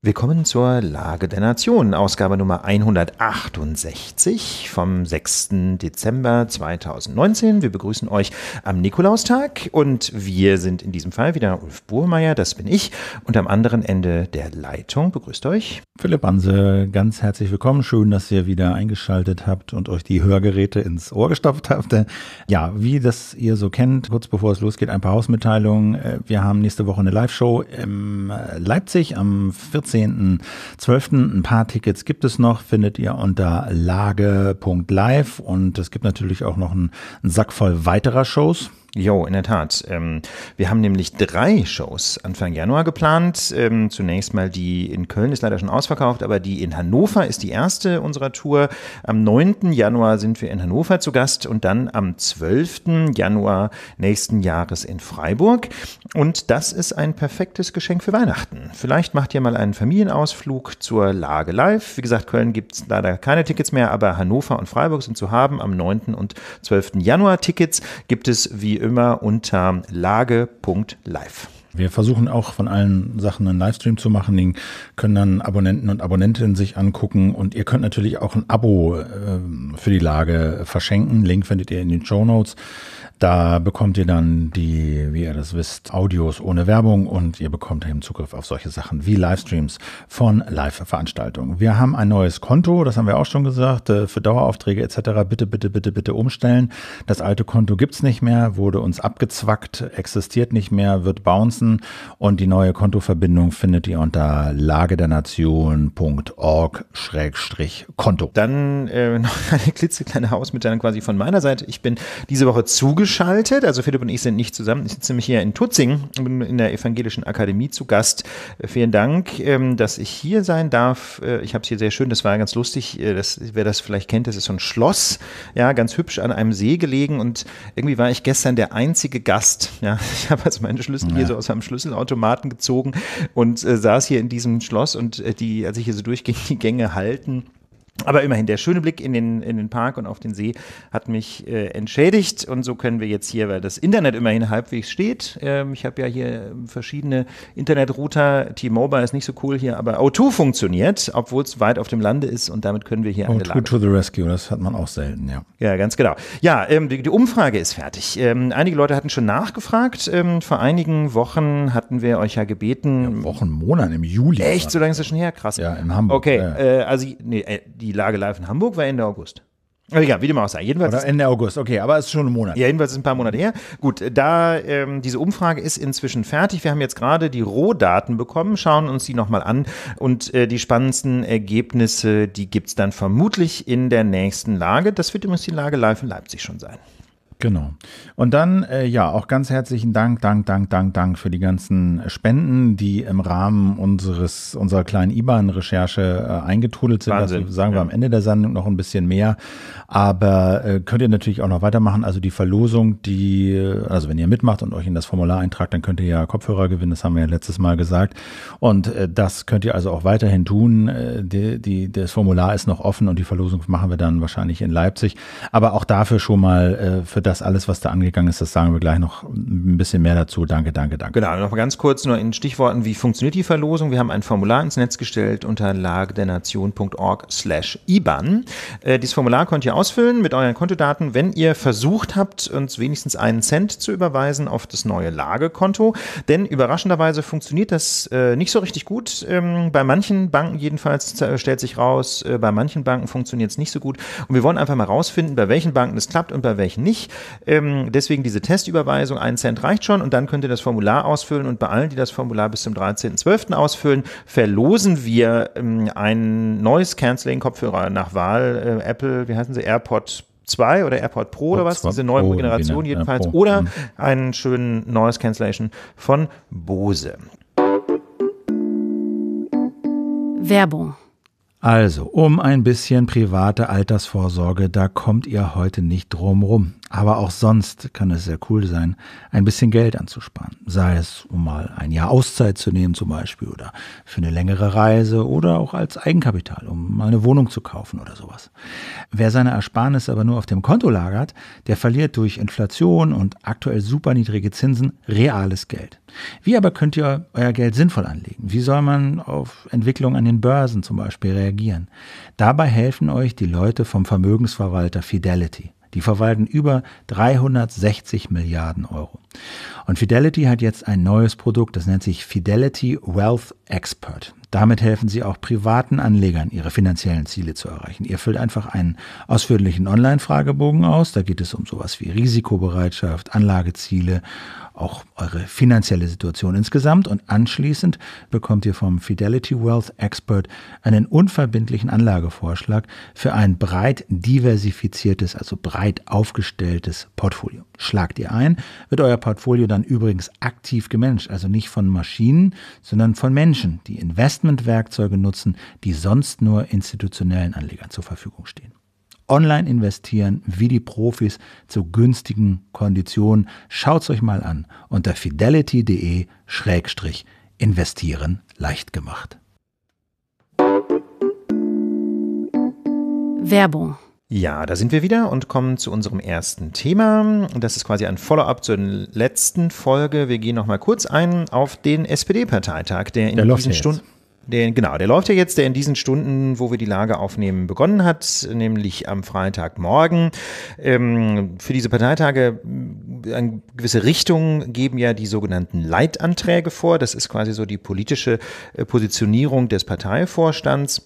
Willkommen zur Lage der Nation, Ausgabe Nummer 168 vom 6. Dezember 2019. Wir begrüßen euch am Nikolaustag und wir sind in diesem Fall wieder Ulf Burmeier, das bin ich, und am anderen Ende der Leitung begrüßt euch Philipp Anse, ganz herzlich willkommen. Schön, dass ihr wieder eingeschaltet habt und euch die Hörgeräte ins Ohr gestopft habt. Ja, wie das ihr so kennt, kurz bevor es losgeht, ein paar Hausmitteilungen. Äh, wir haben nächste Woche eine Live-Show in äh, Leipzig am 14. 14.12. Ein paar Tickets gibt es noch, findet ihr unter lage.live und es gibt natürlich auch noch einen, einen Sack voll weiterer Shows. Jo, in der Tat. Ähm, wir haben nämlich drei Shows Anfang Januar geplant. Ähm, zunächst mal die in Köln ist leider schon ausverkauft, aber die in Hannover ist die erste unserer Tour. Am 9. Januar sind wir in Hannover zu Gast und dann am 12. Januar nächsten Jahres in Freiburg. Und das ist ein perfektes Geschenk für Weihnachten. Vielleicht macht ihr mal einen Familienausflug zur Lage live. Wie gesagt, Köln gibt es leider keine Tickets mehr, aber Hannover und Freiburg sind zu haben. Am 9. und 12. Januar Tickets gibt es wie immer unter lage.live. Wir versuchen auch von allen Sachen einen Livestream zu machen. Den können dann Abonnenten und Abonnentinnen sich angucken. Und ihr könnt natürlich auch ein Abo äh, für die Lage verschenken. Link findet ihr in den Show Notes. Da bekommt ihr dann die, wie ihr das wisst, Audios ohne Werbung und ihr bekommt eben Zugriff auf solche Sachen wie Livestreams von Live-Veranstaltungen. Wir haben ein neues Konto, das haben wir auch schon gesagt, äh, für Daueraufträge etc. Bitte, bitte, bitte, bitte umstellen. Das alte Konto gibt es nicht mehr, wurde uns abgezwackt, existiert nicht mehr, wird bouncen und die neue Kontoverbindung findet ihr unter lagedernation.org-konto. Dann äh, noch eine klitzekleine Hausmitteilung quasi von meiner Seite. Ich bin diese Woche zugeschrieben zugeschaltet. Also Philipp und ich sind nicht zusammen. Ich sitze nämlich hier in Tutzing, bin in der Evangelischen Akademie zu Gast. Äh, vielen Dank, ähm, dass ich hier sein darf. Äh, ich habe es hier sehr schön, das war ganz lustig. Äh, das, wer das vielleicht kennt, das ist so ein Schloss, ja, ganz hübsch an einem See gelegen. Und irgendwie war ich gestern der einzige Gast. Ja, ich habe also meine Schlüssel ja. hier so aus einem Schlüsselautomaten gezogen und äh, saß hier in diesem Schloss und die, als ich hier so durchging, die Gänge halten aber immerhin, der schöne Blick in den, in den Park und auf den See hat mich äh, entschädigt. Und so können wir jetzt hier, weil das Internet immerhin halbwegs steht. Ähm, ich habe ja hier ähm, verschiedene Internetrouter. T-Mobile ist nicht so cool hier, aber O2 funktioniert, obwohl es weit auf dem Lande ist. Und damit können wir hier O2 to the rescue, das hat man auch selten, ja. Ja, ganz genau. Ja, ähm, die, die, Umfrage ist fertig. Ähm, einige Leute hatten schon nachgefragt. Ähm, vor einigen Wochen hatten wir euch ja gebeten. Ja, Wochen, Monaten, im Juli. Echt? So lange ist es schon her? Krass. Ja, in Hamburg. Okay, ja. äh, also nee, äh, die die Lage live in Hamburg war Ende August. Aber egal, wie dem auch sei. Jedenfalls Oder Ende August, okay, aber es ist schon ein Monat. Ja, jedenfalls ist es ein paar Monate her. Gut, da ähm, diese Umfrage ist inzwischen fertig. Wir haben jetzt gerade die Rohdaten bekommen, schauen uns die nochmal an. Und äh, die spannendsten Ergebnisse, die gibt es dann vermutlich in der nächsten Lage. Das wird übrigens die Lage live in Leipzig schon sein. Genau. Und dann, äh, ja, auch ganz herzlichen Dank, Dank, Dank, Dank, Dank für die ganzen Spenden, die im Rahmen unseres, unserer kleinen IBAN-Recherche äh, eingetrudelt sind. Wahnsinn. Das sagen wir am Ende der Sendung noch ein bisschen mehr. Aber äh, könnt ihr natürlich auch noch weitermachen. Also die Verlosung, die, äh, also wenn ihr mitmacht und euch in das Formular eintragt, dann könnt ihr ja Kopfhörer gewinnen. Das haben wir ja letztes Mal gesagt. Und äh, das könnt ihr also auch weiterhin tun. Äh, die, die, das Formular ist noch offen und die Verlosung machen wir dann wahrscheinlich in Leipzig. Aber auch dafür schon mal äh, für das alles, was da angegangen ist, das sagen wir gleich noch ein bisschen mehr dazu. Danke, danke, danke. Genau, noch ganz kurz nur in Stichworten, wie funktioniert die Verlosung? Wir haben ein Formular ins Netz gestellt unter lagedernation.org slash IBAN. Äh, dieses Formular könnt ihr ausfüllen mit euren Kontodaten, wenn ihr versucht habt, uns wenigstens einen Cent zu überweisen auf das neue Lagekonto. Denn überraschenderweise funktioniert das äh, nicht so richtig gut. Ähm, bei manchen Banken jedenfalls äh, stellt sich raus, äh, bei manchen Banken funktioniert es nicht so gut. Und wir wollen einfach mal rausfinden, bei welchen Banken es klappt und bei welchen nicht. Ähm, deswegen diese Testüberweisung, ein Cent reicht schon und dann könnt ihr das Formular ausfüllen und bei allen, die das Formular bis zum 13.12. ausfüllen, verlosen wir ähm, ein neues Canceling-Kopfhörer nach Wahl, äh, Apple, wie heißen sie, AirPod 2 oder AirPod Pro oder was, diese neue Pro Generation genau, jedenfalls, Pro. oder mhm. einen schönen Noise Cancellation von Bose. Werbung. Also, um ein bisschen private Altersvorsorge, da kommt ihr heute nicht drum rum. Aber auch sonst kann es sehr cool sein, ein bisschen Geld anzusparen. Sei es, um mal ein Jahr Auszeit zu nehmen zum Beispiel oder für eine längere Reise oder auch als Eigenkapital, um mal eine Wohnung zu kaufen oder sowas. Wer seine Ersparnisse aber nur auf dem Konto lagert, der verliert durch Inflation und aktuell super niedrige Zinsen reales Geld. Wie aber könnt ihr euer Geld sinnvoll anlegen? Wie soll man auf Entwicklungen an den Börsen zum Beispiel reagieren? Dabei helfen euch die Leute vom Vermögensverwalter Fidelity. Die verwalten über 360 Milliarden Euro. Und Fidelity hat jetzt ein neues Produkt, das nennt sich Fidelity Wealth Expert. Damit helfen sie auch privaten Anlegern, ihre finanziellen Ziele zu erreichen. Ihr füllt einfach einen ausführlichen Online-Fragebogen aus. Da geht es um sowas wie Risikobereitschaft, Anlageziele auch eure finanzielle Situation insgesamt. Und anschließend bekommt ihr vom Fidelity Wealth Expert einen unverbindlichen Anlagevorschlag für ein breit diversifiziertes, also breit aufgestelltes Portfolio. Schlagt ihr ein, wird euer Portfolio dann übrigens aktiv gemanagt, also nicht von Maschinen, sondern von Menschen, die Investmentwerkzeuge nutzen, die sonst nur institutionellen Anlegern zur Verfügung stehen online investieren wie die Profis zu günstigen Konditionen. Schaut es euch mal an unter fidelity.de-investieren leicht gemacht. Werbung. Ja, da sind wir wieder und kommen zu unserem ersten Thema. Das ist quasi ein Follow-up zur letzten Folge. Wir gehen nochmal kurz ein auf den SPD-Parteitag, der in der diesen Stunden. Jetzt. Den, genau, der läuft ja jetzt, der in diesen Stunden, wo wir die Lage aufnehmen, begonnen hat, nämlich am Freitagmorgen. Ähm, für diese Parteitage äh, eine gewisse Richtung geben ja die sogenannten Leitanträge vor. Das ist quasi so die politische äh, Positionierung des Parteivorstands.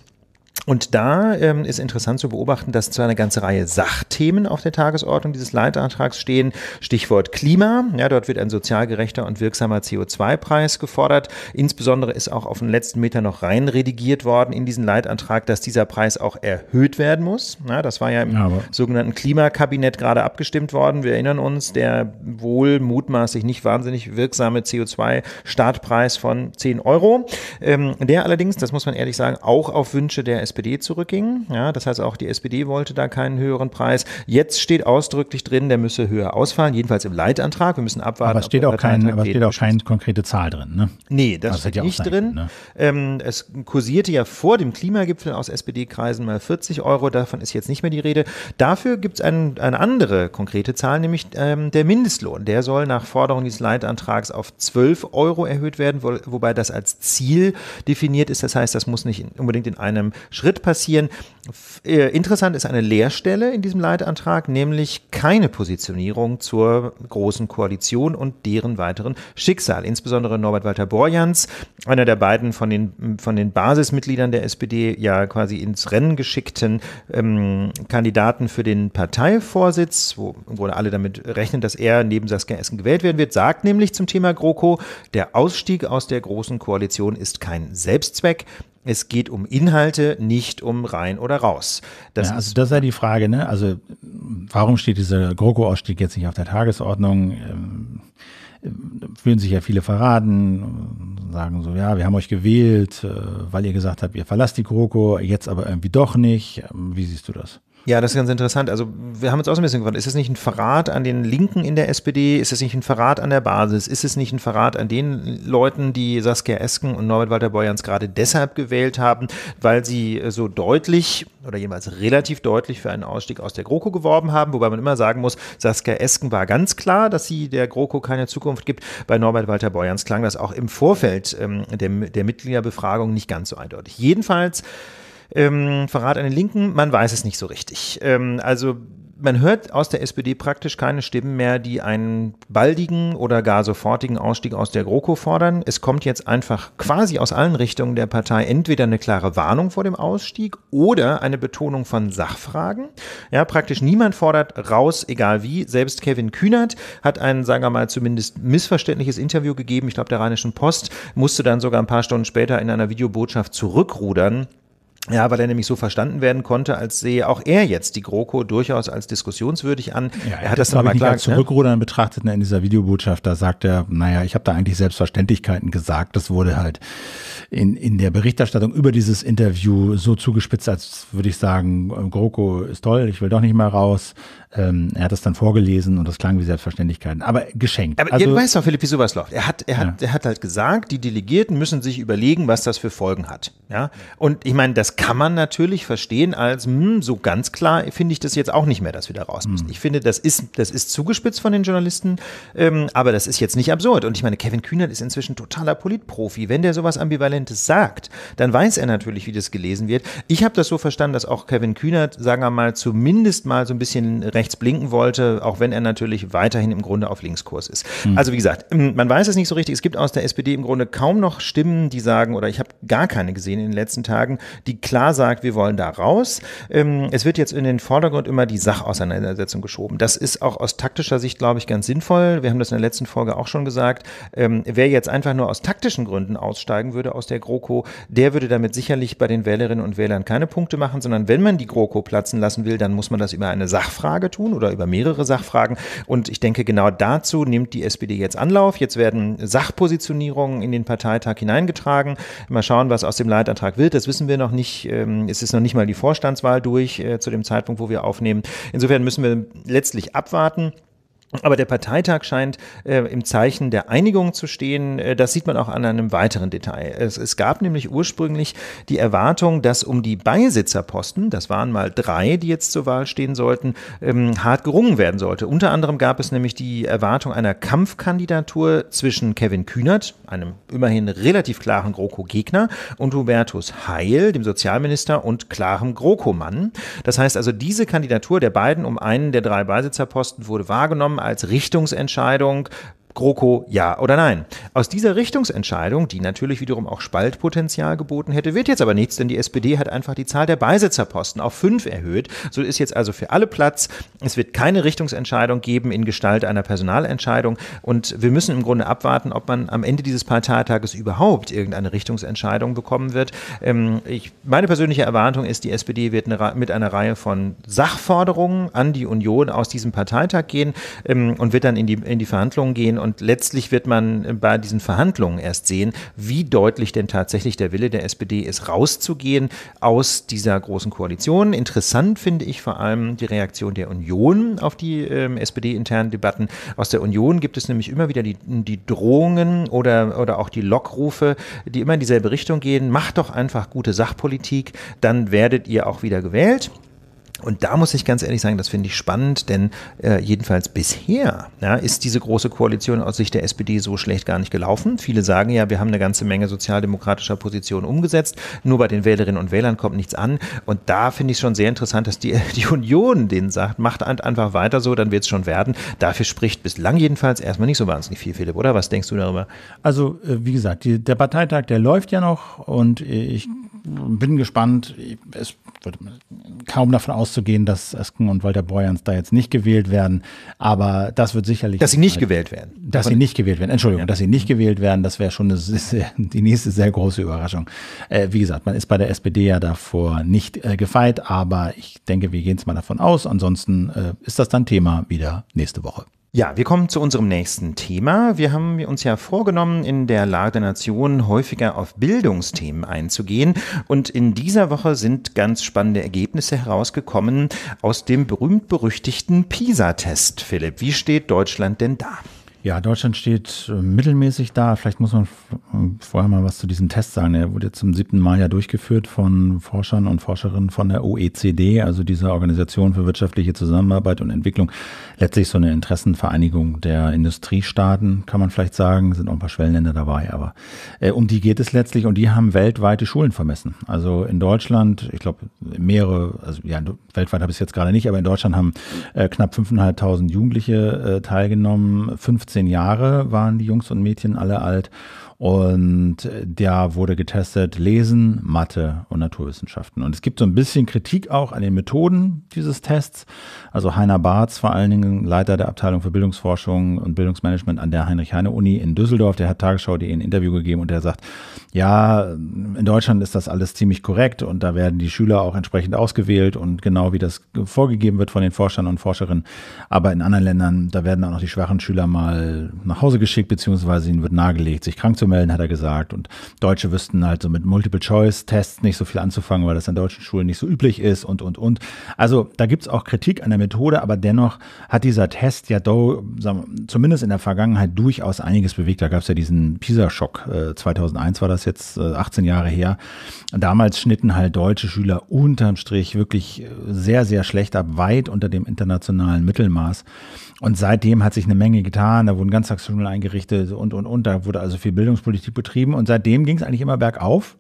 Und da ähm, ist interessant zu beobachten, dass zwar eine ganze Reihe Sachthemen auf der Tagesordnung dieses Leitantrags stehen. Stichwort Klima. Ja, dort wird ein sozial gerechter und wirksamer CO2-Preis gefordert. Insbesondere ist auch auf den letzten Meter noch rein redigiert worden in diesen Leitantrag, dass dieser Preis auch erhöht werden muss. Ja, das war ja im Aber. sogenannten Klimakabinett gerade abgestimmt worden. Wir erinnern uns, der wohl mutmaßlich nicht wahnsinnig wirksame CO2-Startpreis von 10 Euro, ähm, der allerdings, das muss man ehrlich sagen, auch auf Wünsche der SPD zurückgingen. Ja, das heißt, auch die SPD wollte da keinen höheren Preis. Jetzt steht ausdrücklich drin, der müsse höher ausfallen, jedenfalls im Leitantrag. Wir müssen abwarten. Aber es steht, auch, kein, aber steht auch keine konkrete Zahl drin. Ne? Nee, das, also steht ja nicht drin. Ne? Ähm, es kursierte ja vor dem Klimagipfel aus SPD-Kreisen mal 40 Euro. Davon ist jetzt nicht mehr die Rede. Dafür gibt es ein, eine andere konkrete Zahl, nämlich ähm, der Mindestlohn. Der soll nach Forderung dieses Leitantrags auf 12 Euro erhöht werden, wobei das als Ziel definiert ist. Das heißt, das muss nicht unbedingt in einem Schritt Schritt passieren. Äh, interessant ist eine Leerstelle in diesem Leitantrag, nämlich keine Positionierung zur Großen Koalition und deren weiteren Schicksal. Insbesondere Norbert Walter Borjans, einer der beiden von den, von den Basismitgliedern der SPD ja quasi ins Rennen geschickten ähm, Kandidaten für den Parteivorsitz, wo, wo alle damit rechnen, dass er neben Saskia Essen gewählt werden wird, sagt nämlich zum Thema GroKo, der Ausstieg aus der Großen Koalition ist kein Selbstzweck es geht um Inhalte, nicht um rein oder raus. Das ja, also das ist ja die Frage, ne? Also warum steht dieser GroKo-Ausstieg jetzt nicht auf der Tagesordnung? Ähm, fühlen sich ja viele verraten, sagen so, ja, wir haben euch gewählt, äh, weil ihr gesagt habt, ihr verlasst die GroKo, jetzt aber irgendwie doch nicht. Ähm, wie siehst du das? Ja, das ist ganz interessant. Also wir haben uns auch so ein bisschen gefragt, ist es nicht ein Verrat an den Linken in der SPD? Ist es nicht ein Verrat an der Basis? Ist es nicht ein Verrat an den Leuten, die Saskia Esken und Norbert Walter-Borjans gerade deshalb gewählt haben, weil sie äh, so deutlich oder jemals relativ deutlich für einen Ausstieg aus der GroKo geworben haben? Wobei man immer sagen muss, Saskia Esken war ganz klar, dass sie der GroKo keine Zukunft gibt. Bei Norbert Walter-Borjans klang das auch im Vorfeld ähm, der, der Mitgliederbefragung nicht ganz so eindeutig. Jedenfalls ähm, Verrat an den Linken, man weiß es nicht so richtig. Ähm, also man hört aus der SPD praktisch keine Stimmen mehr, die einen baldigen oder gar sofortigen Ausstieg aus der GroKo fordern. Es kommt jetzt einfach quasi aus allen Richtungen der Partei entweder eine klare Warnung vor dem Ausstieg oder eine Betonung von Sachfragen. Ja, praktisch niemand fordert raus, egal wie. Selbst Kevin Kühnert hat ein, sagen wir mal, zumindest missverständliches Interview gegeben. Ich glaube, der Rheinischen Post musste dann sogar ein paar Stunden später in einer Videobotschaft zurückrudern ja, weil er nämlich so verstanden werden konnte, als sehe auch er jetzt die GroKo durchaus als diskussionswürdig an. Ja, er, er hat das, das aber klar ne? zurückrudern betrachtet ne, in dieser Videobotschaft. Da sagt er, naja, ich habe da eigentlich Selbstverständlichkeiten gesagt. Das wurde halt in, in der Berichterstattung über dieses Interview so zugespitzt, als würde ich sagen, äh, GroKo ist toll, ich will doch nicht mehr raus. Ähm, er hat das dann vorgelesen und das klang wie Selbstverständlichkeiten, aber geschenkt. Aber also, ihr weißt doch, Philipp, wie sowas läuft. Er hat, er, ja. er hat halt gesagt, die Delegierten müssen sich überlegen, was das für Folgen hat. Ja? Und ich meine, das kann man natürlich verstehen als, mh, hm, so ganz klar finde ich das jetzt auch nicht mehr, dass wir da raus müssen. Mhm. Ich finde, das ist, das ist zugespitzt von den Journalisten, ähm, aber das ist jetzt nicht absurd. Und ich meine, Kevin Kühnert ist inzwischen totaler Politprofi. Wenn der sowas Ambivalentes sagt, dann weiß er natürlich, wie das gelesen wird. Ich habe das so verstanden, dass auch Kevin Kühnert, sagen wir mal, zumindest mal so ein bisschen recht rechts blinken wollte, auch wenn er natürlich weiterhin im Grunde auf Linkskurs ist. Mhm. Also wie gesagt, ähm, man weiß es nicht so richtig. Es gibt aus der SPD im Grunde kaum noch Stimmen, die sagen, oder ich habe gar keine gesehen in den letzten Tagen, die klar sagt, wir wollen da raus. Ähm, es wird jetzt in den Vordergrund immer die Sachauseinandersetzung geschoben. Das ist auch aus taktischer Sicht, glaube ich, ganz sinnvoll. Wir haben das in der letzten Folge auch schon gesagt. Ähm, wer jetzt einfach nur aus taktischen Gründen aussteigen würde aus der GroKo, der würde damit sicherlich bei den Wählerinnen und Wählern keine Punkte machen, sondern wenn man die GroKo platzen lassen will, dann muss man das über eine Sachfrage tun oder über mehrere Sachfragen. Und ich denke, genau dazu nimmt die SPD jetzt Anlauf. Jetzt werden Sachpositionierungen in den Parteitag hineingetragen. Mal schauen, was aus dem Leitantrag wird. Das wissen wir noch nicht. Ähm, es ist noch nicht mal die Vorstandswahl durch äh, zu dem Zeitpunkt, wo wir aufnehmen. Insofern müssen wir letztlich abwarten. Aber der Parteitag scheint äh, im Zeichen der Einigung zu stehen. Äh, das sieht man auch an einem weiteren Detail. Es, es, gab nämlich ursprünglich die Erwartung, dass um die Beisitzerposten, das waren mal drei, die jetzt zur Wahl stehen sollten, ähm, hart gerungen werden sollte. Unter anderem gab es nämlich die Erwartung einer Kampfkandidatur zwischen Kevin Kühnert, einem immerhin relativ klaren GroKo-Gegner, und Hubertus Heil, dem Sozialminister und klarem GroKo-Mann. Das heißt also, diese Kandidatur der beiden um einen der drei Beisitzerposten wurde wahrgenommen als Richtungsentscheidung GroKo ja oder nein. Aus dieser Richtungsentscheidung, die natürlich wiederum auch Spaltpotenzial geboten hätte, wird jetzt aber nichts, denn die SPD hat einfach die Zahl der Beisitzerposten auf fünf erhöht. So ist jetzt also für alle Platz. Es wird keine Richtungsentscheidung geben in Gestalt einer Personalentscheidung. Und wir müssen im Grunde abwarten, ob man am Ende dieses Parteitages überhaupt irgendeine Richtungsentscheidung bekommen wird. Ähm, ich, meine persönliche Erwartung ist, die SPD wird eine, mit einer Reihe von Sachforderungen an die Union aus diesem Parteitag gehen ähm, und wird dann in die, in die Verhandlungen gehen und letztlich wird man bei diesen Verhandlungen erst sehen, wie deutlich denn tatsächlich der Wille der SPD ist, rauszugehen aus dieser großen Koalition. Interessant finde ich vor allem die Reaktion der Union auf die äh, SPD-internen Debatten. Aus der Union gibt es nämlich immer wieder die, die Drohungen oder, oder auch die Lockrufe, die immer in dieselbe Richtung gehen. Macht doch einfach gute Sachpolitik, dann werdet ihr auch wieder gewählt. Und da muss ich ganz ehrlich sagen, das finde ich spannend, denn äh, jedenfalls bisher ja, ist diese große Koalition aus Sicht der SPD so schlecht gar nicht gelaufen. Viele sagen ja, wir haben eine ganze Menge sozialdemokratischer Positionen umgesetzt, nur bei den Wählerinnen und Wählern kommt nichts an. Und da finde ich es schon sehr interessant, dass die, die Union denen sagt, macht einfach weiter so, dann wird es schon werden. Dafür spricht bislang jedenfalls erstmal nicht so wahnsinnig viel, Philipp, oder? Was denkst du darüber? Also, äh, wie gesagt, die, der Parteitag, der läuft ja noch und äh, ich bin gespannt. Es kaum davon auszugehen, dass Esken und Walter Borjans da jetzt nicht gewählt werden. Aber das wird sicherlich. Dass sie nicht gewählt werden. Dass Aber sie nicht gewählt werden. Entschuldigung, ja. dass sie nicht gewählt werden, das wäre schon eine, die nächste sehr große Überraschung. Äh, wie gesagt, man ist bei der SPD ja davor nicht äh, gefeit, aber ich denke, wir gehen es mal davon aus. Ansonsten äh, ist das dann Thema wieder nächste Woche. Ja, wir kommen zu unserem nächsten Thema. Wir haben uns ja vorgenommen, in der Lage der Nation häufiger auf Bildungsthemen einzugehen. Und in dieser Woche sind ganz spannende Ergebnisse herausgekommen aus dem berühmt-berüchtigten PISA-Test. Philipp, wie steht Deutschland denn da? Ja, Deutschland steht äh, mittelmäßig da. Vielleicht muss man äh, vorher mal was zu diesem Test sagen. Er wurde zum siebten Mal ja durchgeführt von Forschern und Forscherinnen von der OECD, also dieser Organisation für wirtschaftliche Zusammenarbeit und Entwicklung. Letztlich so eine Interessenvereinigung der Industriestaaten, kann man vielleicht sagen. Sind auch ein paar Schwellenländer dabei, aber äh, um die geht es letztlich und die haben weltweite Schulen vermessen. Also in Deutschland, ich glaube, mehrere, also ja, weltweit habe ich es jetzt gerade nicht, aber in Deutschland haben äh, knapp 5.500 Jugendliche äh, teilgenommen, 15 18 Jahre waren die Jungs und Mädchen alle alt und der wurde getestet Lesen, Mathe und Naturwissenschaften. Und es gibt so ein bisschen Kritik auch an den Methoden dieses Tests. Also Heiner Barth, vor allen Dingen Leiter der Abteilung für Bildungsforschung und Bildungsmanagement an der Heinrich-Heine-Uni in Düsseldorf, der hat Tagesschau.de ein Interview gegeben und der sagt, ja, in Deutschland ist das alles ziemlich korrekt und da werden die Schüler auch entsprechend ausgewählt und genau wie das vorgegeben wird von den Forschern und Forscherinnen. Aber in anderen Ländern, da werden auch noch die schwachen Schüler mal nach Hause geschickt, beziehungsweise ihnen wird nahegelegt, sich krank zu anmelden, hat er gesagt. Und Deutsche wüssten halt so mit Multiple-Choice-Tests nicht so viel anzufangen, weil das an deutschen Schulen nicht so üblich ist und, und, und. Also da gibt es auch Kritik an der Methode, aber dennoch hat dieser Test ja do, wir, zumindest in der Vergangenheit durchaus einiges bewegt. Da gab es ja diesen PISA-Schock. 2001 äh, war das jetzt, 18 äh, Jahre her. damals schnitten halt deutsche Schüler unterm Strich wirklich äh, sehr, sehr schlecht ab, weit unter dem internationalen Mittelmaß. Und seitdem hat sich eine Menge getan, da wurden Ganztagsschulen eingerichtet und, und, und, da wurde also viel Bildungspolitik betrieben und seitdem ging es eigentlich immer bergauf.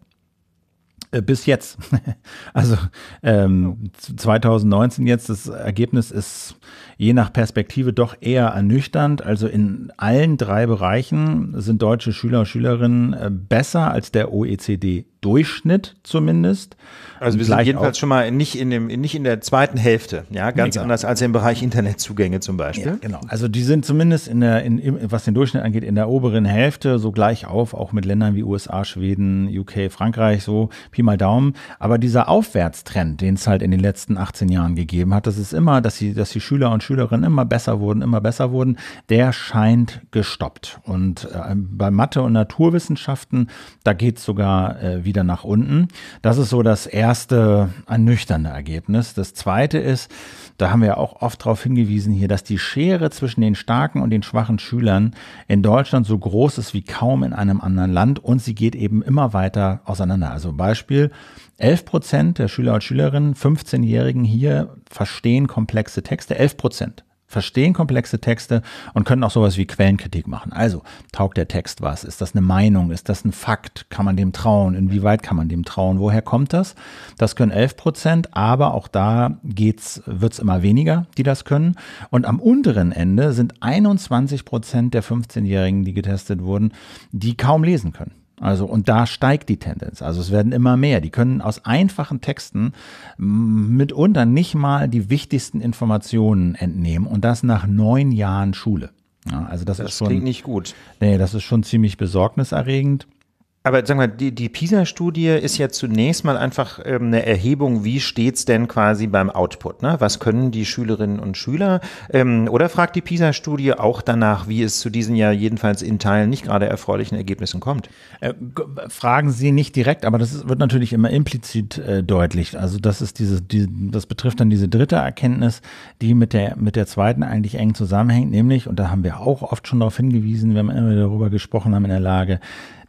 Äh, bis jetzt. also ähm, 2019 jetzt, das Ergebnis ist je nach Perspektive doch eher ernüchternd. Also in allen drei Bereichen sind deutsche Schüler und Schülerinnen äh, besser als der OECD Durchschnitt zumindest. Also wir sind jedenfalls schon mal nicht in, dem, nicht in der zweiten Hälfte, ja, ganz mega. anders als im Bereich Internetzugänge zum Beispiel. Ja, genau. Also die sind zumindest in der, in, was den Durchschnitt angeht, in der oberen Hälfte so gleich auf, auch mit Ländern wie USA, Schweden, UK, Frankreich, so Pi mal Daumen. Aber dieser Aufwärtstrend, den es halt in den letzten 18 Jahren gegeben hat, das ist immer, dass die, dass die Schüler und Schülerinnen immer besser wurden, immer besser wurden, der scheint gestoppt. Und äh, bei Mathe und Naturwissenschaften, da geht es sogar äh, wieder wieder nach unten. Das ist so das erste ernüchternde Ergebnis. Das zweite ist, da haben wir auch oft darauf hingewiesen hier, dass die Schere zwischen den starken und den schwachen Schülern in Deutschland so groß ist wie kaum in einem anderen Land und sie geht eben immer weiter auseinander. Also Beispiel, 11 Prozent der Schüler und Schülerinnen, 15-Jährigen hier verstehen komplexe Texte, 11 Prozent verstehen komplexe Texte und können auch sowas wie Quellenkritik machen. Also, taugt der Text was? Ist das eine Meinung? Ist das ein Fakt? Kann man dem trauen? Inwieweit kann man dem trauen? Woher kommt das? Das können 11 Prozent, aber auch da geht's, wird's immer weniger, die das können. Und am unteren Ende sind 21 Prozent der 15-Jährigen, die getestet wurden, die kaum lesen können. Also, und da steigt die Tendenz. Also, es werden immer mehr. Die können aus einfachen Texten mitunter nicht mal die wichtigsten Informationen entnehmen und das nach neun Jahren Schule. Ja, also, das, das ist schon. Das klingt nicht gut. Nee, das ist schon ziemlich besorgniserregend. Aber sagen wir, die, die PISA-Studie ist ja zunächst mal einfach ähm, eine Erhebung, wie steht's denn quasi beim Output? Ne? Was können die Schülerinnen und Schüler? Ähm, oder fragt die PISA-Studie auch danach, wie es zu diesen ja jedenfalls in Teilen nicht gerade erfreulichen Ergebnissen kommt? Äh, fragen Sie nicht direkt, aber das ist, wird natürlich immer implizit äh, deutlich. Also das ist dieses, die, das betrifft dann diese dritte Erkenntnis, die mit der mit der zweiten eigentlich eng zusammenhängt, nämlich und da haben wir auch oft schon darauf hingewiesen, wenn wir immer darüber gesprochen haben in der Lage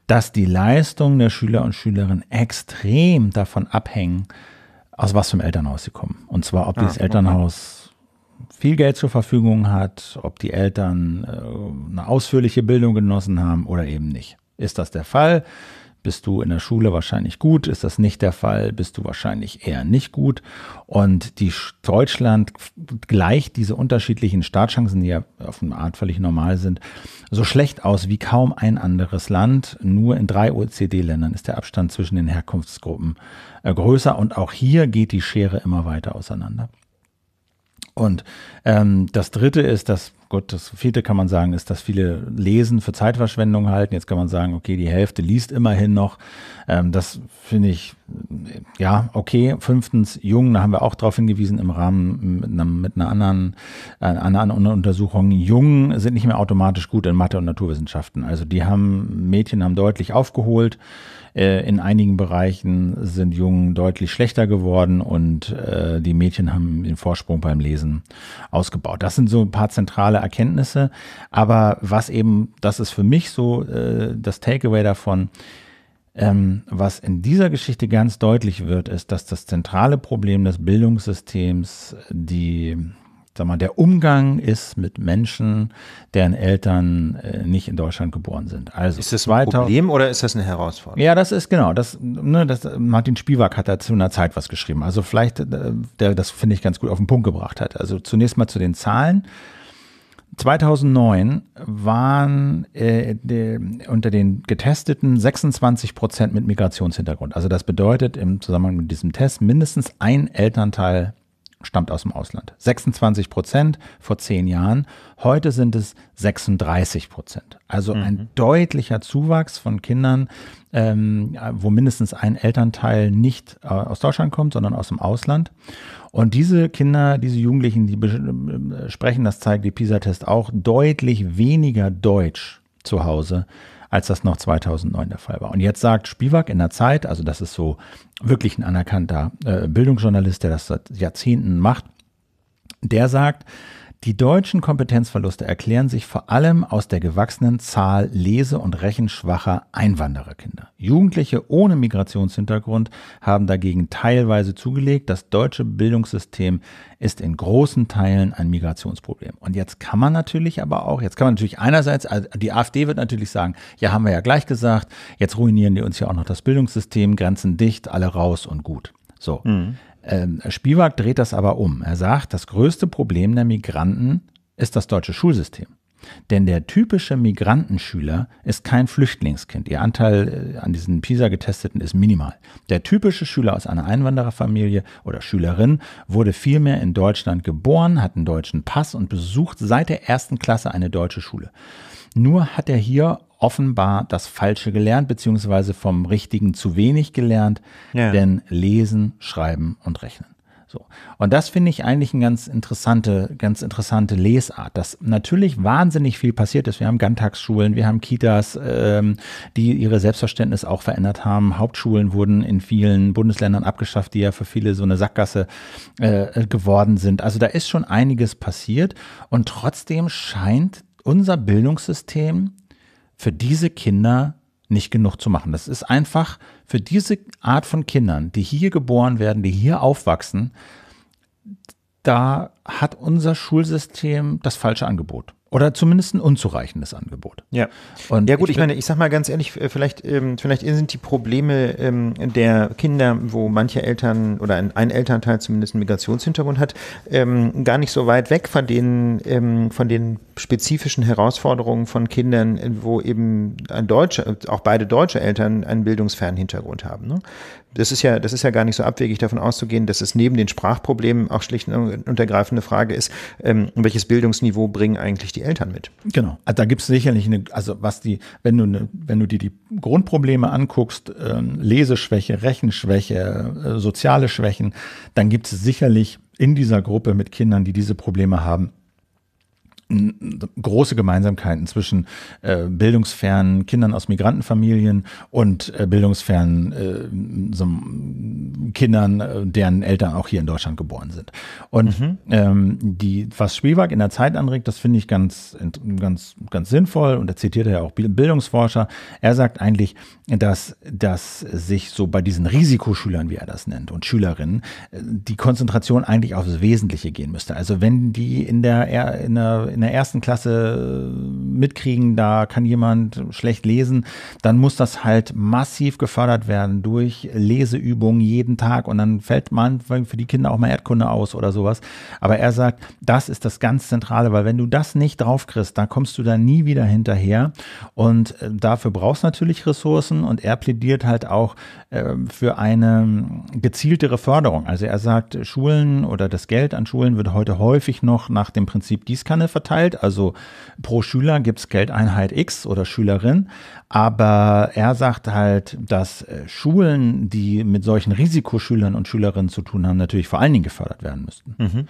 dass die Leistungen der Schüler und Schülerinnen extrem davon abhängen, aus was für einem Elternhaus sie kommen. Und zwar, ob ah, dieses Elternhaus viel Geld zur Verfügung hat, ob die Eltern äh, eine ausführliche Bildung genossen haben oder eben nicht. Ist das der Fall? Bist du in der Schule wahrscheinlich gut? Ist das nicht der Fall? Bist du wahrscheinlich eher nicht gut? Und die Deutschland gleicht diese unterschiedlichen Startchancen, die ja auf eine Art völlig normal sind, so schlecht aus wie kaum ein anderes Land. Nur in drei OECD-Ländern ist der Abstand zwischen den Herkunftsgruppen äh, größer und auch hier geht die Schere immer weiter auseinander. Und ähm, das Dritte ist, dass Gut, das vierte kann man sagen, ist, dass viele Lesen für Zeitverschwendung halten. Jetzt kann man sagen, okay, die Hälfte liest immerhin noch. Ähm, das finde ich, ja, okay. Fünftens, Jung, da haben wir auch darauf hingewiesen im Rahmen mit, einem, mit einer anderen, äh, einer anderen Untersuchung. Jungen sind nicht mehr automatisch gut in Mathe und Naturwissenschaften. Also die haben, Mädchen haben deutlich aufgeholt. Äh, in einigen Bereichen sind Jungen deutlich schlechter geworden und äh, die Mädchen haben den Vorsprung beim Lesen ausgebaut. Das sind so ein paar zentrale Erkenntnisse. Aber was eben, das ist für mich so äh, das Takeaway davon, ähm, was in dieser Geschichte ganz deutlich wird, ist, dass das zentrale Problem des Bildungssystems die sag mal, der Umgang ist mit Menschen, deren Eltern äh, nicht in Deutschland geboren sind. Also ist das ein Problem oder ist das eine Herausforderung? Ja, das ist genau. Das, ne, das Martin Spiewak hat da zu einer Zeit was geschrieben. Also vielleicht, äh, der das finde ich ganz gut auf den Punkt gebracht hat. Also zunächst mal zu den Zahlen. 2009 waren äh, de, unter den Getesteten 26 Prozent mit Migrationshintergrund. Also das bedeutet im Zusammenhang mit diesem Test mindestens ein Elternteil stammt aus dem Ausland. 26 Prozent vor zehn Jahren, heute sind es 36 Prozent. Also mhm. ein deutlicher Zuwachs von Kindern, ähm, wo mindestens ein Elternteil nicht äh, aus Deutschland kommt, sondern aus dem Ausland. Und diese Kinder, diese Jugendlichen, die äh, sprechen, das zeigt die PISA-Test auch, deutlich weniger Deutsch zu Hause als das noch 2009 der Fall war. Und jetzt sagt Spivak in der Zeit, also das ist so wirklich ein anerkannter äh, Bildungsjournalist, der das seit Jahrzehnten macht, der sagt, die deutschen Kompetenzverluste erklären sich vor allem aus der gewachsenen Zahl lese- und rechenschwacher Einwandererkinder. Jugendliche ohne Migrationshintergrund haben dagegen teilweise zugelegt. Das deutsche Bildungssystem ist in großen Teilen ein Migrationsproblem. Und jetzt kann man natürlich aber auch, jetzt kann man natürlich einerseits, also die AfD wird natürlich sagen, ja, haben wir ja gleich gesagt, jetzt ruinieren die uns ja auch noch das Bildungssystem, Grenzen dicht, alle raus und gut. So. Mhm. Ähm, Spiewak dreht das aber um. Er sagt, das größte Problem der Migranten ist das deutsche Schulsystem. Denn der typische Migrantenschüler ist kein Flüchtlingskind. Ihr Anteil äh, an diesen PISA-Getesteten ist minimal. Der typische Schüler aus einer Einwandererfamilie oder Schülerin wurde vielmehr in Deutschland geboren, hat einen deutschen Pass und besucht seit der ersten Klasse eine deutsche Schule. Nur hat er hier offenbar das Falsche gelernt, beziehungsweise vom Richtigen zu wenig gelernt, ja. denn lesen, schreiben und rechnen. So. Und das finde ich eigentlich eine ganz interessante, ganz interessante Lesart, dass natürlich wahnsinnig viel passiert ist. Wir haben Ganztagsschulen, wir haben Kitas, ähm, die ihre Selbstverständnis auch verändert haben. Hauptschulen wurden in vielen Bundesländern abgeschafft, die ja für viele so eine Sackgasse äh, geworden sind. Also da ist schon einiges passiert und trotzdem scheint unser Bildungssystem für diese Kinder nicht genug zu machen. Das ist einfach für diese Art von Kindern, die hier geboren werden, die hier aufwachsen, da hat unser Schulsystem das falsche Angebot. Oder zumindest ein unzureichendes Angebot. Ja, und ja gut, ich, ich meine, ich sag mal ganz ehrlich, äh, vielleicht, ähm, vielleicht sind die Probleme ähm, der Kinder, wo manche Eltern oder ein, ein Elternteil zumindest einen Migrationshintergrund hat, ähm, gar nicht so weit weg von den, ähm, von den spezifischen Herausforderungen von Kindern, äh, wo eben ein Deutscher, auch beide deutsche Eltern einen bildungsfernen Hintergrund haben. Ne? das ist ja, das ist ja gar nicht so abwegig davon auszugehen, dass es neben den Sprachproblemen auch schlicht und ergreifende Frage ist, ähm, welches Bildungsniveau bringen eigentlich die Eltern mit? Genau. Also da gibt es sicherlich eine, also was die, wenn du, eine, wenn du dir die Grundprobleme anguckst, ähm, Leseschwäche, Rechenschwäche, äh, soziale Schwächen, dann gibt es sicherlich in dieser Gruppe mit Kindern, die diese Probleme haben, große Gemeinsamkeiten zwischen äh, bildungsfernen Kindern aus Migrantenfamilien und äh, bildungsfernen äh, so, Kindern, äh, deren Eltern auch hier in Deutschland geboren sind. Und mhm. ähm, die, was Spielwag in der Zeit anregt, das finde ich ganz, ganz, ganz sinnvoll und da zitiert er ja auch Bildungsforscher. Er sagt eigentlich, dass, dass sich so bei diesen Risikoschülern, wie er das nennt, und Schülerinnen, äh, die Konzentration eigentlich aufs Wesentliche gehen müsste. Also wenn die in der, in der, in der der ersten Klasse äh, mitkriegen, da kann jemand schlecht lesen, dann muss das halt massiv gefördert werden durch Leseübungen jeden Tag und dann fällt man für die Kinder auch mal Erdkunde aus oder sowas. Aber er sagt, das ist das ganz Zentrale, weil wenn du das nicht drauf kriegst, dann kommst du da nie wieder hinterher und äh, dafür brauchst natürlich Ressourcen und er plädiert halt auch äh, für eine gezieltere Förderung. Also er sagt, Schulen oder das Geld an Schulen wird heute häufig noch nach dem Prinzip Gießkanne verteilt verteilt. Also pro Schüler gibt es Geldeinheit X oder Schülerin. Aber er sagt halt, dass äh, Schulen, die mit solchen Risikoschülern und Schülerinnen zu tun haben, natürlich vor allen Dingen gefördert werden müssten. Mhm.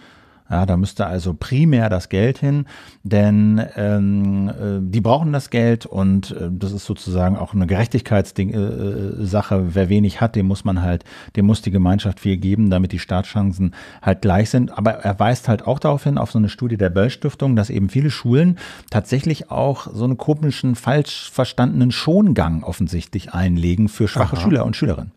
Ja, da müsste also primär das Geld hin, denn ähm, äh, die brauchen das Geld und äh, das ist sozusagen auch eine Gerechtigkeitssache. Äh, äh Wer wenig hat, dem muss man halt, dem muss die Gemeinschaft viel geben, damit die Startchancen halt gleich sind. Aber er weist halt auch darauf hin, auf so eine Studie der Böll Stiftung, dass eben viele Schulen tatsächlich auch so einen komischen, falsch verstandenen Schongang offensichtlich einlegen für schwache Aha. Schüler und Schülerinnen.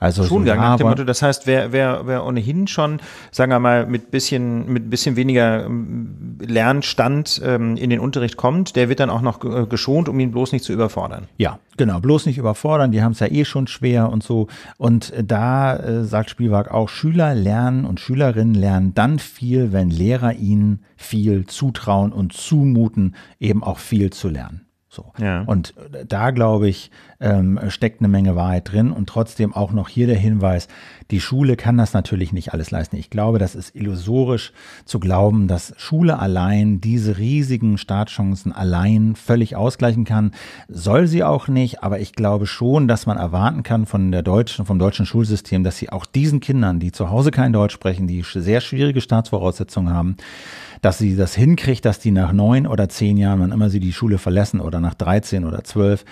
Also Schulgang so, nach dem Motto, das heißt, wer, wer, wer ohnehin schon, sagen wir mal, mit bisschen, mit bisschen weniger ähm, Lernstand ähm, in den Unterricht kommt, der wird dann auch noch äh, geschont, um ihn bloß nicht zu überfordern. Ja, genau, bloß nicht überfordern, die haben es ja eh schon schwer und so. Und da äh, sagt Spielwag auch, Schüler lernen und Schülerinnen lernen dann viel, wenn Lehrer ihnen viel zutrauen und zumuten, eben auch viel zu lernen. So. Ja. Und äh, da, glaube ich, ähm, steckt eine Menge Wahrheit drin und trotzdem auch noch hier der Hinweis, die Schule kann das natürlich nicht alles leisten. Ich glaube, das ist illusorisch zu glauben, dass Schule allein diese riesigen Startchancen allein völlig ausgleichen kann. Soll sie auch nicht, aber ich glaube schon, dass man erwarten kann von der deutschen, vom deutschen Schulsystem, dass sie auch diesen Kindern, die zu Hause kein Deutsch sprechen, die sehr schwierige Staatsvoraussetzungen haben, dass sie das hinkriegt, dass die nach neun oder zehn Jahren, wann immer sie die Schule verlassen oder nach 13 oder 12,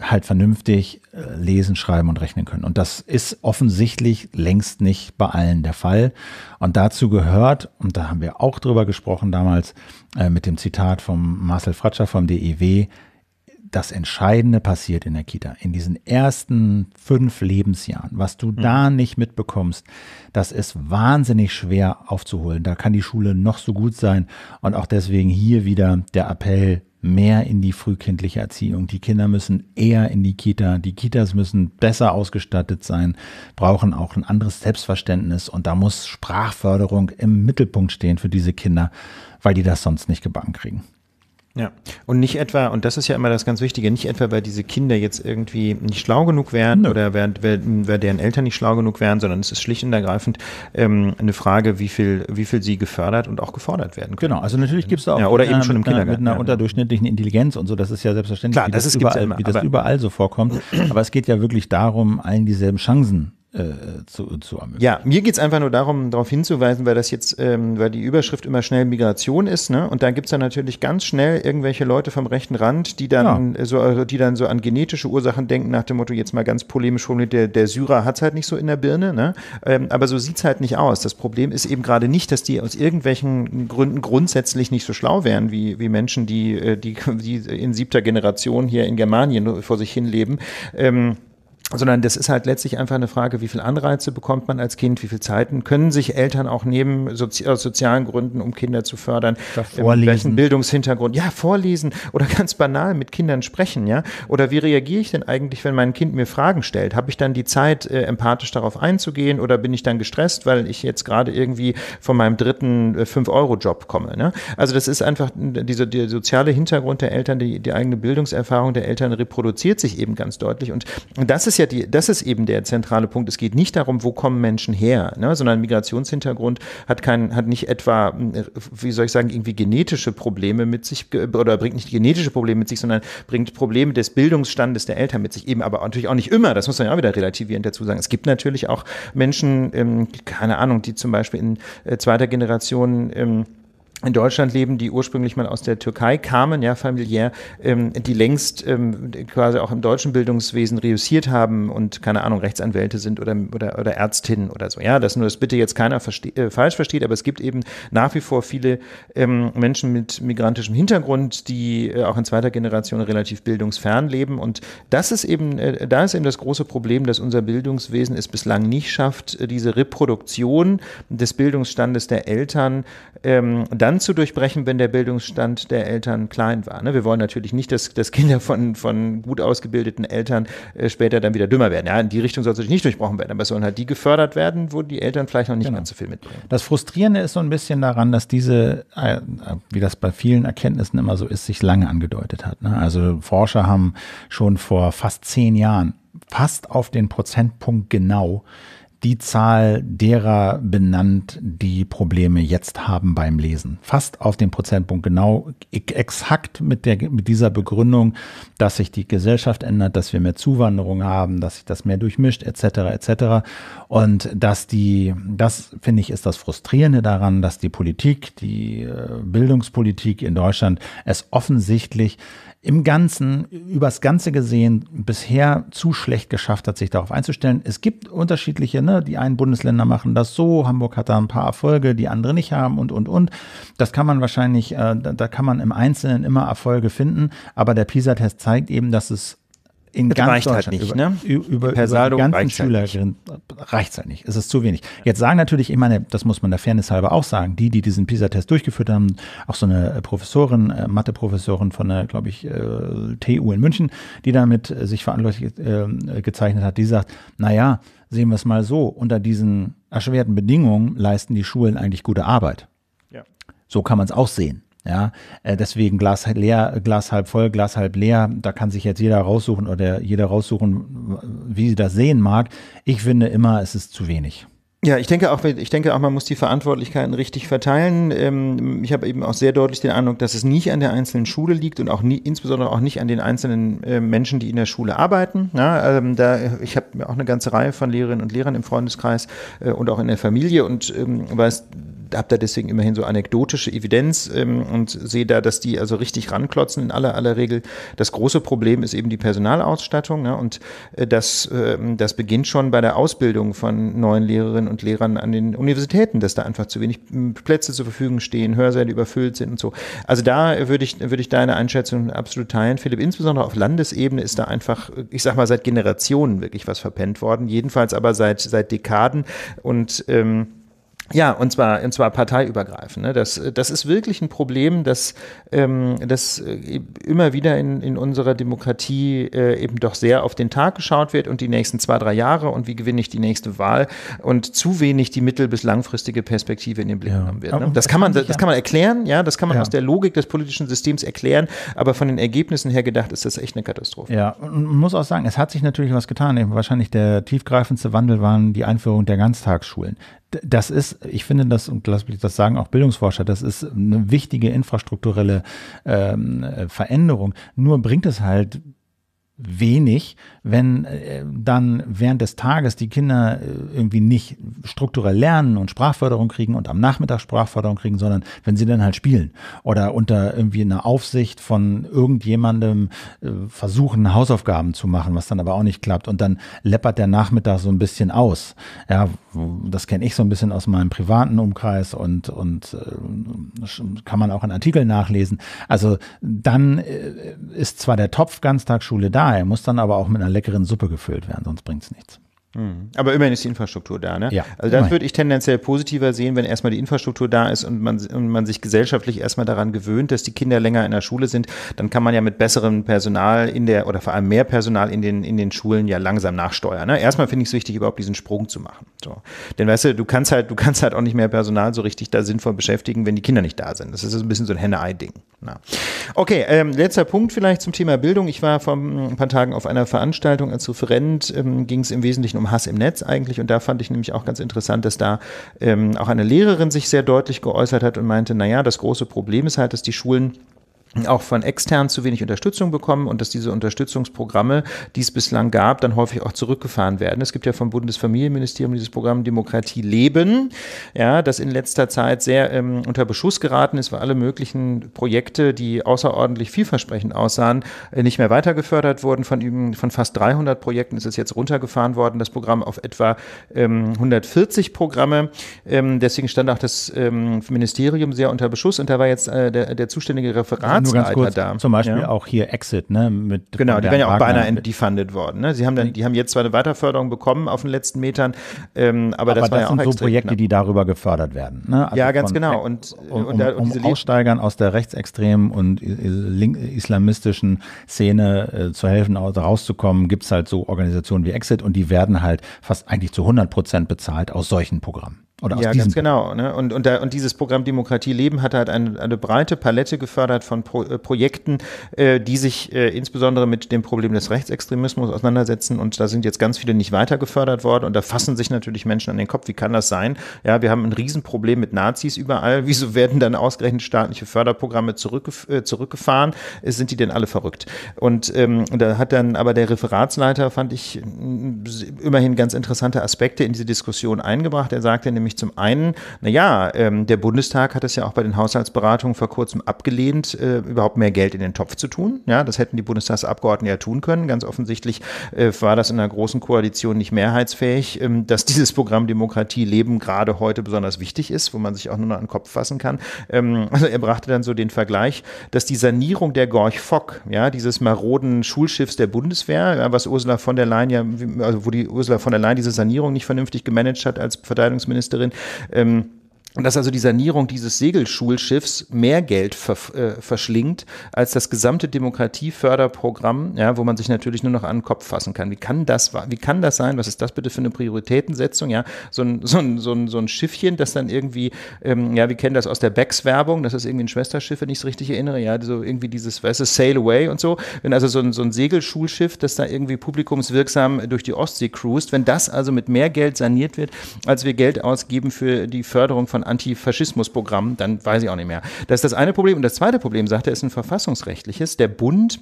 halt vernünftig äh, lesen, schreiben und rechnen können. Und das ist offensichtlich längst nicht bei allen der Fall. Und dazu gehört, und da haben wir auch drüber gesprochen damals äh, mit dem Zitat von Marcel Fratscher vom DEW, das Entscheidende passiert in der Kita, in diesen ersten fünf Lebensjahren. Was du mhm. da nicht mitbekommst, das ist wahnsinnig schwer aufzuholen. Da kann die Schule noch so gut sein. Und auch deswegen hier wieder der Appell, mehr in die frühkindliche Erziehung. Die Kinder müssen eher in die Kita. Die Kitas müssen besser ausgestattet sein, brauchen auch ein anderes Selbstverständnis. Und da muss Sprachförderung im Mittelpunkt stehen für diese Kinder, weil die das sonst nicht gebacken kriegen. Ja, und nicht etwa, und das ist ja immer das ganz Wichtige, nicht etwa, weil diese Kinder jetzt irgendwie nicht schlau genug wären Nö. oder weil, weil, deren Eltern nicht schlau genug wären, sondern es ist schlicht und ergreifend ähm, eine Frage, wie viel, wie viel sie gefördert und auch gefordert werden können. Genau, also natürlich gibt es da auch ja, oder eben schon im ähm, äh, Kindergarten. Einer, mit einer unterdurchschnittlichen Intelligenz und so, das ist ja selbstverständlich, Klar, wie, das, das überall, ja immer, wie das überall so vorkommt. Aber es geht ja wirklich darum, allen dieselben Chancen äh, zu, zu ermöglichen. Ja, mir geht es einfach nur darum, darauf hinzuweisen, weil das jetzt, ähm, weil die Überschrift immer schnell Migration ist, ne? Und da gibt es dann natürlich ganz schnell irgendwelche Leute vom rechten Rand, die dann ja. so, also die dann so an genetische Ursachen denken, nach dem Motto, jetzt mal ganz polemisch formuliert, der, der Syrer hat es halt nicht so in der Birne, ne? Ähm, aber so sieht es halt nicht aus. Das Problem ist eben gerade nicht, dass die aus irgendwelchen Gründen grundsätzlich nicht so schlau wären wie, wie Menschen, die, äh, die, die in siebter Generation hier in Germanien vor sich hin leben. Ähm, sondern das ist halt letztlich einfach eine Frage, wie viel Anreize bekommt man als Kind, wie viel Zeiten können sich Eltern auch nehmen, sozi aus sozialen Gründen, um Kinder zu fördern, ähm, welchen Bildungshintergrund, ja, vorlesen oder ganz banal mit Kindern sprechen, ja, oder wie reagiere ich denn eigentlich, wenn mein Kind mir Fragen stellt? Habe ich dann die Zeit, äh, empathisch darauf einzugehen oder bin ich dann gestresst, weil ich jetzt gerade irgendwie von meinem dritten äh, 5-Euro-Job komme? Ne? Also das ist einfach dieser der soziale Hintergrund der Eltern, die, die eigene Bildungserfahrung der Eltern reproduziert sich eben ganz deutlich und das ist ja ja die, das ist eben der zentrale Punkt. Es geht nicht darum, wo kommen Menschen her, ne? sondern Migrationshintergrund hat kein, hat nicht etwa, hm, wie soll ich sagen, irgendwie genetische Probleme mit sich oder bringt nicht genetische Probleme mit sich, sondern bringt Probleme des Bildungsstandes der Eltern mit sich. Eben aber natürlich auch nicht immer. Das muss man ja auch wieder relativierend dazu sagen. Es gibt natürlich auch Menschen, ähm, keine Ahnung, die zum Beispiel in äh, zweiter Generation ähm, in Deutschland leben, die ursprünglich mal aus der Türkei kamen, ja, familiär, ähm, die längst ähm, quasi auch im deutschen Bildungswesen reüssiert haben und, keine Ahnung, Rechtsanwälte sind oder, oder, oder Ärztinnen oder so. Ja, das nur das bitte jetzt keiner verste äh, falsch versteht, aber es gibt eben nach wie vor viele ähm, Menschen mit migrantischem Hintergrund, die äh, auch in zweiter Generation relativ bildungsfern leben. Und das ist eben, äh, da ist eben das große Problem, dass unser Bildungswesen es bislang nicht schafft, äh, diese Reproduktion des Bildungsstandes der Eltern ähm, dann dann zu durchbrechen, wenn der Bildungsstand der Eltern klein war. Ne? Wir wollen natürlich nicht, dass, dass Kinder von, von gut ausgebildeten Eltern äh, später dann wieder dümmer werden. Ja, in die Richtung soll es natürlich nicht durchbrochen werden, aber es sollen halt die gefördert werden, wo die Eltern vielleicht noch nicht genau. ganz so viel mitbringen. Das Frustrierende ist so ein bisschen daran, dass diese, äh, äh, wie das bei vielen Erkenntnissen immer so ist, sich lange angedeutet hat. Ne? Also Forscher haben schon vor fast zehn Jahren fast auf den Prozentpunkt genau die Zahl derer benannt, die Probleme jetzt haben beim Lesen. Fast auf den Prozentpunkt genau, exakt mit, der, mit dieser Begründung, dass sich die Gesellschaft ändert, dass wir mehr Zuwanderung haben, dass sich das mehr durchmischt, etc., etc. Und dass die, das finde ich, ist das Frustrierende daran, dass die Politik, die äh, Bildungspolitik in Deutschland es offensichtlich im Ganzen, übers Ganze gesehen, bisher zu schlecht geschafft hat, sich darauf einzustellen. Es gibt unterschiedliche, ne? die einen Bundesländer machen das so, Hamburg hat da ein paar Erfolge, die andere nicht haben und, und, und. Das kann man wahrscheinlich, äh, da, da kann man im Einzelnen immer Erfolge finden, aber der PISA-Test zeigt eben, dass es in das ganz reicht halt Deutschland, halt nicht, über, ne? über, über die ganzen halt Schülerinnen reicht es halt nicht. Es ist zu wenig. Jetzt sagen natürlich, ich meine, das muss man der Fairness halber auch sagen, die, die diesen PISA-Test durchgeführt haben, auch so eine äh, Professorin, äh, Mathe-Professorin von der, glaube ich, äh, TU in München, die damit äh, sich verantwortlich äh, gezeichnet hat, die sagt, naja, sehen wir es mal so, unter diesen erschwerten Bedingungen leisten die Schulen eigentlich gute Arbeit. Ja. So kann man es auch sehen. Ja, äh, deswegen Glas halt leer, Glas halb voll, Glas halb leer. Da kann sich jetzt jeder raussuchen oder jeder raussuchen, wie sie das sehen mag. Ich finde immer, es ist zu wenig. Ja, ich denke auch, ich denke auch, man muss die Verantwortlichkeiten richtig verteilen. Ähm, ich habe eben auch sehr deutlich den Eindruck, dass es nicht an der einzelnen Schule liegt und auch nie, insbesondere auch nicht an den einzelnen äh, Menschen, die in der Schule arbeiten. Ja, ähm, da, ich habe auch eine ganze Reihe von Lehrerinnen und Lehrern im Freundeskreis äh, und auch in der Familie und ähm, weiß habe da deswegen immerhin so anekdotische Evidenz ähm, und sehe da, dass die also richtig ranklotzen in aller, aller Regel. Das große Problem ist eben die Personalausstattung ne? und äh, das, äh, das beginnt schon bei der Ausbildung von neuen Lehrerinnen und Lehrern an den Universitäten, dass da einfach zu wenig hm, Plätze zur Verfügung stehen, Hörsäle überfüllt sind und so. Also da äh, würde ich, würde ich deine Einschätzung absolut teilen, Philipp. Insbesondere auf Landesebene ist da einfach, äh, ich sag mal, seit Generationen wirklich was verpennt worden, jedenfalls aber seit, seit Dekaden und ähm, ja, und zwar, und zwar parteiübergreifend. Ne? Das, das ist wirklich ein Problem, das, ähm, das äh, immer wieder in, in unserer Demokratie äh, eben doch sehr auf den Tag geschaut wird und die nächsten zwei, drei Jahre und wie gewinne ich die nächste Wahl und zu wenig die mittel- bis langfristige Perspektive in den Blick genommen wird. Ne? Das, kann man, das kann man erklären, ja, das kann man ja. aus der Logik des politischen Systems erklären, aber von den Ergebnissen her gedacht ist das echt eine Katastrophe. Ja, und man muss auch sagen, es hat sich natürlich was getan. Wahrscheinlich der tiefgreifendste Wandel waren die Einführung der Ganztagsschulen das ist, ich finde das, und lass mich das sagen, auch Bildungsforscher, das ist eine wichtige infrastrukturelle ähm, Veränderung. Nur bringt es halt wenig, wenn äh, dann während des Tages die Kinder äh, irgendwie nicht strukturell lernen und Sprachförderung kriegen und am Nachmittag Sprachförderung kriegen, sondern wenn sie dann halt spielen oder unter irgendwie einer Aufsicht von irgendjemandem äh, versuchen, Hausaufgaben zu machen, was dann aber auch nicht klappt und dann läppert der Nachmittag so ein bisschen aus. Ja, das kenne ich so ein bisschen aus meinem privaten Umkreis und, und kann man auch in Artikeln nachlesen. Also dann ist zwar der Topf Ganztagsschule da, er muss dann aber auch mit einer leckeren Suppe gefüllt werden, sonst bringt es nichts. Hm. Aber immerhin ist die Infrastruktur da, ne? Ja, also das würde ich tendenziell positiver sehen, wenn erstmal die Infrastruktur da ist und man, und man sich gesellschaftlich erstmal daran gewöhnt, dass die Kinder länger in der Schule sind, dann kann man ja mit besserem Personal in der oder vor allem mehr Personal in den, in den Schulen ja langsam nachsteuern. Ne? Erstmal finde ich es wichtig, überhaupt diesen Sprung zu machen. So. Denn weißt du, du kannst halt, du kannst halt auch nicht mehr Personal so richtig da sinnvoll beschäftigen, wenn die Kinder nicht da sind. Das ist ein bisschen so ein Henne-Ei-Ding. Na. Okay, ähm, letzter Punkt vielleicht zum Thema Bildung. Ich war vor hm, ein paar Tagen auf einer Veranstaltung als Referent, ähm, ging es im Wesentlichen um Hass im Netz eigentlich und da fand ich nämlich auch ganz interessant, dass da ähm, auch eine Lehrerin sich sehr deutlich geäußert hat und meinte, naja, das große Problem ist halt, dass die Schulen auch von extern zu wenig Unterstützung bekommen und dass diese Unterstützungsprogramme, die es bislang gab, dann häufig auch zurückgefahren werden. Es gibt ja vom Bundesfamilienministerium dieses Programm Demokratie leben, ja, das in letzter Zeit sehr ähm, unter Beschuss geraten ist, weil alle möglichen Projekte, die außerordentlich vielversprechend aussahen, äh, nicht mehr weitergefördert wurden. Von, von fast 300 Projekten ist es jetzt runtergefahren worden, das Programm auf etwa ähm, 140 Programme. Ähm, deswegen stand auch das ähm, Ministerium sehr unter Beschuss und da war jetzt äh, der, der zuständige Referat nur ganz kurz, da. Zum Beispiel ja. auch hier Exit, ne? Mit genau, die wären ja auch beinahe defunded worden. Ne? Sie haben dann, die haben jetzt zwar eine Weiterförderung bekommen auf den letzten Metern, ähm, aber, aber, das, das war ja auch sind so Projekte, knapp. die darüber gefördert werden. Ne? Also ja, ganz von, genau. Äh, und, um, und, da, und um, diese Aussteigern aus der rechtsextremen und islamistischen Szene äh, zu helfen, rauszukommen, gibt es halt so Organisationen wie Exit und die werden halt fast eigentlich zu 100 Prozent bezahlt aus solchen Programmen. Oder ja, ganz genau. Ne? Und, und, da, und dieses Programm Demokratie leben hat halt eine, eine breite Palette gefördert von Pro, äh, Projekten, äh, die sich äh, insbesondere mit dem Problem des Rechtsextremismus auseinandersetzen. Und da sind jetzt ganz viele nicht weiter gefördert worden. Und da fassen sich natürlich Menschen an den Kopf. Wie kann das sein? Ja, wir haben ein Riesenproblem mit Nazis überall. Wieso werden dann ausgerechnet staatliche Förderprogramme zurückgef äh, zurückgefahren? Sind die denn alle verrückt? Und ähm, da hat dann aber der Referatsleiter, fand ich, immerhin ganz interessante Aspekte in diese Diskussion eingebracht. Er sagte nämlich, nämlich zum einen, naja, ähm, der Bundestag hat es ja auch bei den Haushaltsberatungen vor kurzem abgelehnt, äh, überhaupt mehr Geld in den Topf zu tun. Ja, das hätten die Bundestagsabgeordneten ja tun können. Ganz offensichtlich äh, war das in einer großen Koalition nicht mehrheitsfähig, ähm, dass dieses Programm Demokratie leben gerade heute besonders wichtig ist, wo man sich auch nur noch an den Kopf fassen kann. Ähm, also er brachte dann so den Vergleich, dass die Sanierung der Gorch Fock, ja, dieses maroden Schulschiffs der Bundeswehr, ja, was Ursula von der Leyen ja, also wo die Ursula von der Leyen diese Sanierung nicht vernünftig gemanagt hat als Verteidigungsminister, Ministerin. Ähm, dass also die Sanierung dieses Segelschulschiffs mehr Geld ver, äh, verschlingt als das gesamte Demokratieförderprogramm, ja, wo man sich natürlich nur noch an den Kopf fassen kann. Wie kann das, wie kann das sein? Was ist das bitte für eine Prioritätensetzung? Ja, so ein, so ein, so ein, so ein Schiffchen, das dann irgendwie, ähm, ja, wir kennen das aus der Becks-Werbung, das ist irgendwie ein Schwesterschiff, wenn ich es richtig erinnere, ja, so irgendwie dieses, weißt du, Sail Away und so. Wenn also so ein, so ein Segelschulschiff, das da irgendwie publikumswirksam durch die Ostsee cruist, wenn das also mit mehr Geld saniert wird, als wir Geld ausgeben für die Förderung von ein Antifaschismusprogramm, dann weiß ich auch nicht mehr. Das ist das eine Problem. Und das zweite Problem, sagt er, ist ein verfassungsrechtliches. Der Bund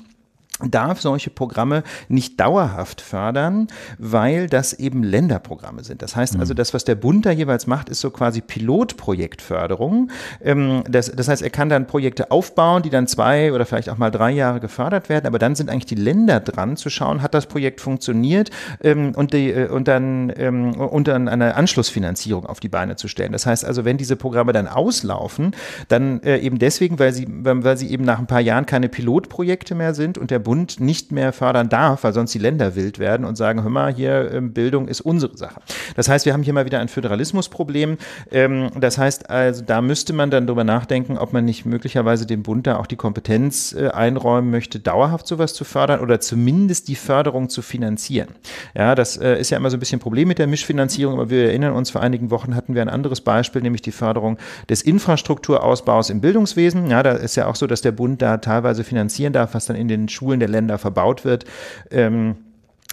darf solche Programme nicht dauerhaft fördern, weil das eben Länderprogramme sind. Das heißt also, mhm. das, was der Bund da jeweils macht, ist so quasi Pilotprojektförderung. Ähm, das, das heißt, er kann dann Projekte aufbauen, die dann zwei oder vielleicht auch mal drei Jahre gefördert werden, aber dann sind eigentlich die Länder dran zu schauen, hat das Projekt funktioniert ähm, und, die, äh, und, dann, ähm, und dann eine Anschlussfinanzierung auf die Beine zu stellen. Das heißt also, wenn diese Programme dann auslaufen, dann äh, eben deswegen, weil sie, weil sie eben nach ein paar Jahren keine Pilotprojekte mehr sind und der Bund Bund nicht mehr fördern darf, weil sonst die Länder wild werden und sagen, hör mal, hier ähm, Bildung ist unsere Sache. Das heißt, wir haben hier mal wieder ein Föderalismusproblem. Ähm, das heißt also, da müsste man dann drüber nachdenken, ob man nicht möglicherweise dem Bund da auch die Kompetenz äh, einräumen möchte, dauerhaft sowas zu fördern oder zumindest die Förderung zu finanzieren. Ja, das äh, ist ja immer so ein bisschen ein Problem mit der Mischfinanzierung, aber wir erinnern uns, vor einigen Wochen hatten wir ein anderes Beispiel, nämlich die Förderung des Infrastrukturausbaus im Bildungswesen. Ja, da ist ja auch so, dass der Bund da teilweise finanzieren darf, was dann in den Schulen Schulen der Länder verbaut wird. Ähm,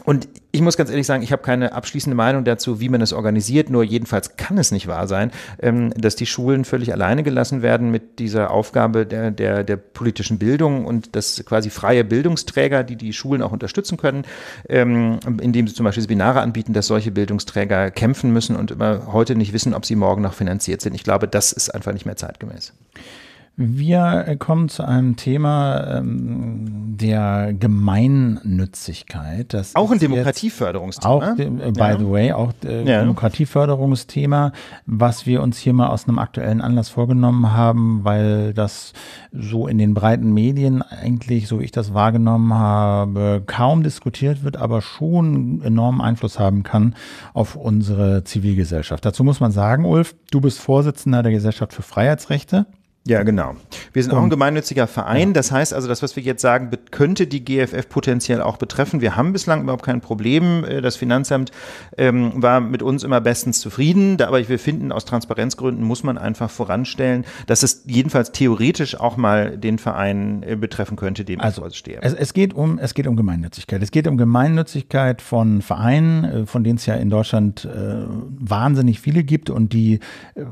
und ich muss ganz ehrlich sagen, ich habe keine abschließende Meinung dazu, wie man es organisiert. Nur jedenfalls kann es nicht wahr sein, ähm, dass die Schulen völlig alleine gelassen werden mit dieser Aufgabe der, der, der politischen Bildung und dass quasi freie Bildungsträger, die die Schulen auch unterstützen können, ähm, indem sie zum Beispiel Seminare anbieten, dass solche Bildungsträger kämpfen müssen und immer heute nicht wissen, ob sie morgen noch finanziert sind. Ich glaube, das ist einfach nicht mehr zeitgemäß. Wir kommen zu einem Thema ähm, der Gemeinnützigkeit. Das auch ein Demokratieförderungsthema. Auch, de äh, by ja. the way, auch äh, ja. Demokratieförderungsthema, was wir uns hier mal aus einem aktuellen Anlass vorgenommen haben, weil das so in den breiten Medien eigentlich, so wie ich das wahrgenommen habe, kaum diskutiert wird, aber schon enormen Einfluss haben kann auf unsere Zivilgesellschaft. Dazu muss man sagen, Ulf, du bist Vorsitzender der Gesellschaft für Freiheitsrechte. Ja, genau. Wir sind auch ein gemeinnütziger Verein. Das heißt also, das, was wir jetzt sagen, könnte die GFF potenziell auch betreffen. Wir haben bislang überhaupt kein Problem. Äh, das Finanzamt ähm, war mit uns immer bestens zufrieden. Aber wir finden, aus Transparenzgründen muss man einfach voranstellen, dass es jedenfalls theoretisch auch mal den Verein äh, betreffen könnte, dem also, ich stehe. Es, es, geht um, es geht um Gemeinnützigkeit. Es geht um Gemeinnützigkeit von Vereinen, äh, von denen es ja in Deutschland äh, wahnsinnig viele gibt und die äh,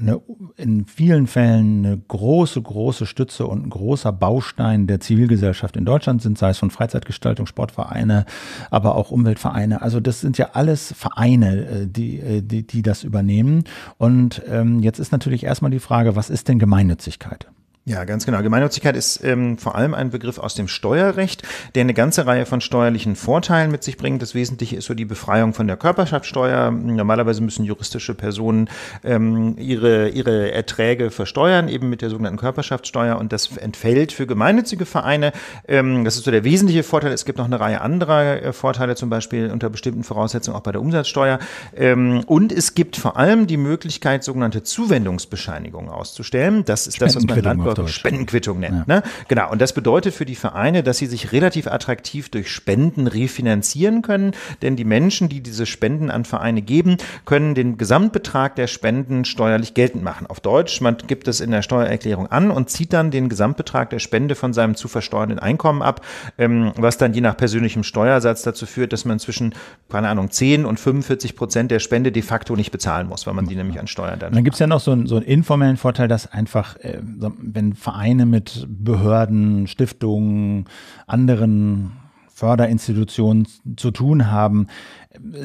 eine, in vielen Fällen eine große, große Stütze und ein großer Baustein der Zivilgesellschaft in Deutschland sind, sei es von Freizeitgestaltung, Sportvereine, aber auch Umweltvereine. Also das sind ja alles Vereine, äh, die, äh, die, die das übernehmen. Und ähm, jetzt ist natürlich erstmal die Frage, was ist denn Gemeinnützigkeit? Ja, ganz genau. Gemeinnützigkeit ist ähm, vor allem ein Begriff aus dem Steuerrecht, der eine ganze Reihe von steuerlichen Vorteilen mit sich bringt. Das Wesentliche ist so die Befreiung von der Körperschaftssteuer. Normalerweise müssen juristische Personen ähm, ihre, ihre Erträge versteuern, eben mit der sogenannten Körperschaftssteuer. Und das entfällt für gemeinnützige Vereine. Ähm, das ist so der wesentliche Vorteil. Es gibt noch eine Reihe anderer äh, Vorteile, zum Beispiel unter bestimmten Voraussetzungen auch bei der Umsatzsteuer. Ähm, und es gibt vor allem die Möglichkeit, sogenannte Zuwendungsbescheinigungen auszustellen. Das ist das, was man Landläufig Deutsch. Spendenquittung nennt. Ja. Ne? Genau. Und das bedeutet für die Vereine, dass sie sich relativ attraktiv durch Spenden refinanzieren können, denn die Menschen, die diese Spenden an Vereine geben, können den Gesamtbetrag der Spenden steuerlich geltend machen. Auf Deutsch, man gibt es in der Steuererklärung an und zieht dann den Gesamtbetrag der Spende von seinem zu versteuernden Einkommen ab, ähm, was dann je nach persönlichem Steuersatz dazu führt, dass man zwischen, keine Ahnung, 10 und 45 Prozent der Spende de facto nicht bezahlen muss, weil man die nämlich an Steuern dann. Dann gibt es ja noch so einen, so einen informellen Vorteil, dass einfach, äh, wenn wenn Vereine mit Behörden, Stiftungen, anderen Förderinstitutionen zu tun haben,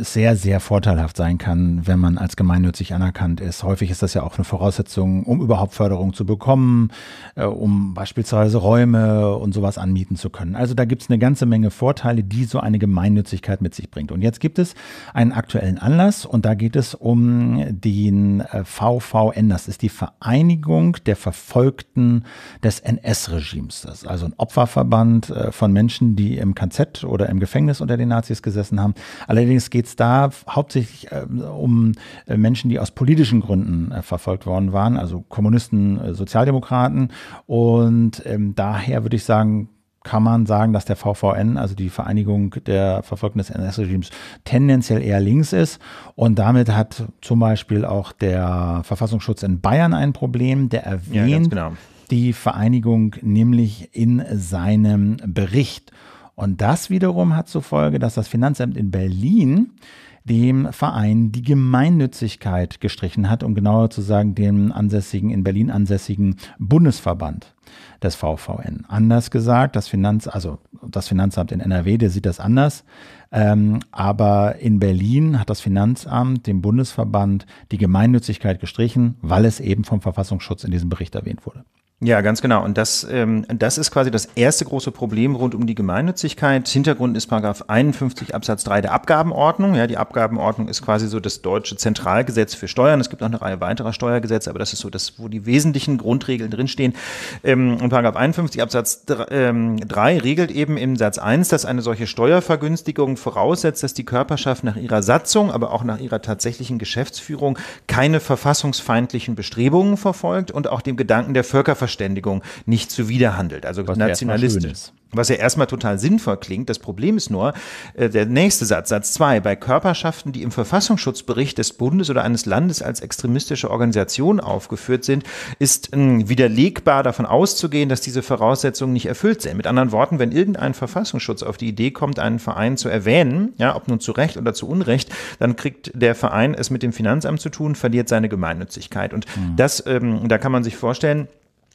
sehr, sehr vorteilhaft sein kann, wenn man als gemeinnützig anerkannt ist. Häufig ist das ja auch eine Voraussetzung, um überhaupt Förderung zu bekommen, äh, um beispielsweise Räume und sowas anmieten zu können. Also da gibt es eine ganze Menge Vorteile, die so eine Gemeinnützigkeit mit sich bringt. Und jetzt gibt es einen aktuellen Anlass und da geht es um den äh, VVN. Das ist die Vereinigung der Verfolgten des NS-Regimes. Das ist also ein Opferverband äh, von Menschen, die im KZ oder im Gefängnis unter den Nazis gesessen haben. Allerdings Allerdings geht es da hauptsächlich ähm, äh, um Menschen, die aus politischen Gründen äh, verfolgt worden waren, also Kommunisten, äh, Sozialdemokraten. Und ähm, daher würde ich sagen, kann man sagen, dass der VVN, also die Vereinigung der Verfolgten des NS-Regimes, tendenziell eher links ist. Und damit hat zum Beispiel auch der Verfassungsschutz in Bayern ein Problem, der erwähnt ja, genau. die Vereinigung nämlich in seinem Bericht. Und das wiederum hat zur Folge, dass das Finanzamt in Berlin dem Verein die Gemeinnützigkeit gestrichen hat, um genauer zu sagen, dem ansässigen, in Berlin ansässigen Bundesverband des VVN. Anders gesagt, das Finanz, also das Finanzamt in NRW, der sieht das anders. Ähm, aber in Berlin hat das Finanzamt dem Bundesverband die Gemeinnützigkeit gestrichen, weil es eben vom Verfassungsschutz in diesem Bericht erwähnt wurde. Ja, ganz genau. Und das, ähm, das ist quasi das erste große Problem rund um die Gemeinnützigkeit. Hintergrund ist 51 Absatz 3 der Abgabenordnung. Ja, die Abgabenordnung ist quasi so das deutsche Zentralgesetz für Steuern. Es gibt auch eine Reihe weiterer Steuergesetze, aber das ist so das, wo die wesentlichen Grundregeln drinstehen. Ähm, und 51 Absatz 3, ähm, 3 regelt eben im Satz 1, dass eine solche Steuervergünstigung voraussetzt, dass die Körperschaft nach ihrer Satzung, aber auch nach ihrer tatsächlichen Geschäftsführung keine verfassungsfeindlichen Bestrebungen verfolgt und auch dem Gedanken der Völkerverschwörung Völkerverständigung nicht zuwiderhandelt. Also was nationalistisch. Was ja erstmal total sinnvoll klingt. Das Problem ist nur, äh, der nächste Satz, Satz zwei: bei Körperschaften, die im Verfassungsschutzbericht des Bundes oder eines Landes als extremistische Organisation aufgeführt sind, ist äh, widerlegbar davon auszugehen, dass diese Voraussetzungen nicht erfüllt sind. Mit anderen Worten, wenn irgendein Verfassungsschutz auf die Idee kommt, einen Verein zu erwähnen, ja, ob nun zu Recht oder zu Unrecht, dann kriegt der Verein es mit dem Finanzamt zu tun, verliert seine Gemeinnützigkeit. Und mhm. das, ähm, da kann man sich vorstellen,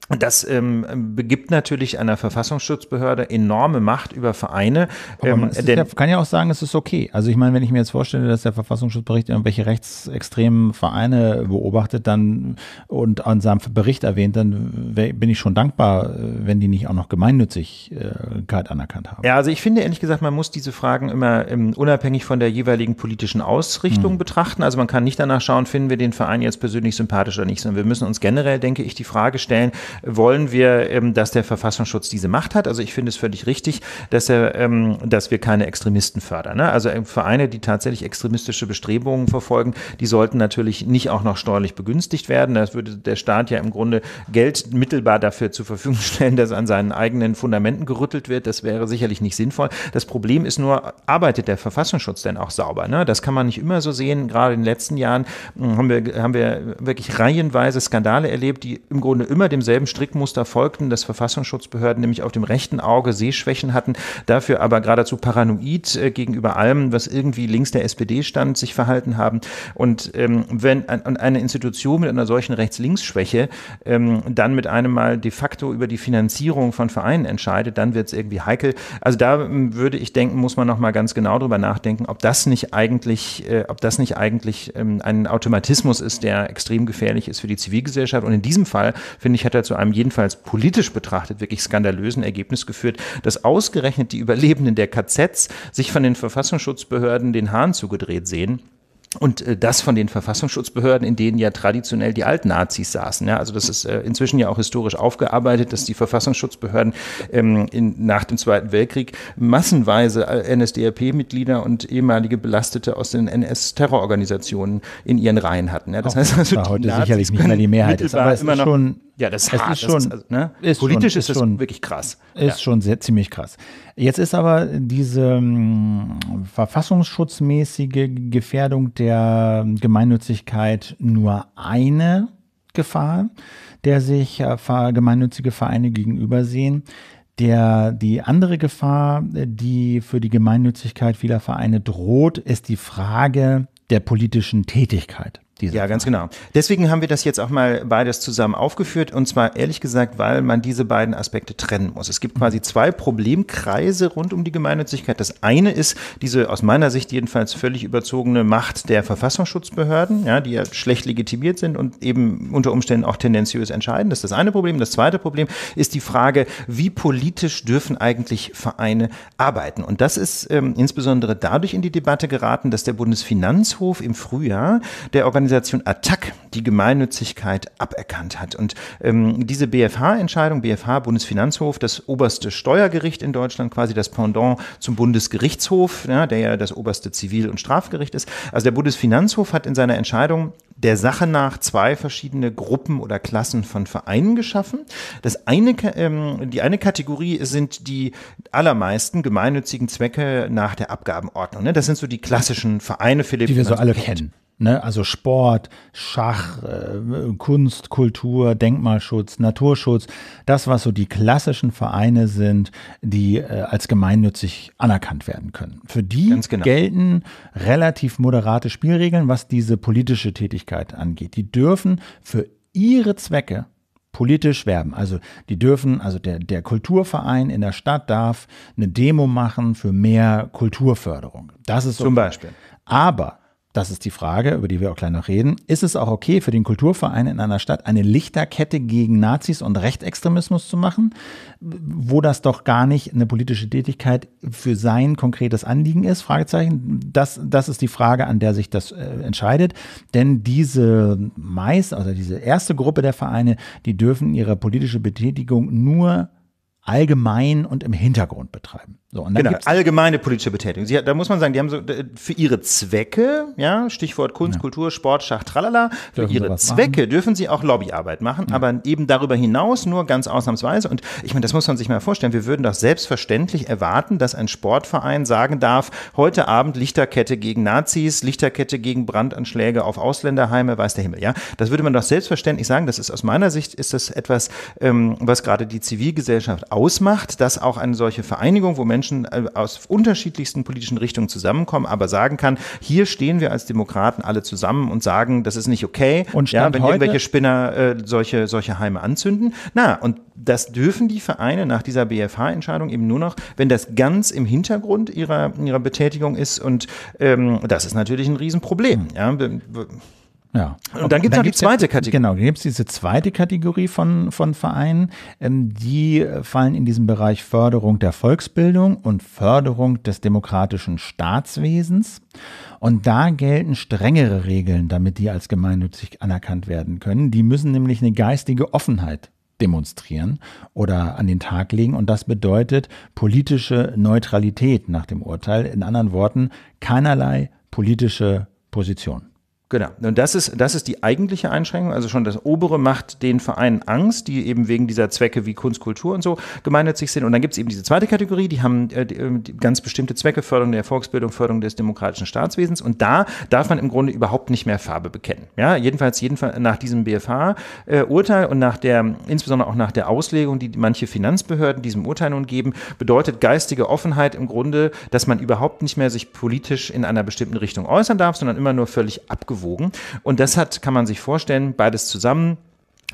und Das ähm, begibt natürlich einer Verfassungsschutzbehörde enorme Macht über Vereine. Ähm, denn ja, kann ja auch sagen, es ist okay. Also ich meine, wenn ich mir jetzt vorstelle, dass der Verfassungsschutzbericht irgendwelche rechtsextremen Vereine beobachtet dann und an seinem Bericht erwähnt, dann bin ich schon dankbar, äh, wenn die nicht auch noch Gemeinnützigkeit äh, anerkannt haben. Ja, also ich finde ehrlich gesagt, man muss diese Fragen immer um, ähm, unabhängig von der jeweiligen politischen Ausrichtung mhm. betrachten. Also man kann nicht danach schauen, finden wir den Verein jetzt persönlich sympathisch oder nicht, sondern wir müssen uns generell, denke ich, die Frage stellen, wollen wir, ähm, dass der Verfassungsschutz diese Macht hat. Also ich finde es völlig richtig, dass, er, ähm, dass wir keine Extremisten fördern. Ne? Also ähm, Vereine, die tatsächlich extremistische Bestrebungen verfolgen, die sollten natürlich nicht auch noch steuerlich begünstigt werden. Das würde der Staat ja im Grunde Geld mittelbar dafür zur Verfügung stellen, dass an seinen eigenen Fundamenten gerüttelt wird. Das wäre sicherlich nicht sinnvoll. Das Problem ist nur, arbeitet der Verfassungsschutz denn auch sauber? Ne? Das kann man nicht immer so sehen. Gerade in den letzten Jahren hm, haben wir, haben wir wirklich reihenweise Skandale erlebt, die im Grunde immer demselben im Strickmuster folgten, dass Verfassungsschutzbehörden nämlich auf dem rechten Auge Sehschwächen hatten, dafür aber geradezu paranoid äh, gegenüber allem, was irgendwie links der SPD stand, sich verhalten haben. Und ähm, wenn ein, eine Institution mit einer solchen Rechts-Links-Schwäche ähm, dann mit einem Mal de facto über die Finanzierung von Vereinen entscheidet, dann wird es irgendwie heikel. Also da ähm, würde ich denken, muss man nochmal ganz genau drüber nachdenken, ob das nicht eigentlich, äh, ob das nicht eigentlich ähm, ein Automatismus ist, der extrem gefährlich ist für die Zivilgesellschaft. Und in diesem Fall, finde ich, hat er zu zu einem jedenfalls politisch betrachtet wirklich skandalösen Ergebnis geführt, dass ausgerechnet die Überlebenden der KZs sich von den Verfassungsschutzbehörden den Hahn zugedreht sehen. Und äh, das von den Verfassungsschutzbehörden, in denen ja traditionell die Altnazis saßen. Ja, also das ist äh, inzwischen ja auch historisch aufgearbeitet, dass die Verfassungsschutzbehörden ähm, in, nach dem Zweiten Weltkrieg massenweise äh, NSDAP-Mitglieder und ehemalige Belastete aus den NS-Terrororganisationen in ihren Reihen hatten. Ja, das auch heißt also, da heute Nazis sicherlich nicht mehr die Mehrheit ist, aber es ist schon ja, das ist hart. Ist schon, ist, also, ne? ne? ist Politisch schon, ist, ist schon, wirklich krass. Ist ja. schon sehr ziemlich krass. Jetzt ist aber diese mh, hm, verfassungsschutzmäßige Gefährdung der Gemeinnützigkeit nur eine Gefahr, der sich äh, gemeinnützige Vereine gegenübersehen. Der, die andere Gefahr, die für die Gemeinnützigkeit vieler Vereine droht, ist die Frage der politischen Tätigkeit ja, ganz genau. Deswegen haben wir das jetzt auch mal beides zusammen aufgeführt und zwar ehrlich gesagt, weil man diese beiden Aspekte trennen muss. Es gibt mhm. quasi zwei Problemkreise rund um die Gemeinnützigkeit. Das eine ist diese aus meiner Sicht jedenfalls völlig überzogene Macht der Verfassungsschutzbehörden, ja, die ja schlecht legitimiert sind und eben unter Umständen auch tendenziös entscheiden. Das ist das eine Problem. Das zweite Problem ist die Frage, wie politisch dürfen eigentlich Vereine arbeiten? Und das ist ähm, insbesondere dadurch in die Debatte geraten, dass der Bundesfinanzhof im Frühjahr der Organisation Organisation ATTAC die Gemeinnützigkeit aberkannt hat. Und ähm, diese BFH-Entscheidung, BFH Bundesfinanzhof, das oberste Steuergericht in Deutschland, quasi das Pendant zum Bundesgerichtshof, ja, der ja das oberste Zivil- und Strafgericht ist. Also der Bundesfinanzhof hat in seiner Entscheidung der Sache nach zwei verschiedene Gruppen oder Klassen von Vereinen geschaffen. Das eine, ähm, die eine Kategorie sind die allermeisten gemeinnützigen Zwecke nach der Abgabenordnung. Ne? Das sind so die klassischen Vereine, Philipp. Die wir so alle kennt. kennen. Ne? Also Sport, Schach, äh, Kunst, Kultur, Denkmalschutz, Naturschutz, das, was so die klassischen Vereine sind, die äh, als gemeinnützig anerkannt werden können. Für die genau. gelten relativ moderate Spielregeln, was diese politische Tätigkeit angeht. Die dürfen für ihre Zwecke politisch werben. Also die dürfen, also der, der Kulturverein in der Stadt darf eine Demo machen für mehr Kulturförderung. Das ist so. zum okay. Beispiel. Aber das ist die Frage, über die wir auch gleich noch reden. Ist es auch okay für den Kulturverein in einer Stadt, eine Lichterkette gegen Nazis und Rechtsextremismus zu machen, wo das doch gar nicht eine politische Tätigkeit für sein konkretes Anliegen ist? Fragezeichen. Das, das ist die Frage, an der sich das äh, entscheidet. Denn diese meist, also diese erste Gruppe der Vereine, die dürfen ihre politische Betätigung nur allgemein und im Hintergrund betreiben. So, und dann genau, allgemeine politische Betätigung. Sie, da muss man sagen, die haben so für ihre Zwecke, ja, Stichwort Kunst, ja. Kultur, Sport, Schach, tralala, für dürfen ihre Zwecke machen. dürfen sie auch Lobbyarbeit machen, ja. aber eben darüber hinaus nur ganz ausnahmsweise. Und ich meine, das muss man sich mal vorstellen. Wir würden doch selbstverständlich erwarten, dass ein Sportverein sagen darf, heute Abend Lichterkette gegen Nazis, Lichterkette gegen Brandanschläge auf Ausländerheime, weiß der Himmel, ja. Das würde man doch selbstverständlich sagen. Das ist aus meiner Sicht ist das etwas, ähm, was gerade die Zivilgesellschaft ausmacht, dass auch eine solche Vereinigung, wo Menschen Menschen äh, aus unterschiedlichsten politischen Richtungen zusammenkommen, aber sagen kann, hier stehen wir als Demokraten alle zusammen und sagen, das ist nicht okay, und ja, wenn irgendwelche Spinner äh, solche, solche Heime anzünden. Na, und das dürfen die Vereine nach dieser BFH-Entscheidung eben nur noch, wenn das ganz im Hintergrund ihrer, ihrer Betätigung ist. Und ähm, das ist natürlich ein Riesenproblem. Ja. Ja. Und dann gibt es noch die zweite Kategorie. Genau, dann gibt es diese zweite Kategorie von, von Vereinen. Ähm, die äh, fallen in diesen Bereich Förderung der Volksbildung und Förderung des demokratischen Staatswesens. Und da gelten strengere Regeln, damit die als gemeinnützig anerkannt werden können. Die müssen nämlich eine geistige Offenheit demonstrieren oder an den Tag legen. Und das bedeutet politische Neutralität nach dem Urteil. In anderen Worten, keinerlei politische Position. Genau. Und das ist, das ist die eigentliche Einschränkung. Also schon das obere macht den Vereinen Angst, die eben wegen dieser Zwecke wie Kunst, Kultur und so gemeinnützig sind. Und dann gibt es eben diese zweite Kategorie, die haben äh, ähm, die, ganz bestimmte Zwecke, Förderung der Volksbildung, Förderung des demokratischen Staatswesens. Und da darf man im Grunde überhaupt nicht mehr Farbe bekennen. Ja, jedenfalls, jedenfalls nach diesem BFH-Urteil äh, und nach der, insbesondere auch nach der Auslegung, die manche Finanzbehörden diesem Urteil nun geben, bedeutet geistige Offenheit im Grunde, dass man überhaupt nicht mehr sich politisch in einer bestimmten Richtung äußern darf, sondern immer nur völlig abgewogen abgewogen. Und das hat, kann man sich vorstellen, beides zusammen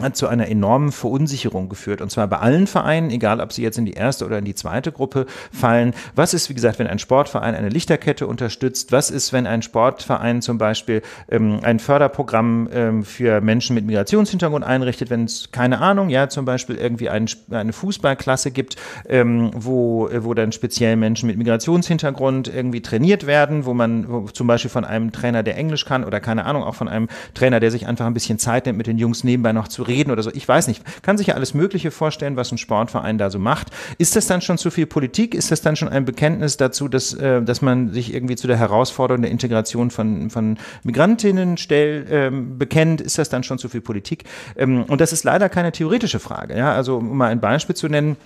hat zu einer enormen Verunsicherung geführt. Und zwar bei allen Vereinen, egal ob sie jetzt in die erste oder in die zweite Gruppe fallen. Was ist, wie gesagt, wenn ein Sportverein eine Lichterkette unterstützt? Was ist, wenn ein Sportverein zum Beispiel ähm, ein Förderprogramm ähm, für Menschen mit Migrationshintergrund einrichtet, wenn es, keine Ahnung, ja, zum Beispiel irgendwie ein, eine Fußballklasse gibt, ähm, wo, äh, wo dann speziell Menschen mit Migrationshintergrund irgendwie trainiert werden, wo man wo zum Beispiel von einem Trainer, der Englisch kann oder keine Ahnung, auch von einem Trainer, der sich einfach ein bisschen Zeit nimmt, mit den Jungs nebenbei noch zu reden oder so. Ich weiß nicht. Kann sich ja alles Mögliche vorstellen, was ein Sportverein da so macht. Ist das dann schon zu viel Politik? Ist das dann schon ein Bekenntnis dazu, dass, äh, dass man sich irgendwie zu der Herausforderung der Integration von, von Migrantinnen stell, ähm, bekennt? Ist das dann schon zu viel Politik? Ähm, und das ist leider keine theoretische Frage. Ja? Also um mal ein Beispiel zu nennen.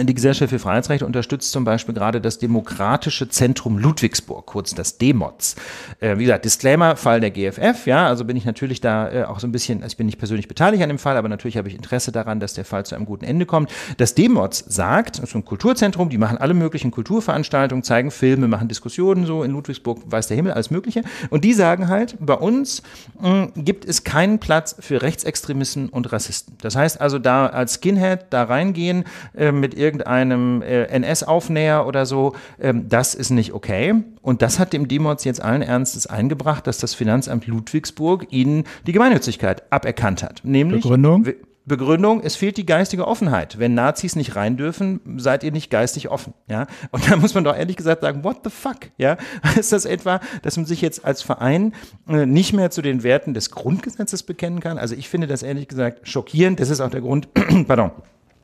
Die Gesellschaft für Freiheitsrechte unterstützt zum Beispiel gerade das Demokratische Zentrum Ludwigsburg, kurz das DEMOTS. Äh, wie gesagt, Disclaimer, Fall der GFF, ja, also bin ich natürlich da äh, auch so ein bisschen, also ich bin nicht persönlich beteiligt an dem Fall, aber natürlich habe ich Interesse daran, dass der Fall zu einem guten Ende kommt. Das DEMOTS sagt, das ist ein Kulturzentrum, die machen alle möglichen Kulturveranstaltungen, zeigen Filme, machen Diskussionen so, in Ludwigsburg weiß der Himmel, alles mögliche. Und die sagen halt, bei uns mh, hm, gibt es keinen Platz für Rechtsextremisten und Rassisten. Das heißt also, da als Skinhead da reingehen äh, mit irgendeinem äh, NS-Aufnäher oder so. Ähm, das ist nicht okay. Und das hat dem Demos jetzt allen Ernstes eingebracht, dass das Finanzamt Ludwigsburg ihnen die Gemeinnützigkeit aberkannt hat. Nämlich Begründung? Begründung, es fehlt die geistige Offenheit. Wenn Nazis nicht rein dürfen, seid ihr nicht geistig offen. Ja? Und da muss man doch ehrlich gesagt sagen, what the fuck? Ja? Ist das etwa, dass man sich jetzt als Verein äh, nicht mehr zu den Werten des Grundgesetzes bekennen kann? Also ich finde das ehrlich gesagt schockierend. Das ist auch der Grund, pardon,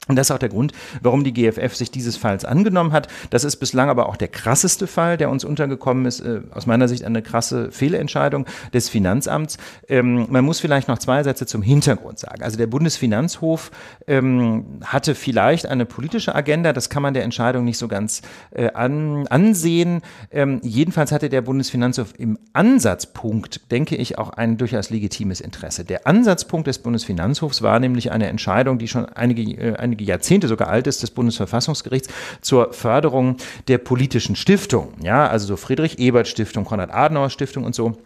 und das ist auch der Grund, warum die GFF sich dieses Falls angenommen hat. Das ist bislang aber auch der krasseste Fall, der uns untergekommen ist. Äh, aus meiner Sicht eine krasse Fehlentscheidung des Finanzamts. Ähm, man muss vielleicht noch zwei Sätze zum Hintergrund sagen. Also der Bundesfinanzhof ähm, hatte vielleicht eine politische Agenda. Das kann man der Entscheidung nicht so ganz äh, an, ansehen. Ähm, jedenfalls hatte der Bundesfinanzhof im Ansatzpunkt, denke ich, auch ein durchaus legitimes Interesse. Der Ansatzpunkt des Bundesfinanzhofs war nämlich eine Entscheidung, die schon einige, äh, einige einige Jahrzehnte sogar alt ist, des Bundesverfassungsgerichts zur Förderung der politischen Stiftung. Ja, also so Friedrich Ebert Stiftung, Konrad Adenauer Stiftung und so.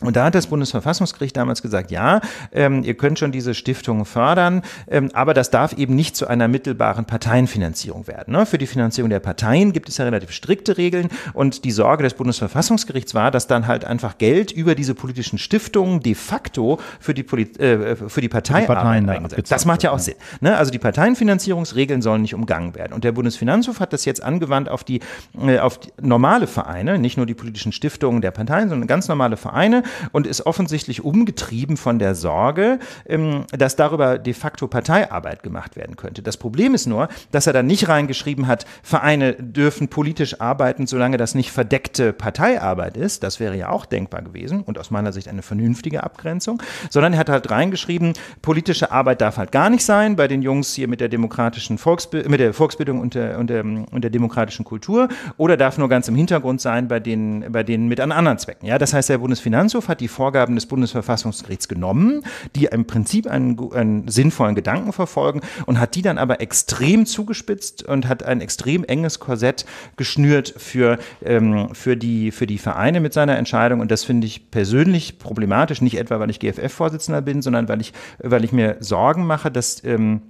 Und da hat das Bundesverfassungsgericht damals gesagt, ja, ähm, ihr könnt schon diese Stiftungen fördern, ähm, aber das darf eben nicht zu einer mittelbaren Parteienfinanzierung werden. Ne? Für die Finanzierung der Parteien gibt es ja relativ strikte Regeln und die Sorge des Bundesverfassungsgerichts war, dass dann halt einfach Geld über diese politischen Stiftungen de facto für die, Poli äh, für die Partei eingesetzt. Das macht ja auch Sinn. Ne? Also die Parteienfinanzierungsregeln sollen nicht umgangen werden. Und der Bundesfinanzhof hat das jetzt angewandt auf die, äh, auf die normale Vereine, nicht nur die politischen Stiftungen der Parteien, sondern ganz normale Vereine und ist offensichtlich umgetrieben von der Sorge, ähm, dass darüber de facto Parteiarbeit gemacht werden könnte. Das Problem ist nur, dass er da nicht reingeschrieben hat, Vereine dürfen politisch arbeiten, solange das nicht verdeckte Parteiarbeit ist. Das wäre ja auch denkbar gewesen und aus meiner Sicht eine vernünftige Abgrenzung, sondern er hat halt reingeschrieben, politische Arbeit darf halt gar nicht sein bei den Jungs hier mit der demokratischen Volksbi mit der Volksbildung und der, und, der, und der demokratischen Kultur oder darf nur ganz im Hintergrund sein bei denen, bei denen mit an anderen Zwecken. Ja, das heißt, der Bundesfinanzhof Gerichtshof hat die Vorgaben des Bundesverfassungsgerichts genommen, die im Prinzip einen, einen sinnvollen Gedanken verfolgen und hat die dann aber extrem zugespitzt und hat ein extrem enges Korsett geschnürt für, ähm, für, die, für die Vereine mit seiner Entscheidung. Und das finde ich persönlich problematisch, nicht etwa, weil ich GFF-Vorsitzender bin, sondern weil ich, weil ich mir Sorgen mache, dass ähm,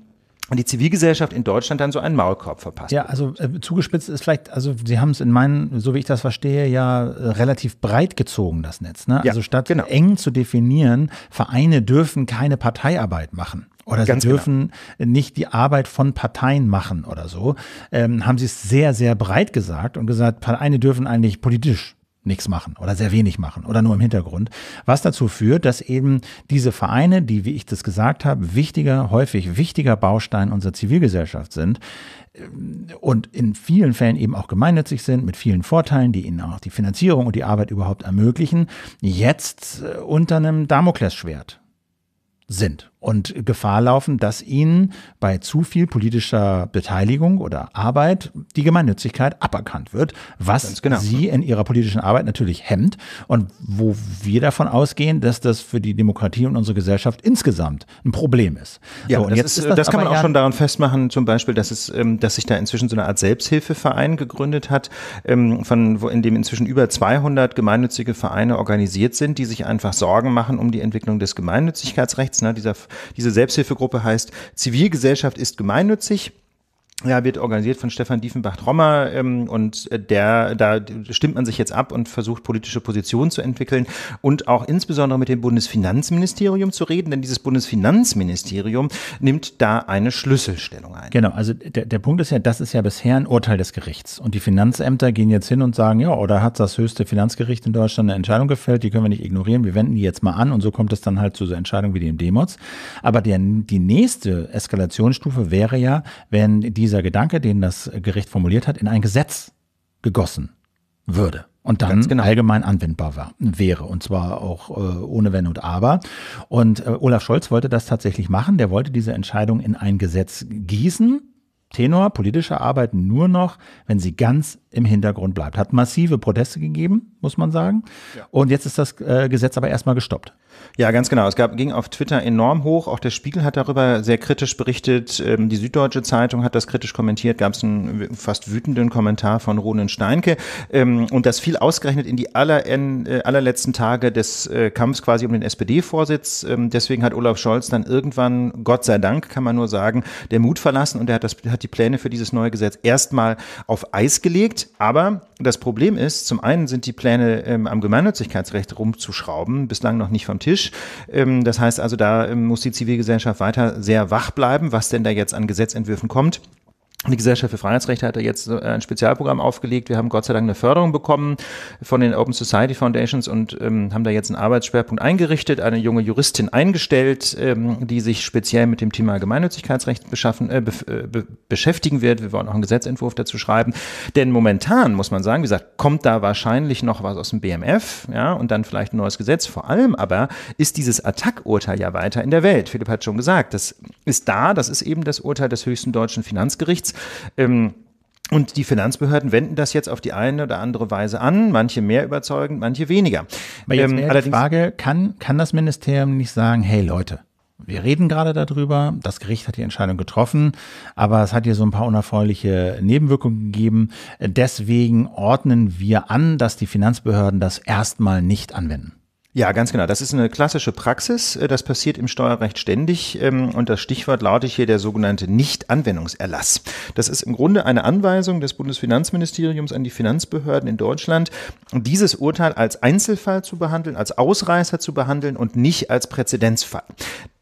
und die Zivilgesellschaft in Deutschland dann so einen Maulkorb verpasst. Ja, also äh, zugespitzt ist vielleicht, also Sie haben es in meinen, so wie ich das verstehe, ja äh, relativ breit gezogen, das Netz. Ne? Ja, also statt genau. eng zu definieren, Vereine dürfen keine Parteiarbeit machen. Oder Ganz genau. dürfen genau. nicht die Arbeit von Parteien machen oder so. Ähm, haben sie es sehr, sehr breit gesagt und gesagt, Vereine dürfen eigentlich politisch nichts machen oder sehr wenig machen oder nur im Hintergrund. Was dazu führt, dass eben diese Vereine, die, wie ich das gesagt habe, wichtiger, häufig wichtiger Baustein unserer Zivilgesellschaft sind, ähm, und in vielen Fällen eben auch gemeinnützig sind, mit vielen Vorteilen, die ihnen auch die Finanzierung und die Arbeit überhaupt ermöglichen, jetzt äh, unter einem Damoklesschwert sind und Gefahr laufen, dass ihnen bei zu viel politischer Beteiligung oder Arbeit die Gemeinnützigkeit aberkannt wird, was genau. sie in ihrer politischen Arbeit natürlich hemmt und wo wir davon ausgehen, dass das für die Demokratie und unsere Gesellschaft insgesamt ein Problem ist. Ja, so, und jetzt ist, ist das, das kann man auch schon daran festmachen, zum Beispiel, dass es, ähm, dass sich da inzwischen so eine Art Selbsthilfeverein gegründet hat, ähm, von wo in dem inzwischen über 200 gemeinnützige Vereine organisiert sind, die sich einfach Sorgen machen um die Entwicklung des Gemeinnützigkeitsrechts, ne, dieser diese Selbsthilfegruppe heißt Zivilgesellschaft ist gemeinnützig ja, wird organisiert von Stefan Diefenbach-Trommer ähm, und äh, der, da stimmt man sich jetzt ab und versucht politische Positionen zu entwickeln und auch insbesondere mit dem Bundesfinanzministerium zu reden, denn dieses Bundesfinanzministerium nimmt da eine Schlüsselstellung ein. Genau, also der, der Punkt ist ja, das ist ja bisher ein Urteil des Gerichts und die Finanzämter gehen jetzt hin und sagen, ja, oder hat das höchste Finanzgericht in Deutschland eine Entscheidung gefällt, die können wir nicht ignorieren, wir wenden die jetzt mal an und so kommt es dann halt zu so Entscheidungen wie dem Demos. Aber der, die nächste Eskalationsstufe wäre ja, wenn diese dieser Gedanke, den das Gericht formuliert hat, in ein Gesetz gegossen würde und dann genau. allgemein anwendbar war, wäre. Und zwar auch äh, ohne Wenn und Aber. Und äh, Olaf Scholz wollte das tatsächlich machen. Der wollte diese Entscheidung in ein Gesetz gießen. Tenor politische Arbeit nur noch, wenn sie ganz im Hintergrund bleibt. Hat massive Proteste gegeben, muss man sagen. Ja. Und jetzt ist das äh, Gesetz aber erstmal gestoppt. Ja, ganz genau. Es gab, ging auf Twitter enorm hoch. Auch der Spiegel hat darüber sehr kritisch berichtet. Ähm, die Süddeutsche Zeitung hat das kritisch kommentiert. Gab es einen fast wütenden Kommentar von Ronen Steinke. Ähm, und das fiel ausgerechnet in die aller, äh, allerletzten Tage des äh, Kampfs quasi um den SPD-Vorsitz. Ähm, deswegen hat Olaf Scholz dann irgendwann, Gott sei Dank, kann man nur sagen, der Mut verlassen und er hat, das, hat die Pläne für dieses neue Gesetz erstmal auf Eis gelegt. Aber das Problem ist, zum einen sind die Pläne am Gemeinnützigkeitsrecht rumzuschrauben, bislang noch nicht vom Tisch Tisch. Ähm, das heißt also, da ähm, muss die Zivilgesellschaft weiter sehr wach bleiben, was denn da jetzt an Gesetzentwürfen kommt. Die Gesellschaft für Freiheitsrechte hat da jetzt äh, ein Spezialprogramm aufgelegt. Wir haben Gott sei Dank eine Förderung bekommen von den Open Society Foundations und ähm, haben da jetzt einen Arbeitsschwerpunkt eingerichtet, eine junge Juristin eingestellt, ähm, die sich speziell mit dem Thema Gemeinnützigkeitsrecht beschaffen, äh, äh be beschäftigen wird. Wir wollen auch einen Gesetzentwurf dazu schreiben. Denn momentan muss man sagen, wie gesagt, kommt da wahrscheinlich noch was aus dem BMF, ja, und dann vielleicht ein neues Gesetz. Vor allem aber ist dieses Attack-Urteil ja weiter in der Welt. Philipp hat schon gesagt, das ist da, das ist eben das Urteil des höchsten deutschen Finanzgerichts nichts. Ähm, und die Finanzbehörden wenden das jetzt auf die eine oder andere Weise an, manche mehr überzeugend, manche weniger. Aber jetzt ähm, allerdings die Frage, kann, kann das Ministerium nicht sagen, hey Leute, wir reden gerade darüber, das Gericht hat die Entscheidung getroffen, aber es hat hier so ein paar unerfreuliche Nebenwirkungen gegeben. Deswegen ordnen wir an, dass die Finanzbehörden das erstmal nicht anwenden. Ja, ganz genau. Das ist eine klassische Praxis. Äh, das passiert im Steuerrecht ständig. Ähm, und das Stichwort lautet hier der sogenannte Nichtanwendungserlass. Das ist im Grunde eine Anweisung des Bundesfinanzministeriums an die Finanzbehörden in Deutschland, dieses Urteil als Einzelfall zu behandeln, als Ausreißer zu behandeln und nicht als Präzedenzfall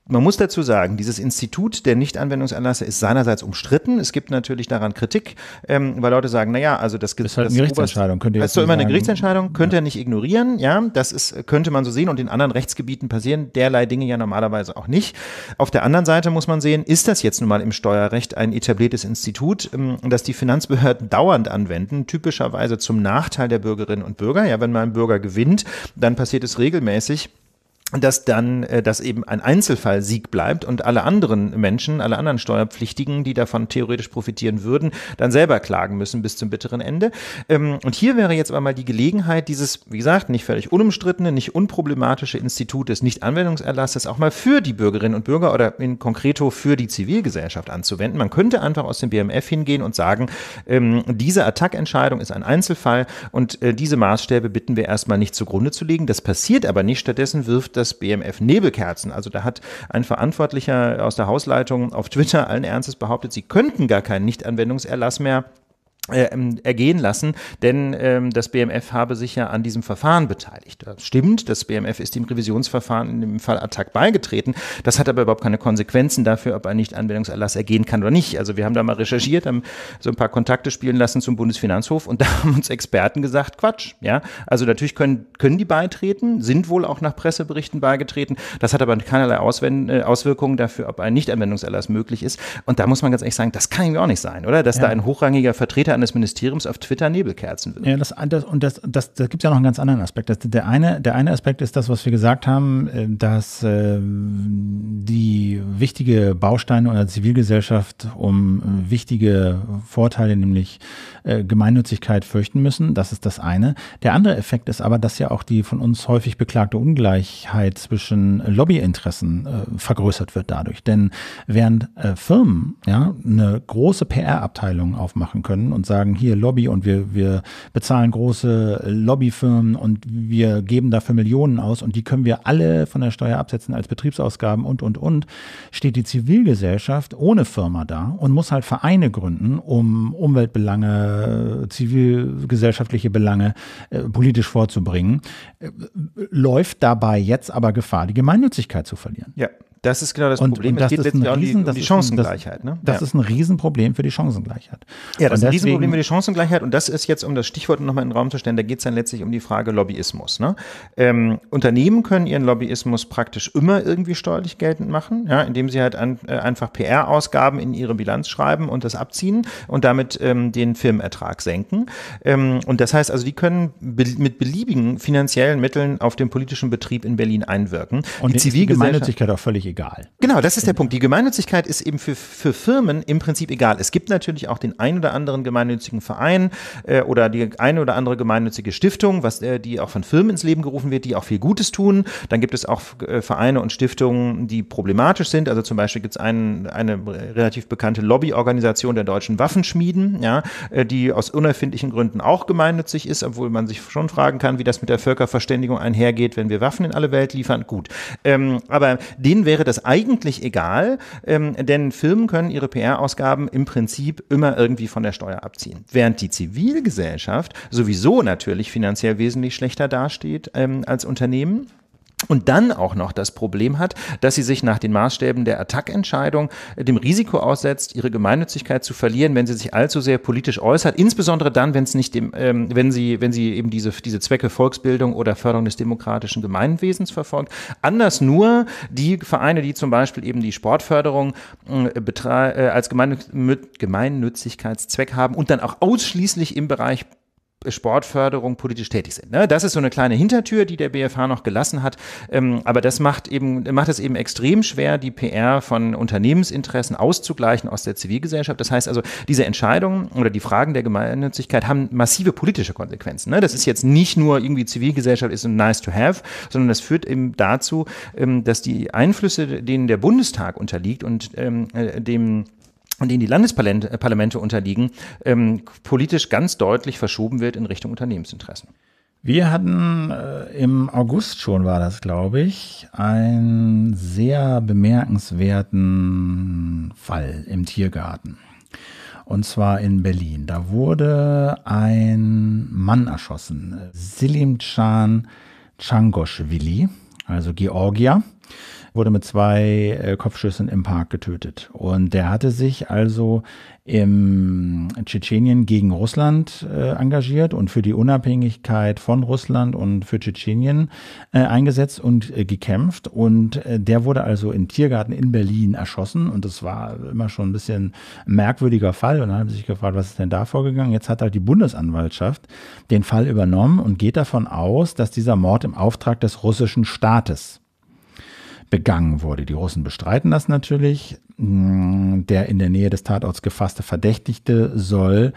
man muss dazu sagen, dieses Institut der Nichtanwendungsanlässe ist seinerseits umstritten. Es gibt natürlich daran Kritik, ähm, weil Leute sagen, naja, also das gibt es. Halt eine Gerichtsentscheidung, könnte ist doch immer eine Gerichtsentscheidung, könnte ja. er nicht ignorieren, ja, das ist, könnte man so sehen und in anderen Rechtsgebieten passieren derlei Dinge ja normalerweise auch nicht. Auf der anderen Seite muss man sehen, ist das jetzt nun mal im Steuerrecht ein etabliertes Institut, ähm, das die Finanzbehörden dauernd anwenden, typischerweise zum Nachteil der Bürgerinnen und Bürger. Ja, wenn mal ein Bürger gewinnt, dann passiert es regelmäßig dass dann, äh, dass eben ein Einzelfall Sieg bleibt und alle anderen Menschen, alle anderen Steuerpflichtigen, die davon theoretisch profitieren würden, dann selber klagen müssen bis zum bitteren Ende. Ähm, und hier wäre jetzt aber mal die Gelegenheit, dieses, wie gesagt, nicht völlig unumstrittene, nicht unproblematische Institut des Nichtanwendungserlasses auch mal für die Bürgerinnen und Bürger oder in konkreto für die Zivilgesellschaft anzuwenden. Man könnte einfach aus dem BMF hingehen und sagen, ähm, diese Attackentscheidung ist ein Einzelfall und äh, diese Maßstäbe bitten wir erstmal nicht zugrunde zu legen. Das passiert aber nicht. Stattdessen wirft das BMF Nebelkerzen. Also da hat ein Verantwortlicher aus der Hausleitung auf Twitter allen Ernstes behauptet, sie könnten gar keinen Nichtanwendungserlass mehr äh, ähm, ergehen lassen, denn ähm, das BMF habe sich ja an diesem Verfahren beteiligt. Das stimmt, das BMF ist dem Revisionsverfahren in dem Fall Attac beigetreten. Das hat aber überhaupt keine Konsequenzen dafür, ob ein Nichtanwendungserlass ergehen kann oder nicht. Also wir haben da mal recherchiert, haben so ein paar Kontakte spielen lassen zum Bundesfinanzhof und da haben uns Experten gesagt, Quatsch. Ja, also natürlich können können die beitreten, sind wohl auch nach Presseberichten beigetreten. Das hat aber keinerlei Auswend äh, Auswirkungen dafür, ob ein Nichtanwendungserlass möglich ist. Und da muss man ganz ehrlich sagen, das kann ja auch nicht sein, oder? Dass ja. da ein hochrangiger Vertreter des Ministeriums auf Twitter Nebelkerzen wirft. Ja, das, das, und das, das, da gibt es ja noch einen ganz anderen Aspekt. Das, der, eine, der eine Aspekt ist das, was wir gesagt haben, äh, dass äh, die wichtige Bausteine unserer Zivilgesellschaft um äh, wichtige Vorteile, nämlich äh, Gemeinnützigkeit, fürchten müssen. Das ist das eine. Der andere Effekt ist aber, dass ja auch die von uns häufig beklagte Ungleichheit zwischen Lobbyinteressen äh, vergrößert wird dadurch. Denn während äh, Firmen ja, eine große PR-Abteilung aufmachen können und sagen, hier Lobby und wir, wir bezahlen große Lobbyfirmen und wir geben dafür Millionen aus und die können wir alle von der Steuer absetzen als Betriebsausgaben und, und, und, steht die Zivilgesellschaft ohne Firma da und muss halt Vereine gründen, um Umweltbelange, zivilgesellschaftliche Belange äh, politisch vorzubringen, äh, läuft dabei jetzt aber Gefahr, die Gemeinnützigkeit zu verlieren. Ja. Das ist genau das und, Problem. das es geht ist letztlich Riesen, um die, Chancengleichheit. Ne? Das, das ja. ist ein Riesenproblem für die Chancengleichheit. Ja, das und ist ein Riesenproblem für die Chancengleichheit. Und das ist jetzt, um das Stichwort nochmal in den Raum zu stellen, da geht es dann letztlich um die Frage Lobbyismus. Ne? Ähm, Unternehmen können ihren Lobbyismus praktisch immer irgendwie steuerlich geltend machen, ja, indem sie halt an, äh, einfach PR-Ausgaben in ihre Bilanz schreiben und das abziehen und damit ähm, den Firmenertrag senken. Ähm, und das heißt also, die können be mit beliebigen finanziellen Mitteln auf den politischen Betrieb in Berlin einwirken. Und die, die Zivilgesellschaft. Gemeinnützigkeit auch völlig egal. Genau, das ist der genau. Punkt. Die Gemeinnützigkeit ist eben für, für Firmen im Prinzip egal. Es gibt natürlich auch den ein oder anderen gemeinnützigen Verein äh, oder die eine oder andere gemeinnützige Stiftung, was, äh, die auch von Firmen ins Leben gerufen wird, die auch viel Gutes tun. Dann gibt es auch äh, Vereine und Stiftungen, die problematisch sind. Also zum Beispiel gibt es eine relativ bekannte Lobbyorganisation der deutschen Waffenschmieden, ja, äh, die aus unerfindlichen Gründen auch gemeinnützig ist, obwohl man sich schon fragen kann, wie das mit der Völkerverständigung einhergeht, wenn wir Waffen in alle Welt liefern. Gut. Ähm, aber denen wäre wäre das eigentlich egal, ähm, denn Firmen können ihre PR-Ausgaben im Prinzip immer irgendwie von der Steuer abziehen. Während die Zivilgesellschaft sowieso natürlich finanziell wesentlich schlechter dasteht ähm, als Unternehmen und dann auch noch das Problem hat, dass sie sich nach den Maßstäben der Attack-Entscheidung äh, dem Risiko aussetzt, ihre Gemeinnützigkeit zu verlieren, wenn sie sich allzu sehr politisch äußert, insbesondere dann, wenn es nicht dem, ähm, wenn sie, wenn sie eben diese, diese Zwecke Volksbildung oder Förderung des demokratischen Gemeinwesens verfolgt. Anders nur die Vereine, die zum Beispiel eben die Sportförderung äh, äh als Gemeinnützigkeitszweck haben und dann auch ausschließlich im Bereich Sportförderung politisch tätig sind. Ne? Das ist so eine kleine Hintertür, die der BFH noch gelassen hat. Ähm, aber das macht eben, macht es eben extrem schwer, die PR von Unternehmensinteressen auszugleichen aus der Zivilgesellschaft. Das heißt also, diese Entscheidungen oder die Fragen der Gemeinnützigkeit haben massive politische Konsequenzen. Ne? Das ist jetzt nicht nur irgendwie Zivilgesellschaft ist ein nice to have, sondern das führt eben dazu, ähm, dass die Einflüsse, denen der Bundestag unterliegt und ähm, äh, dem und denen die Landesparlamente äh, unterliegen, ähm, politisch ganz deutlich verschoben wird in Richtung Unternehmensinteressen. Wir hatten äh, im August schon, war das, glaube ich, einen sehr bemerkenswerten Fall im Tiergarten. Und zwar in Berlin. Da wurde ein Mann erschossen, äh, Selimcan Changoshvili, also Georgier wurde mit zwei äh, Kopfschüssen im Park getötet. Und der hatte sich also im Tschetschenien gegen Russland äh, engagiert und für die Unabhängigkeit von Russland und für Tschetschenien äh, eingesetzt und äh, gekämpft. Und äh, der wurde also im Tiergarten in Berlin erschossen. Und das war immer schon ein bisschen ein merkwürdiger Fall. Und dann haben sie sich gefragt, was ist denn da vorgegangen? Jetzt hat halt die Bundesanwaltschaft den Fall übernommen und geht davon aus, dass dieser Mord im Auftrag des russischen Staates begangen wurde. Die Russen bestreiten das natürlich. Mm, der in der Nähe des Tatorts gefasste Verdächtigte soll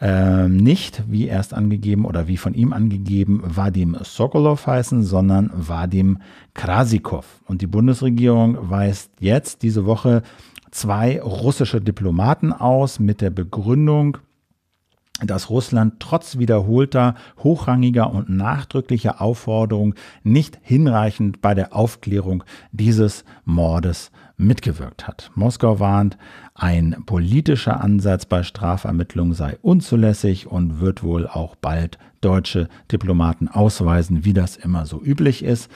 ähm, nicht, wie erst angegeben oder wie von ihm angegeben, Vadim Sokolov heißen, sondern Vadim Krasikov. Und die Bundesregierung weist jetzt diese Woche zwei russische Diplomaten aus mit der Begründung, dass Russland trotz wiederholter, hochrangiger und nachdrücklicher Aufforderung nicht hinreichend bei der Aufklärung dieses Mordes mitgewirkt hat. Moskau warnt, ein politischer Ansatz bei Strafermittlungen sei unzulässig und wird wohl auch bald deutsche Diplomaten ausweisen, wie das immer so üblich ist.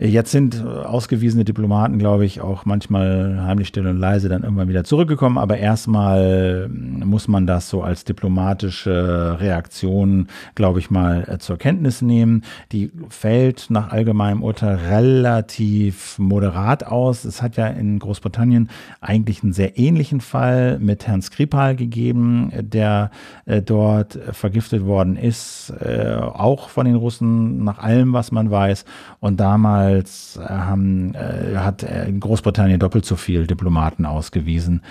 Jetzt sind äh, ausgewiesene Diplomaten, glaube ich, auch manchmal heimlich still und leise dann irgendwann wieder zurückgekommen. Aber erstmal mm, muss man das so als diplomatische Reaktion, glaube ich, mal äh, zur Kenntnis nehmen. Die fällt nach allgemeinem Urteil relativ moderat aus. Es hat ja in Großbritannien eigentlich einen sehr ähnlichen Fall mit Herrn Skripal gegeben, der äh, dort vergiftet worden ist, auch von den Russen, nach allem, was man weiß. Und damals Damals äh, haben, äh, hat Großbritannien doppelt so viel Diplomaten ausgewiesen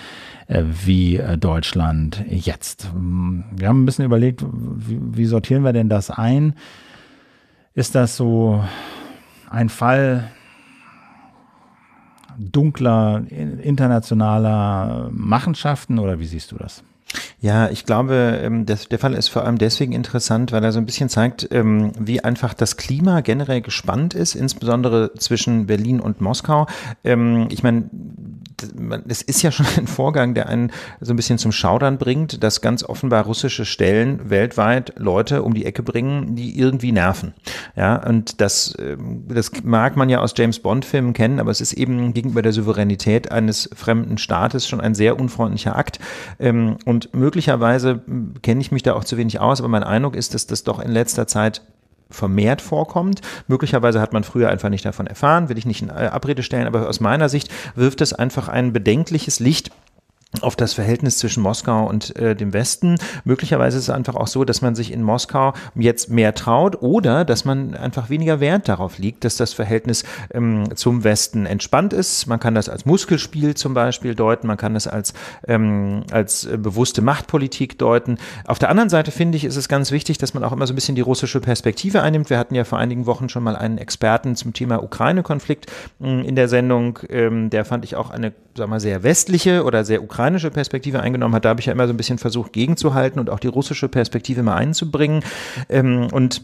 äh, wie äh, Deutschland jetzt. Wir haben ein bisschen überlegt, wie, wie sortieren wir denn das ein? Ist das so ein Fall dunkler internationaler Machenschaften oder wie siehst du das? Ja, ich glaube, ähm, der Fall ist vor allem deswegen interessant, weil er so ein bisschen zeigt, ähm, wie einfach das Klima generell gespannt ist, insbesondere zwischen Berlin und Moskau. Ähm, ich meine, es ist ja schon ein Vorgang, der einen so ein bisschen zum Schaudern bringt, dass ganz offenbar russische Stellen weltweit Leute um die Ecke bringen, die irgendwie nerven. Ja, und das, ähm, das mag man ja aus James Bond-Filmen kennen, aber es ist eben gegenüber der Souveränität eines fremden Staates schon ein sehr unfreundlicher Akt. Ähm, und möglicherweise hm, kenne ich mich da auch zu wenig aus, aber mein Eindruck ist, dass das doch in letzter Zeit vermehrt vorkommt. Möglicherweise hat man früher einfach nicht davon erfahren, will ich nicht in äh, Abrede stellen, aber aus meiner Sicht wirft es einfach ein bedenkliches Licht auf das Verhältnis zwischen Moskau und äh, dem Westen. Möglicherweise ist es einfach auch so, dass man sich in Moskau jetzt mehr traut oder dass man einfach weniger Wert darauf liegt, dass das Verhältnis ähm, zum Westen entspannt ist. Man kann das als Muskelspiel zum Beispiel deuten, man kann das als, ähm, als äh, bewusste Machtpolitik deuten. Auf der anderen Seite finde ich, ist es ganz wichtig, dass man auch immer so ein bisschen die russische Perspektive einnimmt. Wir hatten ja vor einigen Wochen schon mal einen Experten zum Thema Ukraine-Konflikt hm, in der Sendung. Ähm, der fand ich auch eine, sag mal, sehr westliche oder sehr ukrainische ukrainische Perspektive eingenommen hat. Da habe ich ja immer so ein bisschen versucht, gegenzuhalten und auch die russische Perspektive mal einzubringen. Ähm, und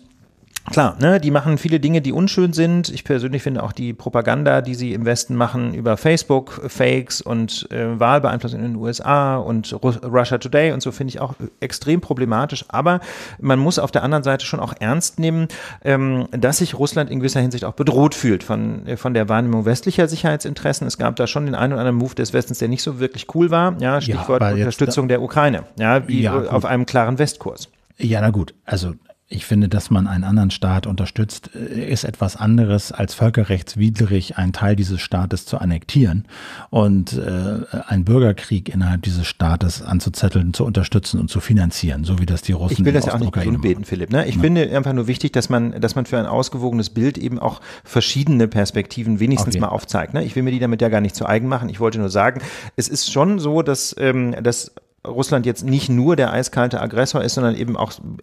Klar, ne, die machen viele Dinge, die unschön sind. Ich persönlich finde auch die Propaganda, die sie im Westen machen über Facebook, Fakes und äh, Wahlbeeinflussung in den USA und Ru Russia Today und so finde ich auch äh, extrem problematisch. Aber man muss auf der anderen Seite schon auch ernst nehmen, ähm, dass sich Russland in gewisser Hinsicht auch bedroht fühlt von, äh, von der Wahrnehmung westlicher Sicherheitsinteressen. Es gab da schon den einen oder anderen Move des Westens, der nicht so wirklich cool war. Ja, Stichwort ja, Unterstützung der Ukraine. Ja, wie ja, auf einem klaren Westkurs. Ja, na gut. Also ich finde, dass man einen anderen Staat unterstützt, äh, ist etwas anderes als völkerrechtswidrig einen Teil dieses Staates zu annektieren und äh, einen Bürgerkrieg innerhalb dieses Staates anzuzetteln, zu unterstützen und zu finanzieren, so wie das die Russen Ich will das ja auch nicht gesund beten, Philipp. Ne? Ich ja. finde einfach nur wichtig, dass man, dass man für ein ausgewogenes Bild eben auch verschiedene Perspektiven wenigstens okay. mal aufzeigt. Ne? Ich will mir die damit ja gar nicht zu eigen machen. Ich wollte nur sagen, es ist schon so, dass, ähm, dass Russland jetzt nicht nur der eiskalte Aggressor ist, sondern eben auch, sagen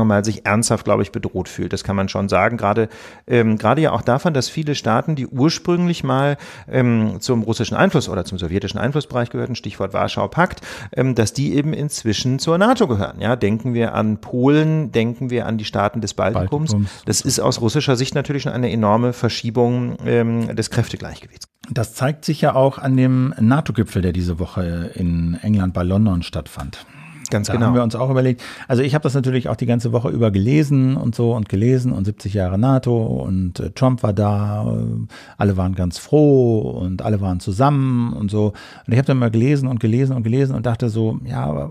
wir mal, sich ernsthaft, glaube ich, bedroht fühlt. Das kann man schon sagen. Gerade, ähm, gerade ja auch davon, dass viele Staaten, die ursprünglich mal ähm, zum russischen Einfluss oder zum sowjetischen Einflussbereich gehörten, Stichwort Warschau-Pakt, ähm, dass die eben inzwischen zur NATO gehören. Ja, denken wir an Polen, denken wir an die Staaten des Baltikums. Baltikums. Das ist aus russischer Sicht natürlich schon eine enorme Verschiebung ähm, des Kräftegleichgewichts. Das zeigt sich ja auch an dem NATO-Gipfel, der diese Woche in England bei London stattfand. Ganz da genau. haben wir uns auch überlegt. Also ich habe das natürlich auch die ganze Woche über gelesen und so und gelesen und 70 Jahre NATO und äh, Trump war da, äh, alle waren ganz froh und alle waren zusammen und so. Und ich habe dann mal gelesen und gelesen und gelesen und dachte so, ja, aber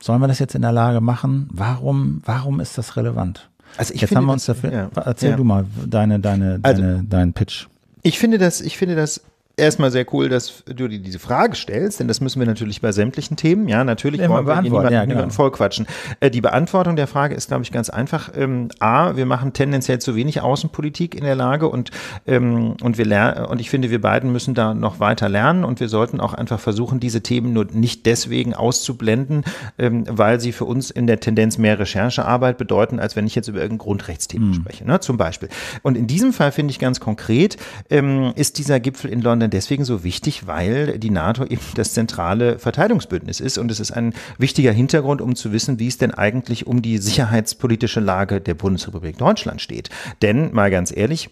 sollen wir das jetzt in der Lage machen? Warum, warum ist das relevant? Also ich jetzt finde, haben wir uns dafür. Ja, erzähl ja. du mal deine, deine, also, deinen Pitch. Ich finde das, ich finde das erstmal sehr cool, dass du dir diese Frage stellst, denn das müssen wir natürlich bei sämtlichen Themen, ja, natürlich Immer wollen wir niemanden, ja, genau. niemanden vollquatschen. Äh, die Beantwortung der Frage ist, glaube ich, ganz einfach. Ähm, A, wir machen tendenziell zu wenig Außenpolitik in der Lage und, ähm, und, wir und ich finde, wir beiden müssen da noch weiter lernen und wir sollten auch einfach versuchen, diese Themen nur nicht deswegen auszublenden, ähm, weil sie für uns in der Tendenz mehr Recherchearbeit bedeuten, als wenn ich jetzt über irgendein Grundrechtsthema mhm. spreche, ne, zum Beispiel. Und in diesem Fall finde ich ganz konkret, ähm, ist dieser Gipfel in London sondern deswegen so wichtig, weil die NATO eben das zentrale Verteidigungsbündnis ist. Und es ist ein wichtiger Hintergrund, um zu wissen, wie es denn eigentlich um die sicherheitspolitische Lage der Bundesrepublik Deutschland steht. Denn, mal ganz ehrlich,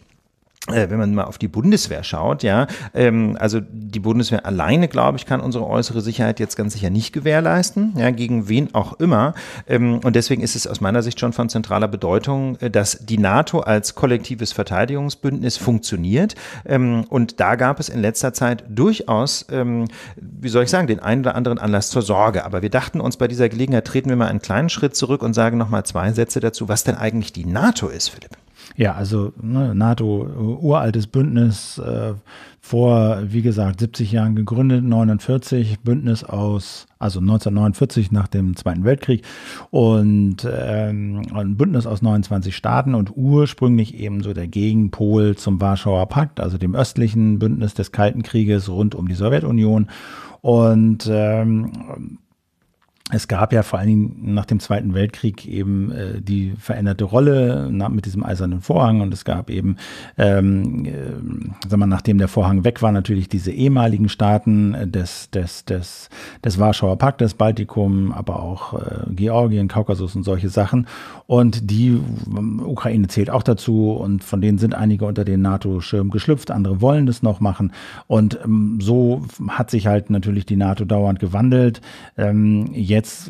äh, wenn man mal auf die Bundeswehr schaut, ja, ähm, also die Bundeswehr alleine, glaube ich, kann unsere äußere Sicherheit jetzt ganz sicher nicht gewährleisten, ja, gegen wen auch immer. Ähm, und deswegen ist es aus meiner Sicht schon von zentraler Bedeutung, äh, dass die NATO als kollektives Verteidigungsbündnis funktioniert. Ähm, und da gab es in letzter Zeit durchaus, ähm, wie soll ich sagen, den einen oder anderen Anlass zur Sorge. Aber wir dachten uns bei dieser Gelegenheit, treten wir mal einen kleinen Schritt zurück und sagen nochmal zwei Sätze dazu, was denn eigentlich die NATO ist, Philipp. Ja, also ne, NATO, äh, uraltes Bündnis, äh, vor, wie gesagt, 70 Jahren gegründet, 49, Bündnis aus, also 1949 nach dem Zweiten Weltkrieg und ähm, ein Bündnis aus 29 Staaten und ursprünglich eben so der Gegenpol zum Warschauer Pakt, also dem östlichen Bündnis des Kalten Krieges rund um die Sowjetunion. Und ähm, es gab ja vor allen Dingen nach dem Zweiten Weltkrieg eben äh, die veränderte Rolle na, mit diesem eisernen Vorhang und es gab eben, ähm, äh, sag mal, nachdem der Vorhang weg war, natürlich diese ehemaligen Staaten äh, des, des, des, des Warschauer Paktes, Baltikum, aber auch äh, Georgien, Kaukasus und solche Sachen. Und die ähm, Ukraine zählt auch dazu und von denen sind einige unter den NATO-Schirm geschlüpft, andere wollen es noch machen. Und ähm, so hat sich halt natürlich die NATO dauernd gewandelt. Ähm, jetzt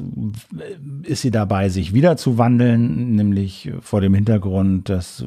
äh, ist sie dabei, sich wieder zu wandeln, nämlich vor dem Hintergrund des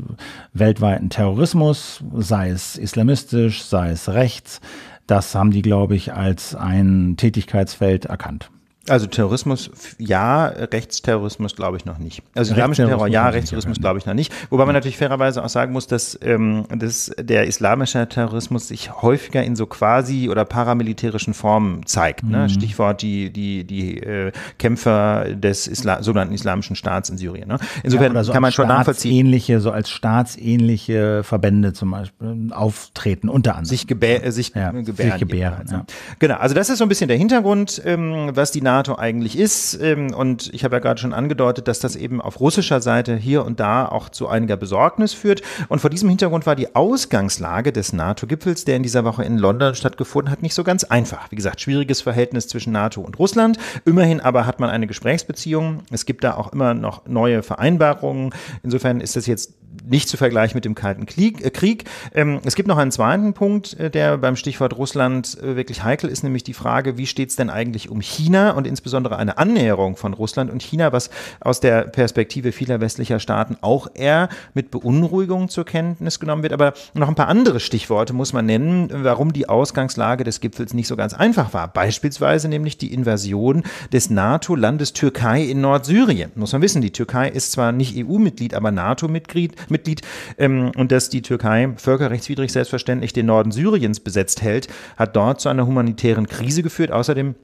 weltweiten Terrorismus, sei es islamistisch, sei es rechts. Das haben die, glaube ich, als ein Tätigkeitsfeld erkannt. Also Terrorismus, ja, Rechtsterrorismus glaube ich noch nicht. Also islamischer Terror, ja, Rechtsterrorismus glaube ich noch nicht. Wobei man natürlich fairerweise auch sagen muss, dass, ähm, dass der islamische Terrorismus sich häufiger in so quasi oder paramilitärischen Formen zeigt. Ne? Mhm. Stichwort die, die, die äh, Kämpfer des Isla sogenannten islamischen Staats in Syrien. Ne? Insofern ja, so kann man schon nachvollziehen. Ähnliche, so als staatsähnliche Verbände zum Beispiel ähm, auftreten, unter anderem. Sich, gebär, äh, sich, ja, gebären sich gebären. Ne? Ja. Genau, also das ist so ein bisschen der Hintergrund, ähm, was die NATO eigentlich ist. Ähm, und ich habe ja gerade schon angedeutet, dass das eben auf russischer Seite hier und da auch zu einiger Besorgnis führt. Und vor diesem Hintergrund war die Ausgangslage des NATO-Gipfels, der in dieser Woche in London stattgefunden hat, nicht so ganz einfach. Wie gesagt, schwieriges Verhältnis zwischen NATO und Russland. Immerhin aber hat man eine Gesprächsbeziehung. Es gibt da auch immer noch neue Vereinbarungen. Insofern ist das jetzt nicht zu vergleichen mit dem Kalten Krieg. Äh, ähm, es gibt noch einen zweiten Punkt, äh, der beim Stichwort Russland äh, wirklich heikel ist, nämlich die Frage, wie steht es denn eigentlich um China und insbesondere eine Annäherung von Russland und China, was aus der Perspektive vieler westlicher Staaten auch eher mit Beunruhigung zur Kenntnis genommen wird. Aber noch ein paar andere Stichworte muss man nennen, warum die Ausgangslage des Gipfels nicht so ganz einfach war. Beispielsweise nämlich die Invasion des NATO-Landes Türkei in Nordsyrien. Muss man wissen, die Türkei ist zwar nicht EU-Mitglied, aber NATO-Mitglied. Mitglied ähm, und dass die Türkei völkerrechtswidrig selbstverständlich den Norden Syriens besetzt hält, hat dort zu einer humanitären Krise geführt. Außerdem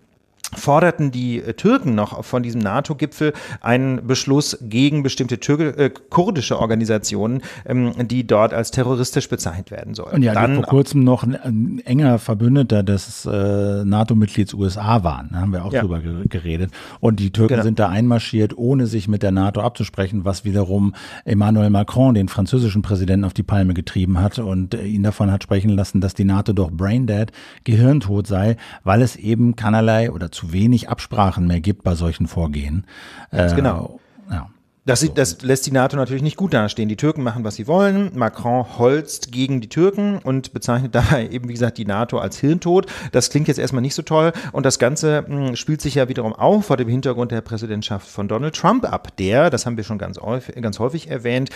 forderten die äh, Türken noch von diesem NATO-Gipfel einen Beschluss gegen bestimmte Türke, äh, kurdische Organisationen, ähm, die dort als terroristisch bezeichnet werden sollen. Und ja, dann vor kurzem noch ein, ein enger Verbündeter des äh, NATO-Mitglieds USA waren. Da haben wir auch ja. drüber geredet. Und die Türken genau. sind da einmarschiert, ohne sich mit der NATO abzusprechen, was wiederum Emmanuel Macron, den französischen Präsidenten, auf die Palme getrieben hat und äh, ihn davon hat sprechen lassen, dass die NATO doch braindead, gehirntot sei, weil es eben keinerlei oder zu zu wenig Absprachen mehr gibt bei solchen Vorgehen. Ganz genau. Äh, ja. Das, sieht, das lässt die NATO natürlich nicht gut dastehen. Die Türken machen, was sie wollen. Macron holzt gegen die Türken und bezeichnet dabei eben, wie gesagt, die NATO als Hirntod. Das klingt jetzt erstmal nicht so toll. Und das Ganze mh, hm, spielt sich ja wiederum auch vor dem Hintergrund der Präsidentschaft von Donald Trump ab, der, das haben wir schon ganz häufig, ganz häufig erwähnt,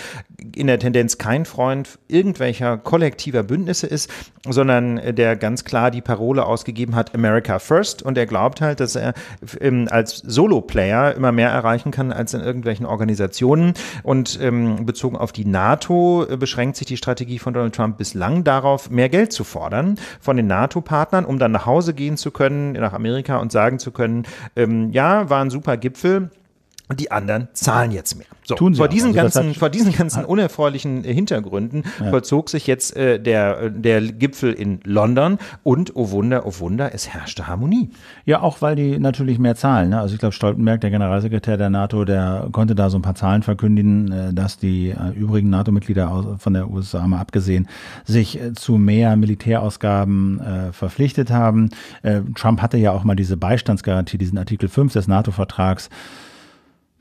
in der Tendenz kein Freund irgendwelcher kollektiver Bündnisse ist, sondern der ganz klar die Parole ausgegeben hat, America First. Und er glaubt halt, dass er ähm, als Solo-Player immer mehr erreichen kann als in irgendwelchen Organisationen. Organisationen. Und ähm, bezogen auf die NATO äh, beschränkt sich die Strategie von Donald Trump bislang darauf, mehr Geld zu fordern von den NATO-Partnern, um dann nach Hause gehen zu können, nach Amerika und sagen zu können, ähm, ja, war ein super Gipfel. Und die anderen zahlen jetzt mehr. So, Tun sie vor, diesen also ganzen, vor diesen ganzen ah. unerfreulichen äh, Hintergründen ja. vollzog sich jetzt äh, der, äh, der Gipfel in London und, oh Wunder, oh Wunder, es herrschte Harmonie. Ja, auch weil die natürlich mehr zahlen. Ne? Also ich glaube, Stoltenberg, der Generalsekretär der NATO, der konnte da so ein paar Zahlen verkündigen, äh, dass die äh, übrigen NATO-Mitglieder von der USA mal abgesehen sich äh, zu mehr Militärausgaben äh, verpflichtet haben. Äh, Trump hatte ja auch mal diese Beistandsgarantie, diesen Artikel 5 des NATO-Vertrags,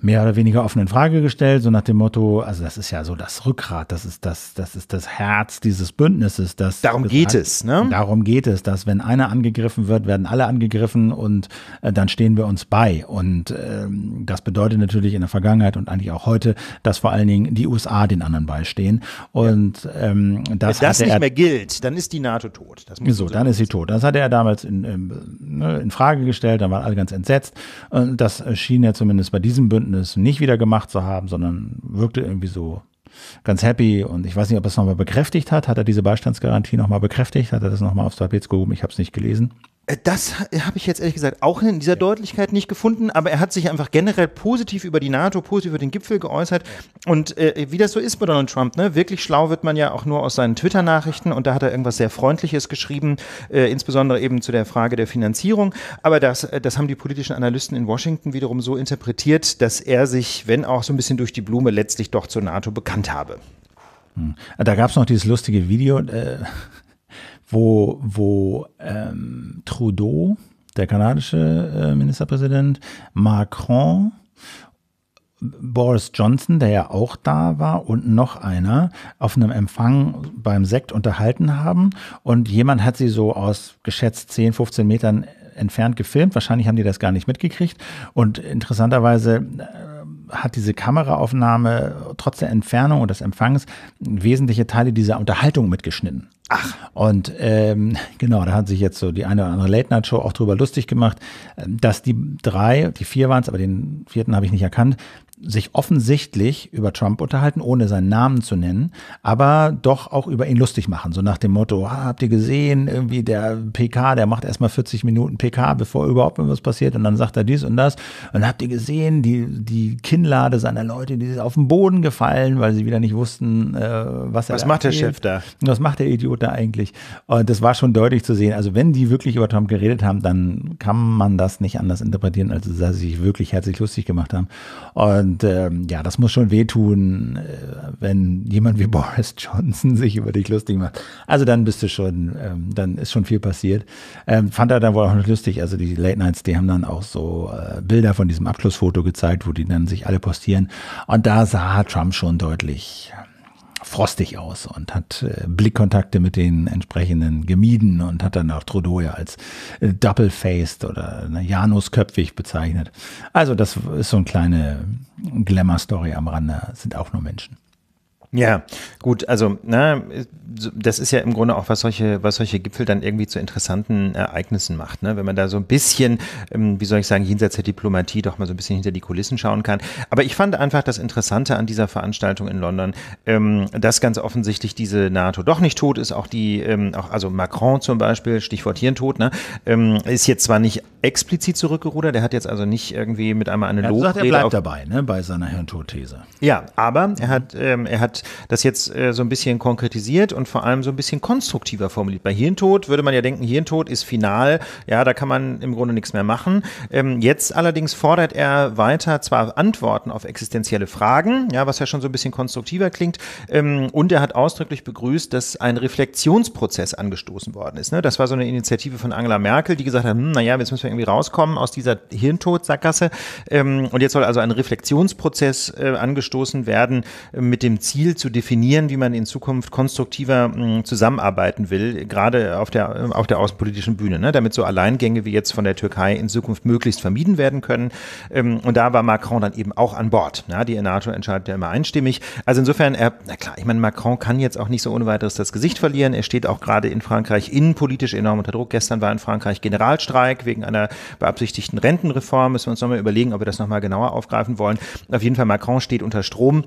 mehr oder weniger offen in Frage gestellt, so nach dem Motto, also das ist ja so das Rückgrat, das ist das, das ist das Herz dieses Bündnisses, das darum gesagt, geht es, ne? Darum geht es, dass wenn einer angegriffen wird, werden alle angegriffen und äh, dann stehen wir uns bei. Und äh, das bedeutet natürlich in der Vergangenheit und eigentlich auch heute, dass vor allen Dingen die USA den anderen beistehen. Und ähm, das wenn das nicht er, mehr gilt, dann ist die NATO tot. so, dann ist sie tot. Das hatte er damals in, in, ähm, ne, in Frage gestellt, dann waren alle ganz entsetzt. Und das schien ja zumindest bei diesem Bündnis empfunden ist, nicht wieder gemacht zu haben, sondern wirkte irgendwie so ganz happy und ich weiß nicht, ob er es nochmal bekräftigt hat. Hat er diese Beistandsgarantie nochmal bekräftigt? Hat er das nochmal aufs Tapet gehoben? Ich habe es nicht gelesen. Äh, das habe ich jetzt ehrlich gesagt auch in dieser Deutlichkeit nicht gefunden, aber er hat sich einfach generell positiv über die NATO, positiv über den Gipfel geäußert. Und äh, wie das so ist bei Donald Trump, ne? wirklich schlau wird man ja auch nur aus seinen Twitter-Nachrichten und da hat er irgendwas sehr Freundliches geschrieben, äh, insbesondere eben zu der Frage der Finanzierung. Aber das, äh, das haben die politischen Analysten in Washington wiederum so interpretiert, dass er sich, wenn auch so ein bisschen durch die Blume, letztlich doch zur NATO bekannt habe. Hm. Da gab es noch dieses lustige Video. Äh wo, wo ähm, Trudeau, der kanadische äh, Ministerpräsident, Macron, Boris Johnson, der ja auch da war, und noch einer auf einem Empfang beim Sekt unterhalten haben. Und jemand hat sie so aus geschätzt 10, 15 Metern entfernt gefilmt. Wahrscheinlich haben die das gar nicht mitgekriegt. Und interessanterweise äh, hat diese Kameraaufnahme trotz der Entfernung und des Empfangs wesentliche Teile dieser Unterhaltung mitgeschnitten. Ach. Und ähm, genau, da hat sich jetzt so die eine oder andere Late-Night-Show auch drüber lustig gemacht, ähm, dass die drei, die vier waren es, aber den vierten habe ich nicht erkannt, sich offensichtlich über Trump unterhalten, ohne seinen Namen zu nennen, aber doch auch über ihn lustig machen. So nach dem Motto, ah, habt ihr gesehen, irgendwie der PK, der macht erstmal 40 Minuten PK, bevor überhaupt irgendwas passiert und dann sagt er dies und das. Und habt ihr gesehen, die, die Kinnlade seiner Leute, die ist auf den Boden gefallen, weil sie wieder nicht wussten, äh, was er Was macht erzählt. der Chef da? Was macht der Idiot da eigentlich? Und das war schon deutlich zu sehen. Also wenn die wirklich über Trump geredet haben, dann kann man das nicht anders interpretieren, als dass sie sich wirklich herzlich lustig gemacht haben. Und und ähm, ja, das muss schon wehtun, äh, wenn jemand wie Boris Johnson sich über dich lustig macht. Also dann bist du schon, ähm, dann ist schon viel passiert. Ähm, fand er dann wohl auch nicht lustig. Also die Late Nights, die haben dann auch so äh, Bilder von diesem Abschlussfoto gezeigt, wo die dann sich alle postieren. Und da sah Trump schon deutlich frostig aus und hat äh, Blickkontakte mit den entsprechenden gemieden und hat dann auch Trudeau ja als äh, Double-Faced oder ne, Janusköpfig bezeichnet. Also das ist so eine kleine Glamour-Story am Rande, sind auch nur Menschen. Ja, gut, also na, ne, das ist ja im Grunde auch, was solche, was solche Gipfel dann irgendwie zu interessanten Ereignissen macht. Ne? Wenn man da so ein bisschen, ähm, wie soll ich sagen, jenseits der Diplomatie doch mal so ein bisschen hinter die Kulissen schauen kann. Aber ich fand einfach das Interessante an dieser Veranstaltung in London, ähm, dass ganz offensichtlich diese NATO doch nicht tot ist. Auch die, ähm, auch, also Macron zum Beispiel, Stichwort Hirntod, ne, ist jetzt zwar nicht explizit zurückgerudert, der hat jetzt also nicht irgendwie mit einmal eine ja, Lobrede. Er sagt, er bleibt dabei ne, bei seiner Hirntodthese. Ja, aber er hat, er hat das jetzt äh, so ein bisschen konkretisiert und vor allem so ein bisschen konstruktiver formuliert. Bei Hirntod würde man ja denken, Hirntod ist final, ja, da kann man im Grunde nichts mehr machen. Ähm, jetzt allerdings fordert er weiter zwar Antworten auf existenzielle Fragen, ja, was ja schon so ein bisschen konstruktiver klingt, ähm, und er hat ausdrücklich begrüßt, dass ein Reflexionsprozess angestoßen worden ist. Ne? Das war so eine Initiative von Angela Merkel, die gesagt hat, hm, naja, jetzt müssen wir irgendwie rauskommen aus dieser Hirntod-Sackgasse. Ähm, und jetzt soll also ein Reflexionsprozess äh, angestoßen werden äh, mit dem Ziel, Ziel zu definieren, wie man in Zukunft konstruktiver mm, zusammenarbeiten will, gerade auf der, äh, auf der außenpolitischen Bühne, ne? damit so Alleingänge wie jetzt von der Türkei in Zukunft möglichst vermieden werden können. Ähm, und da war Macron dann eben auch an Bord. Ne? Die NATO entscheidet ja immer einstimmig. Also insofern, er, na klar, ich meine, Macron kann jetzt auch nicht so ohne weiteres das Gesicht verlieren. Er steht auch gerade in Frankreich innenpolitisch enorm unter Druck. Gestern war in Frankreich Generalstreik wegen einer beabsichtigten Rentenreform. Müssen wir uns nochmal überlegen, ob wir das nochmal genauer aufgreifen wollen. Auf jeden Fall, Macron steht unter Strom.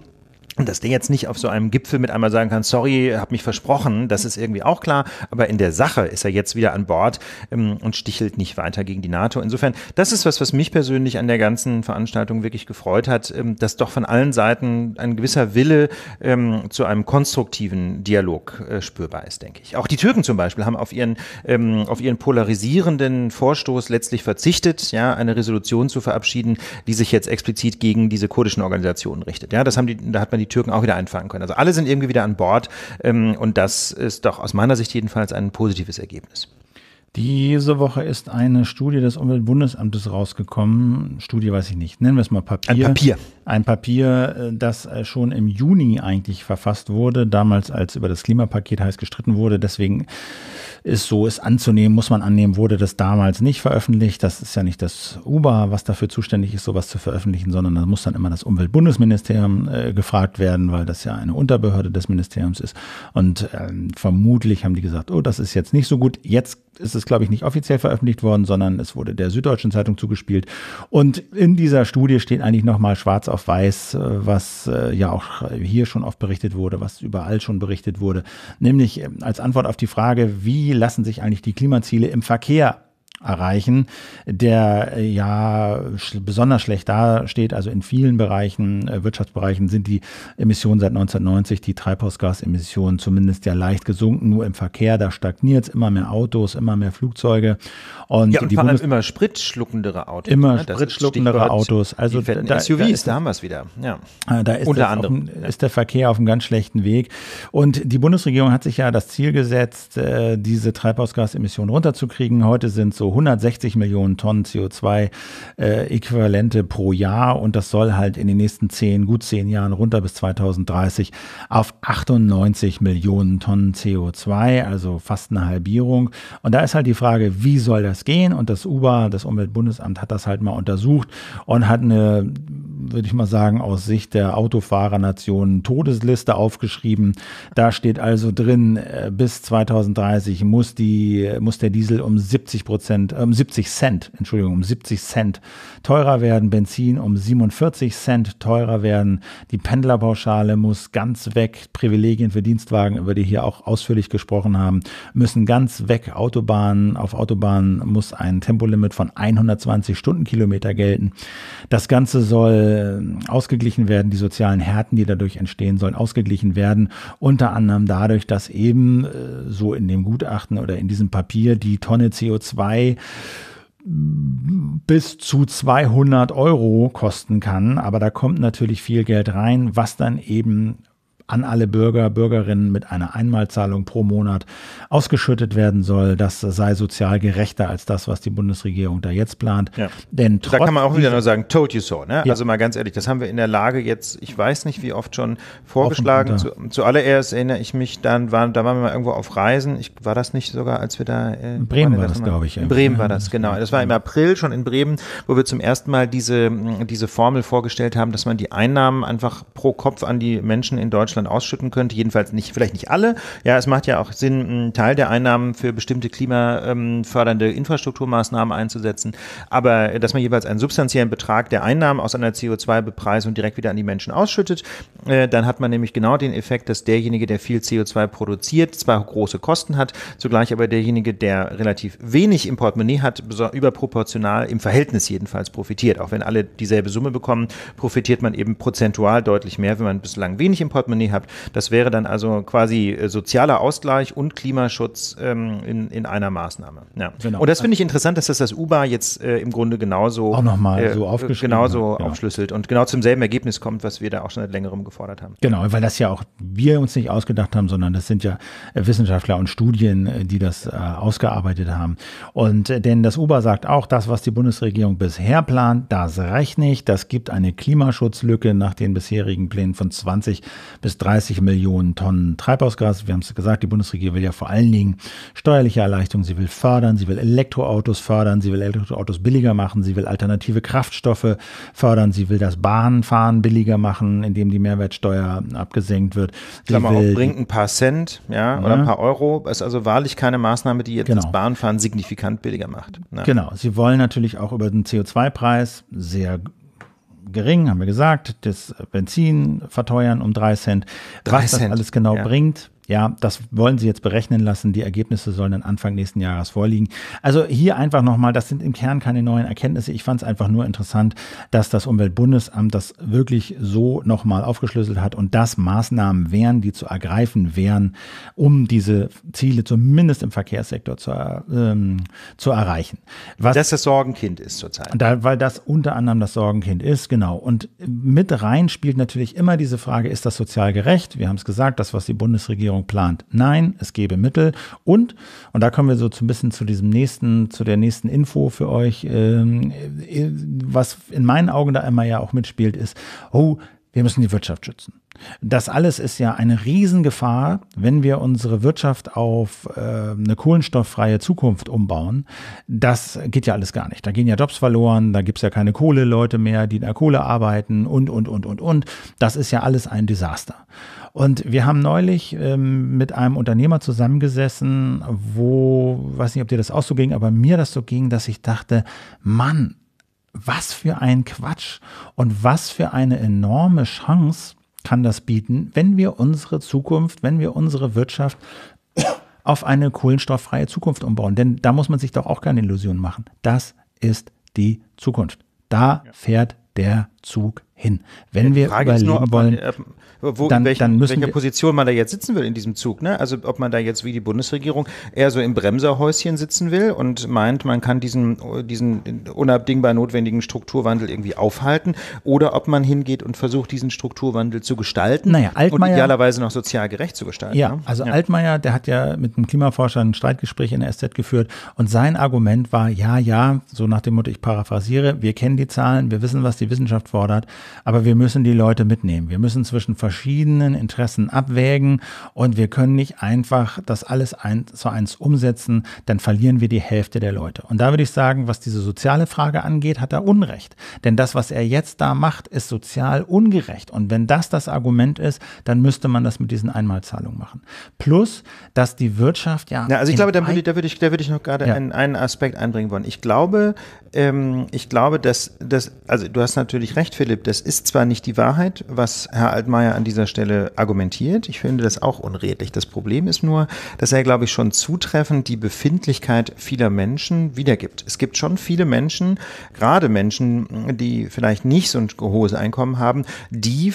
Und dass der jetzt nicht auf so einem Gipfel mit einmal sagen kann, sorry, hab mich versprochen, das ist irgendwie auch klar, aber in der Sache ist er jetzt wieder an Bord ähm, und stichelt nicht weiter gegen die NATO. Insofern, das ist was, was mich persönlich an der ganzen Veranstaltung wirklich gefreut hat, ähm, dass doch von allen Seiten ein gewisser Wille ähm, zu einem konstruktiven Dialog äh, spürbar ist, denke ich. Auch die Türken zum Beispiel haben auf ihren, ähm, auf ihren polarisierenden Vorstoß letztlich verzichtet, ja, eine Resolution zu verabschieden, die sich jetzt explizit gegen diese kurdischen Organisationen richtet. Ja, das haben die, da hat man die Türken auch wieder einfangen können. Also alle sind irgendwie wieder an Bord ähm, und das ist doch aus meiner Sicht jedenfalls ein positives Ergebnis. Diese Woche ist eine Studie des Umweltbundesamtes rausgekommen. Studie weiß ich nicht. Nennen wir es mal Papier. Ein Papier. Ein Papier, äh, das äh, schon im Juni eigentlich verfasst wurde, damals als über das Klimapaket heiß gestritten wurde. Deswegen ist so, ist anzunehmen, muss man annehmen, wurde das damals nicht veröffentlicht. Das ist ja nicht das Uber, was dafür zuständig ist, sowas zu veröffentlichen, sondern da muss dann immer das Umweltbundesministerium äh, gefragt werden, weil das ja eine Unterbehörde des Ministeriums ist. Und ähm, vermutlich haben die gesagt, oh, das ist jetzt nicht so gut. Jetzt ist es, glaube ich, nicht offiziell veröffentlicht worden, sondern es wurde der Süddeutschen Zeitung zugespielt. Und in dieser Studie steht eigentlich nochmal schwarz auf weiß, äh, was äh, ja auch hier schon oft berichtet wurde, was überall schon berichtet wurde. Nämlich äh, als Antwort auf die Frage, wie lassen sich eigentlich die Klimaziele im Verkehr erreichen, der äh, ja sch besonders schlecht dasteht. Also in vielen Bereichen, äh, Wirtschaftsbereichen sind die Emissionen seit 1990, die Treibhausgasemissionen zumindest ja leicht gesunken. Nur im Verkehr, da stagniert es immer mehr Autos, immer mehr Flugzeuge. Und, ja, und die vor allem immer spritschluckendere Autos. Ne? Immer ne? spritschluckendere Autos. Also die da, SUVs, da, ist, da haben wir es wieder. Ja. Ah, da ist, Unter anderem, ein, ist der Verkehr auf einem ganz schlechten Weg. Und die Bundesregierung hat sich ja das Ziel gesetzt, äh, diese Treibhausgasemissionen runterzukriegen. Heute sind so 160 Millionen Tonnen CO2-Äquivalente äh, pro Jahr und das soll halt in den nächsten zehn, gut zehn Jahren runter bis 2030 auf 98 Millionen Tonnen CO2, also fast eine Halbierung. Und da ist halt die Frage, wie soll das gehen? Und das UBA, das Umweltbundesamt, hat das halt mal untersucht und hat eine, würde ich mal sagen, aus Sicht der Autofahrernation Todesliste aufgeschrieben. Da steht also drin, äh, bis 2030 muss, die, muss der Diesel um 70 Prozent Prozent, um ähm, 70 Cent, Entschuldigung, um 70 Cent teurer werden, Benzin um 47 Cent teurer werden, die Pendlerpauschale muss ganz weg, Privilegien für Dienstwagen, über die hier auch ausführlich gesprochen haben, müssen ganz weg, Autobahnen, auf Autobahnen muss ein Tempolimit von 120 Stundenkilometer gelten. Das Ganze soll ähm, ausgeglichen werden, die sozialen Härten, die dadurch entstehen, sollen ausgeglichen werden, unter anderem dadurch, dass eben äh, so in dem Gutachten oder in diesem Papier die Tonne CO2 bis zu 200 Euro kosten kann. Aber da kommt natürlich viel Geld rein, was dann eben an alle Bürger, Bürgerinnen mit einer Einmalzahlung pro Monat ausgeschüttet werden soll. Das sei sozial gerechter als das, was die Bundesregierung da jetzt plant. Ja. Denn da kann man auch wieder nur sagen, told you so. Ne? Ja. Also mal ganz ehrlich, das haben wir in der Lage jetzt, ich weiß nicht wie oft schon vorgeschlagen. Zu, zuallererst erinnere ich mich, dann waren, da waren wir mal irgendwo auf Reisen. Ich, war das nicht sogar, als wir da... Äh, in Bremen war das, glaube ich. In Bremen ja, war das, genau. Das war im genau. April schon in Bremen, wo wir zum ersten Mal diese, diese Formel vorgestellt haben, dass man die Einnahmen einfach pro Kopf an die Menschen in Deutschland Deutschland ausschütten könnte. Jedenfalls nicht, vielleicht nicht alle. Ja, es macht ja auch Sinn, einen Teil der Einnahmen für bestimmte klimafördernde Infrastrukturmaßnahmen einzusetzen. Aber äh, dass man jeweils einen substanziellen Betrag der Einnahmen aus einer CO2-Bepreisung direkt wieder an die Menschen ausschüttet, äh, dann hat man nämlich genau den Effekt, dass derjenige, der viel CO2 produziert, zwar große Kosten hat, zugleich aber derjenige, der relativ wenig im Portemonnaie hat, überproportional im Verhältnis jedenfalls profitiert. Auch wenn alle dieselbe Summe bekommen, profitiert man eben prozentual deutlich mehr, wenn man bislang wenig im Portemonnaie Juni habt. Das wäre dann also quasi äh, sozialer Ausgleich und Klimaschutz ähm, in, in einer Maßnahme. Ja. Genau. Und das finde ich interessant, dass das das UBA jetzt äh, im Grunde genauso, auch noch mal äh, so aufgeschrieben genauso ja. aufschlüsselt und genau zum selben Ergebnis kommt, was wir da auch schon seit längerem gefordert haben. Genau, weil das ja auch wir uns nicht ausgedacht haben, sondern das sind ja äh, Wissenschaftler und Studien, die das äh, ausgearbeitet haben. Und denn das UBA sagt auch, das, was die Bundesregierung bisher plant, das reicht nicht. Das gibt eine Klimaschutzlücke nach den bisherigen Plänen von 20 bis 30 Millionen Tonnen Treibhausgas. Wir haben es gesagt, die Bundesregierung will ja vor allen Dingen steuerliche Erleichterungen. Sie will fördern, sie will Elektroautos fördern, sie will Elektroautos billiger machen, sie will alternative Kraftstoffe fördern, sie will das Bahnfahren billiger machen, indem die Mehrwertsteuer abgesenkt wird. Sie Klammer auf, bringt ein paar Cent ja, ja, oder ein paar Euro. Ist also wahrlich keine Maßnahme, die jetzt genau. das Bahnfahren signifikant billiger macht. Ja. Ne? Genau. Sie wollen natürlich auch über den CO2-Preis sehr gering, haben wir gesagt, das Benzin verteuern um drei Cent. Drei was Cent. das alles genau ja. bringt, ja, das wollen sie jetzt berechnen lassen. Die Ergebnisse sollen dann Anfang nächsten Jahres vorliegen. Also hier einfach nochmal, das sind im Kern keine neuen Erkenntnisse. Ich fand es einfach nur interessant, dass das Umweltbundesamt das wirklich so nochmal aufgeschlüsselt hat und dass Maßnahmen wären, die zu ergreifen wären, um diese Ziele zumindest im Verkehrssektor zu, ähm, zu erreichen. Was, dass das Sorgenkind ist zurzeit. Da, weil das unter anderem das Sorgenkind ist, genau. Und mit rein spielt natürlich immer diese Frage, ist das sozial gerecht? Wir haben es gesagt, das, was die Bundesregierung Bundesregierung plant. Nein, es gäbe Mittel und, und da kommen wir so ein bisschen zu diesem nächsten, zu der nächsten Info für euch, ähm, äh, was in meinen Augen da immer ja auch mitspielt, ist, oh, wir müssen die Wirtschaft schützen. Das alles ist ja eine Riesengefahr, wenn wir unsere Wirtschaft auf äh, eine kohlenstofffreie Zukunft umbauen. Das geht ja alles gar nicht. Da gehen ja Jobs verloren, da gibt's ja keine Kohleleute mehr, die in der Kohle arbeiten und, und, und, und, und. Das ist ja alles ein Desaster. Und wir haben neulich ähm, mit einem Unternehmer zusammengesessen, wo, weiß nicht, ob dir das auch so ging, aber mir das so ging, dass ich dachte, Mann, was für ein Quatsch und was für eine enorme Chance kann das bieten, wenn wir unsere Zukunft, wenn wir unsere Wirtschaft auf eine kohlenstofffreie Zukunft umbauen. Denn da muss man sich doch auch keine Illusionen machen. Das ist die Zukunft. Da ja. fährt der Zug hin. Wenn ja, wir Frage überleben nur, wollen, man, äh, wo, dann, welchen, dann müssen in welcher Position man da jetzt sitzen will in diesem Zug. Ne? Also ob man da jetzt wie die Bundesregierung eher so im Bremserhäuschen sitzen will und meint, man kann diesen, diesen unabdingbar notwendigen Strukturwandel irgendwie aufhalten oder ob man hingeht und versucht, diesen Strukturwandel zu gestalten naja, Altmaier, und idealerweise noch sozial gerecht zu gestalten. Ja, ne? also ja. Altmaier, der hat ja mit einem Klimaforscher ein Streitgespräch in der SZ geführt und sein Argument war, ja, ja, so nach dem Motto, ich paraphrasiere, wir kennen die Zahlen, wir wissen, was die Wissenschaft fordert. Aber wir müssen die Leute mitnehmen. Wir müssen zwischen verschiedenen Interessen abwägen und wir können nicht einfach das alles eins zu eins umsetzen, dann verlieren wir die Hälfte der Leute. Und da würde ich sagen, was diese soziale Frage angeht, hat er Unrecht. Denn das, was er jetzt da macht, ist sozial ungerecht. Und wenn das das Argument ist, dann müsste man das mit diesen Einmalzahlungen machen. Plus, dass die Wirtschaft ja. ja also ich glaube, da würde, da würde ich, da würde ich noch gerade ja. einen, einen Aspekt einbringen wollen. Ich glaube, ähm, ich glaube, dass das, also du hast natürlich recht, Philipp, das ist zwar nicht die Wahrheit, was Herr Altmaier an dieser Stelle argumentiert. Ich finde das auch unredlich. Das Problem ist nur, dass er, glaube ich, schon zutreffend die Befindlichkeit vieler Menschen wiedergibt. Es gibt schon viele Menschen, gerade Menschen, die vielleicht nicht so ein hohes Einkommen haben, die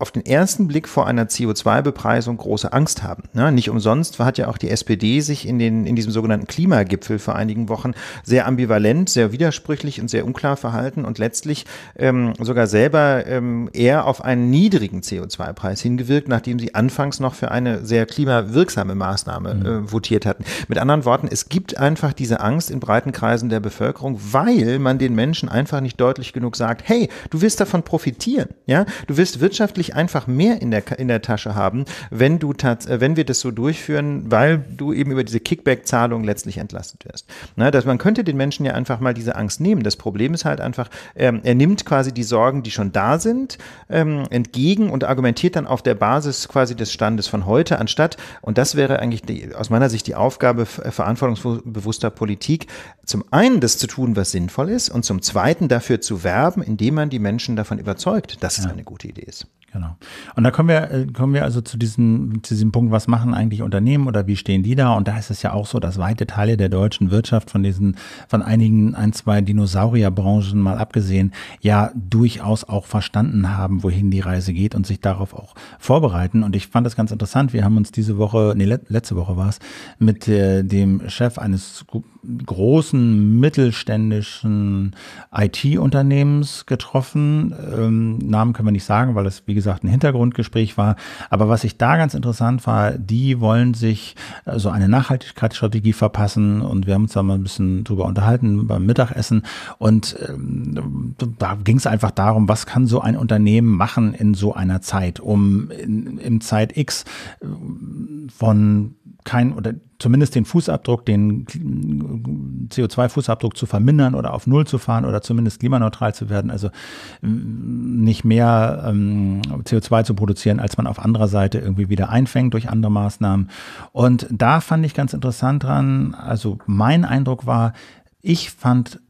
auf den ersten Blick vor einer CO2-Bepreisung große Angst haben. Ja, ne? nicht umsonst hat ja auch die SPD sich in, den, in diesem sogenannten Klimagipfel vor einigen Wochen sehr ambivalent, sehr widersprüchlich und sehr unklar verhalten und letztlich ähm, sogar selber ähm, eher auf einen niedrigen CO2-Preis hingewirkt, nachdem sie anfangs noch für eine sehr klimawirksame Maßnahme mhm. äh, votiert hatten. Mit anderen Worten, es gibt einfach diese Angst in breiten Kreisen der Bevölkerung, weil man den Menschen einfach nicht deutlich genug sagt, hey, du wirst davon profitieren. Ja? Du wirst wirtschaftlich wirklich einfach mehr in der, in der Tasche haben, wenn, du äh, wenn wir das so durchführen, weil du eben über diese Kickback-Zahlung letztlich entlastet wirst. Na, ne, dass man könnte den Menschen ja einfach mal diese Angst nehmen. Das Problem ist halt einfach, ähm, er nimmt quasi die Sorgen, die schon da sind, ähm, entgegen und argumentiert dann auf der Basis quasi des Standes von heute, anstatt, und das wäre eigentlich die, aus meiner Sicht die Aufgabe äh, verantwortungsbewusster Politik, zum einen das zu tun, was sinnvoll ist, und zum zweiten dafür zu werben, indem man die Menschen davon überzeugt, dass ja. es eine gute Idee ist. Genau. Und da kommen wir, äh, kommen wir also zu diesem, zu diesem Punkt, was machen eigentlich Unternehmen oder wie stehen die da? Und da ist es ja auch so, dass weite Teile der deutschen Wirtschaft von diesen, von einigen, ein, zwei Dinosaurierbranchen mal abgesehen, ja durchaus auch verstanden haben, wohin die Reise geht und sich darauf auch vorbereiten. Und ich fand das ganz interessant. Wir haben uns diese Woche, nee, letzte Woche war es, mit äh, dem Chef eines großen mittelständischen IT-Unternehmens getroffen. Ähm, Namen können wir nicht sagen, weil das, wie gesagt, gesagt, ein Hintergrundgespräch war. Aber was ich da ganz interessant war, die wollen sich so also eine Nachhaltigkeitsstrategie verpassen und wir haben uns da mal ein bisschen drüber unterhalten beim Mittagessen und ähm, da ging es einfach darum, was kann so ein Unternehmen machen in so einer Zeit, um in, in Zeit X äh, von kein oder zumindest den Fußabdruck, den CO2-Fußabdruck zu vermindern oder auf Null zu fahren oder zumindest klimaneutral zu werden. Also mm, nicht mehr ähm, CO2 zu produzieren, als man auf anderer Seite irgendwie wieder einfängt durch andere Maßnahmen. Und da fand ich ganz interessant dran, also mein Eindruck war, ich fand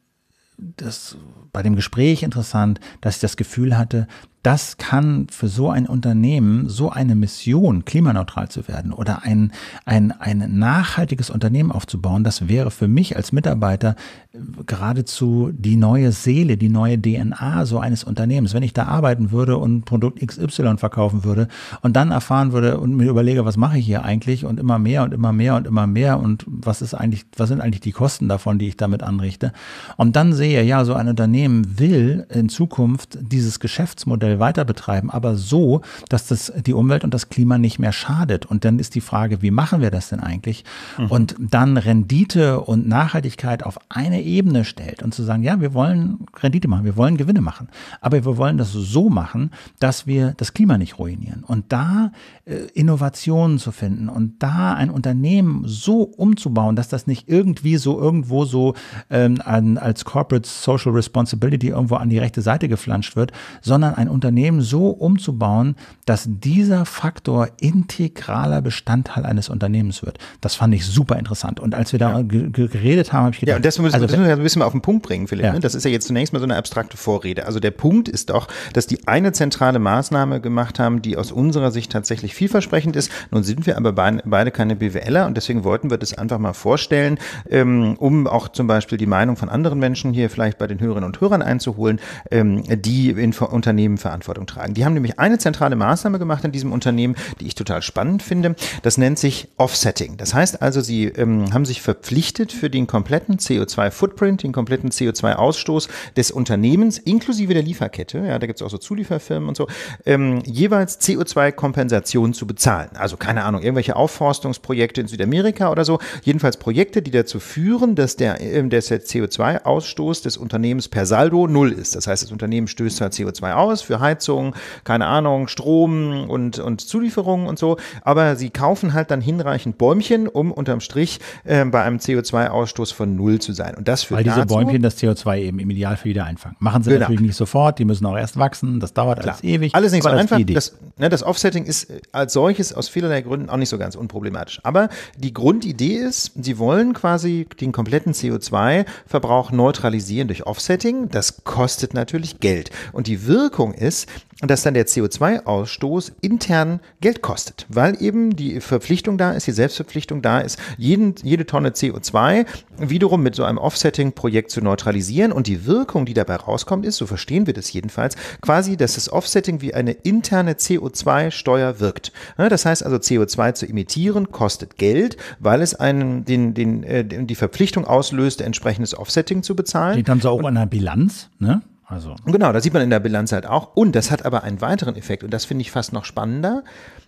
das bei dem Gespräch interessant, dass ich das Gefühl hatte, das kann für so ein Unternehmen, so eine Mission, klimaneutral zu werden oder ein, ein, ein nachhaltiges Unternehmen aufzubauen, das wäre für mich als Mitarbeiter äh, geradezu die neue Seele, die neue DNA so eines Unternehmens. Wenn ich da arbeiten würde und Produkt XY verkaufen würde und dann erfahren würde und mir überlege, was mache ich hier eigentlich und immer mehr und immer mehr und immer mehr und was ist eigentlich, was sind eigentlich die Kosten davon, die ich damit anrichte? Und dann sehe, ja, so ein Unternehmen will in Zukunft dieses Geschäftsmodell konventionell weiter betreiben, aber so, dass das die Umwelt und das Klima nicht mehr schadet. Und dann ist die Frage, wie machen wir das denn eigentlich? Mhm. Und dann Rendite und Nachhaltigkeit auf eine Ebene stellt und zu sagen, ja, wir wollen Rendite machen, wir wollen Gewinne machen, aber wir wollen das so machen, dass wir das Klima nicht ruinieren. Und da äh, Innovationen zu finden und da ein Unternehmen so umzubauen, dass das nicht irgendwie so irgendwo so ähm, an, als Corporate Social Responsibility irgendwo an die rechte Seite geflanscht wird, sondern ein Unternehmen so umzubauen, dass dieser Faktor integraler Bestandteil eines Unternehmens wird. Das fand ich super interessant. Und als wir da ja. geredet haben, habe ich gedacht. Ja, und das müssen, also, das müssen wir ein bisschen mal auf den Punkt bringen, Philipp. Ja. Ne? Das ist ja jetzt zunächst mal so eine abstrakte Vorrede. Also der Punkt ist doch, dass die eine zentrale Maßnahme gemacht haben, die aus unserer Sicht tatsächlich vielversprechend ist. Nun sind wir aber beide keine BWLer und deswegen wollten wir das einfach mal vorstellen, ähm, um auch zum Beispiel die Meinung von anderen Menschen hier vielleicht bei den Hörerinnen und Hörern einzuholen, ähm, die in Unternehmen verantwortlich Verantwortung tragen. Die haben nämlich eine zentrale Maßnahme gemacht in diesem Unternehmen, die ich total spannend finde. Das nennt sich Offsetting. Das heißt also, sie ähm, haben sich verpflichtet für den kompletten CO2-Footprint, den kompletten CO2-Ausstoß des Unternehmens inklusive der Lieferkette, ja, da gibt es auch so Zulieferfirmen und so, ähm, jeweils CO2-Kompensation zu bezahlen. Also keine Ahnung, irgendwelche Aufforstungsprojekte in Südamerika oder so. Jedenfalls Projekte, die dazu führen, dass der, äh, der CO2-Ausstoß des Unternehmens per Saldo null ist. Das heißt, das Unternehmen stößt zwar CO2 aus für Heizung, keine Ahnung, Strom und, und Zulieferungen und so. Aber sie kaufen halt dann hinreichend Bäumchen, um unterm Strich äh, bei einem CO2-Ausstoß von null zu sein. Und das für Weil diese Bäumchen das CO2 eben im Idealfall wieder einfangen. Machen sie genau. natürlich nicht sofort, die müssen auch erst wachsen, das dauert Klar. alles ewig. Alles nicht so einfach. Das, ne, das Offsetting ist äh, als solches aus vielerlei Gründen auch nicht so ganz unproblematisch. Aber die Grundidee ist, sie wollen quasi den kompletten CO2-Verbrauch neutralisieren durch Offsetting. Das kostet natürlich Geld. Und die Wirkung ist, ist, dass dann der CO2-Ausstoß intern Geld kostet, weil eben die Verpflichtung da ist, die Selbstverpflichtung da ist, jeden, jede Tonne CO2 wiederum mit so einem Offsetting-Projekt zu neutralisieren. Und die Wirkung, die dabei rauskommt, ist, so verstehen wir das jedenfalls, quasi, dass das Offsetting wie eine interne CO2-Steuer wirkt. Das heißt also, CO2 zu emittieren kostet Geld, weil es einen, den, den, äh, die Verpflichtung auslöst, entsprechendes Offsetting zu bezahlen. Steht dann so auch an der Bilanz, ne? Also. Genau, da sieht man in der Bilanz halt auch. Und das hat aber einen weiteren Effekt und das finde ich fast noch spannender.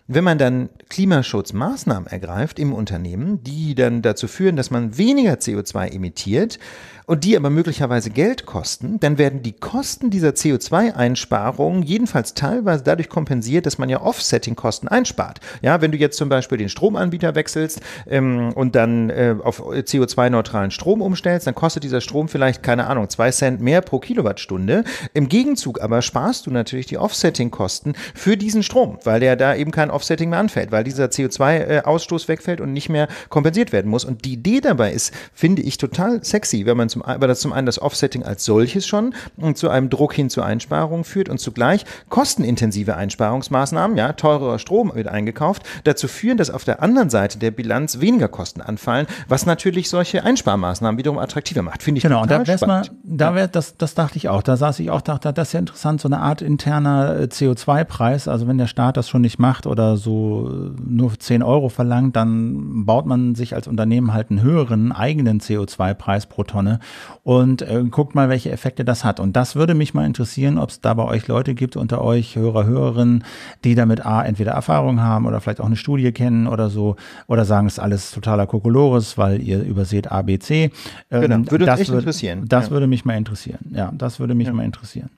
Wenn man dann Klimaschutzmaßnahmen ergreift im Unternehmen, die dann dazu führen, dass man weniger CO2 emittiert, und die aber möglicherweise Geld kosten, dann werden die Kosten dieser CO2-Einsparungen jedenfalls teilweise dadurch kompensiert, dass man ja Offsetting-Kosten einspart. Ja, wenn du jetzt zum Beispiel den Stromanbieter wechselst ähm, und dann äh, auf CO2-neutralen Strom umstellst, dann kostet dieser Strom vielleicht, keine Ahnung, zwei Cent mehr pro Kilowattstunde. Im Gegenzug aber sparst du natürlich die Offsetting-Kosten für diesen Strom, weil der da eben kein Offsetting mehr anfällt, weil dieser CO2-Ausstoß äh, wegfällt und nicht mehr kompensiert werden muss. Und die Idee dabei ist, finde ich total sexy, wenn man zum, weil das zum einen das Offsetting als solches schon zu einem Druck hin zu Einsparungen führt und zugleich kostenintensive Einsparungsmaßnahmen, ja, teurer Strom wird eingekauft, dazu führen, dass auf der anderen Seite der Bilanz weniger Kosten anfallen, was natürlich solche Einsparmaßnahmen wiederum attraktiver macht, finde ich. Genau, total da Mal, da wär, das, das dachte ich auch. Da saß ich auch, dachte, das ist ja interessant, so eine Art interner äh, CO2-Preis. Also wenn der Staat das schon nicht macht oder so äh, nur 10 Euro verlangt, dann baut man sich als Unternehmen halt einen höheren eigenen CO2-Preis pro Tonne und äh, guckt mal, welche Effekte das hat. Und das würde mich mal interessieren, ob es da bei euch Leute gibt unter euch, Hörer, Hörerinnen, die damit A, entweder Erfahrung haben oder vielleicht auch eine Studie kennen oder so oder sagen, es ist alles totaler Kokolores, weil ihr überseht A, B, C. Ähm, genau, würde das uns echt würd, interessieren. Das ja. würde mich mal interessieren. Ja, das würde mich ja. mal interessieren.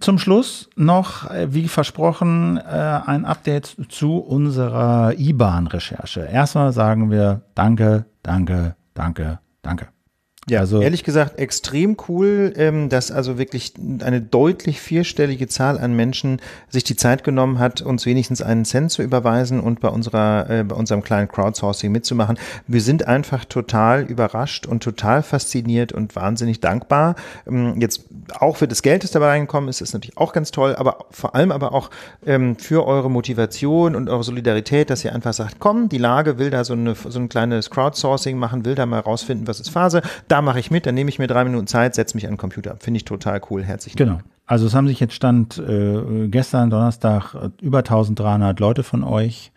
Zum Schluss noch, äh, wie versprochen, äh, ein Update zu unserer IBAN-Recherche. Erstmal sagen wir Danke, danke, danke, danke. Ja, also ehrlich gesagt extrem cool, ähm, dass also wirklich eine deutlich vierstellige Zahl an Menschen sich die Zeit genommen hat, uns wenigstens einen Cent zu überweisen und bei unserer äh, bei unserem kleinen Crowdsourcing mitzumachen. Wir sind einfach total überrascht und total fasziniert und wahnsinnig dankbar. Ähm, jetzt auch für das Geld, das dabei reingekommen ist, ist natürlich auch ganz toll, aber vor allem aber auch ähm, für eure Motivation und eure Solidarität, dass ihr einfach sagt, komm, die Lage will da so, eine, so ein kleines Crowdsourcing machen, will da mal rausfinden, was ist Phase da mache ich mit, dann nehme ich mir drei Minuten Zeit, setze mich an den Computer. Finde ich total cool. Herzlichen Genau. Dank. Also es haben sich jetzt Stand äh, gestern, Donnerstag, äh, über 1300 Leute von euch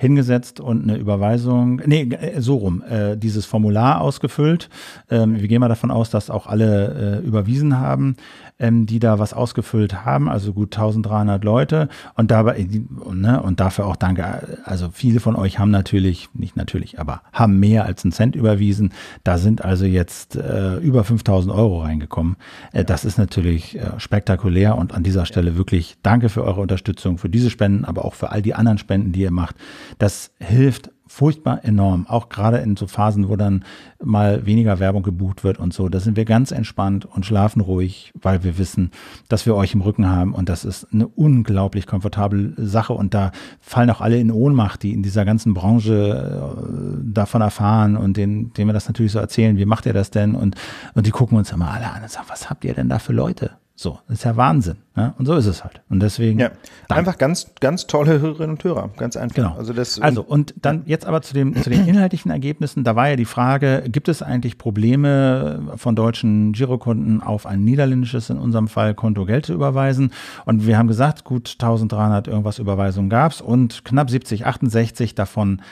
hingesetzt und eine Überweisung, nee, äh, so rum, äh, dieses Formular ausgefüllt. Ähm, wir gehen mal davon aus, dass auch alle äh, überwiesen haben, ähm, die da was ausgefüllt haben, also gut 1300 Leute. Und dabei, äh, ne, und dafür auch danke. Also viele von euch haben natürlich, nicht natürlich, aber haben mehr als einen Cent überwiesen. Da sind also jetzt äh, über 5000 Euro reingekommen. Äh, das ist natürlich äh, spektakulär und an dieser Stelle wirklich danke für eure Unterstützung, für diese Spenden, aber auch für all die anderen Spenden, die ihr macht. Das hilft furchtbar enorm, auch gerade in so Phasen, wo dann mal weniger Werbung gebucht wird und so. Da sind wir ganz entspannt und schlafen ruhig, weil wir wissen, dass wir euch im Rücken haben und das ist eine unglaublich komfortable Sache und da fallen auch alle in Ohnmacht, die in dieser ganzen Branche äh, davon erfahren und denen, denen wir das natürlich so erzählen, wie macht ihr das denn? Und, und die gucken uns immer alle an und sagen, was habt ihr denn da für Leute? So, das ist ja Wahnsinn. Ne? Und so ist es halt. Und deswegen. Ja, einfach ganz, ganz tolle Hörerinnen und Hörer. Ganz einfach. Genau. Also, das, also und dann jetzt aber zu, dem, zu den inhaltlichen Ergebnissen. Da war ja die Frage, gibt es eigentlich Probleme von deutschen Girokunden auf ein niederländisches, in unserem Fall, Konto Geld zu überweisen? Und wir haben gesagt, gut 1300 irgendwas Überweisungen gab es und knapp 70, 68 davon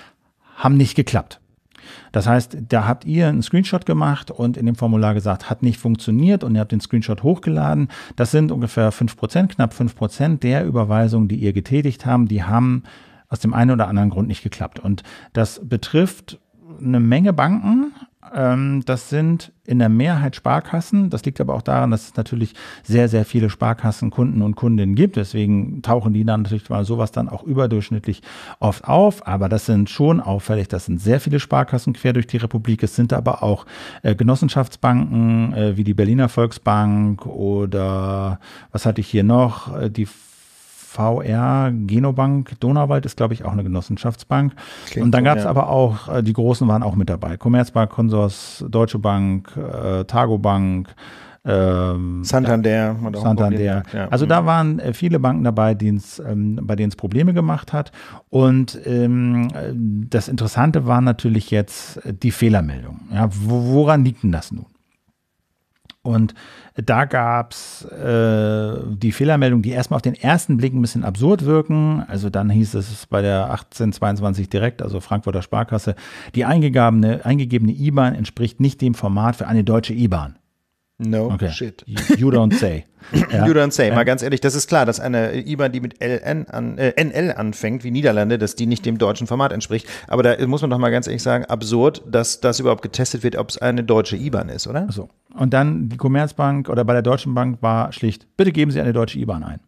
haben nicht geklappt. Das heißt, da habt ihr einen Screenshot gemacht und in dem Formular gesagt, hat nicht funktioniert und ihr habt den Screenshot hochgeladen. Das sind ungefähr 5%, knapp 5% der Überweisungen, die ihr getätigt haben, die haben aus dem einen oder anderen Grund nicht geklappt. Und das betrifft eine Menge Banken, ähm, das sind in der Mehrheit Sparkassen. Das liegt aber auch daran, dass es natürlich sehr, sehr viele Sparkassenkunden und Kundinnen gibt. Deswegen tauchen die dann natürlich mal sowas dann auch überdurchschnittlich oft auf. Aber das sind schon auffällig. Das sind sehr viele Sparkassen quer durch die Republik. Es sind aber auch äh, Genossenschaftsbanken äh, wie die Berliner Volksbank oder was hatte ich hier noch? Äh, die VR, Genobank, Donauwald ist, glaube ich, auch eine Genossenschaftsbank. Klingt und dann gab es ja. aber auch, äh, die Großen waren auch mit dabei. Commerzbank, Konsors, Deutsche Bank, äh, Targo Bank, ähm, Santander. Santander. Santander. Ja. Also da mhm. waren äh, viele Banken dabei, ähm, bei denen es Probleme gemacht hat. Und ähm, äh, das Interessante war natürlich jetzt äh, die Fehlermeldung. Ja, woran liegt denn das nun? Und da gab es äh, die Fehlermeldung, die erstmal auf den ersten Blick ein bisschen absurd wirken. Also dann hieß es bei der 1822 direkt, also Frankfurter Sparkasse, die eingegebene, eingegebene IBAN entspricht nicht dem Format für eine deutsche IBAN. No okay. shit. You don't say. ja. You don't say. Mal ganz ehrlich, das ist klar, dass eine IBAN, die mit LN an, äh, NL anfängt, wie Niederlande, dass die nicht dem deutschen Format entspricht. Aber da muss man doch mal ganz ehrlich sagen, absurd, dass das überhaupt getestet wird, ob es eine deutsche IBAN ist, oder? So. Und dann die Commerzbank oder bei der Deutschen Bank war schlicht, bitte geben Sie eine deutsche IBAN ein.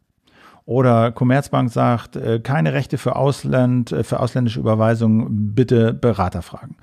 Oder Commerzbank sagt, äh, keine Rechte für Ausland, äh, für ausländische Überweisungen, bitte Berater fragen.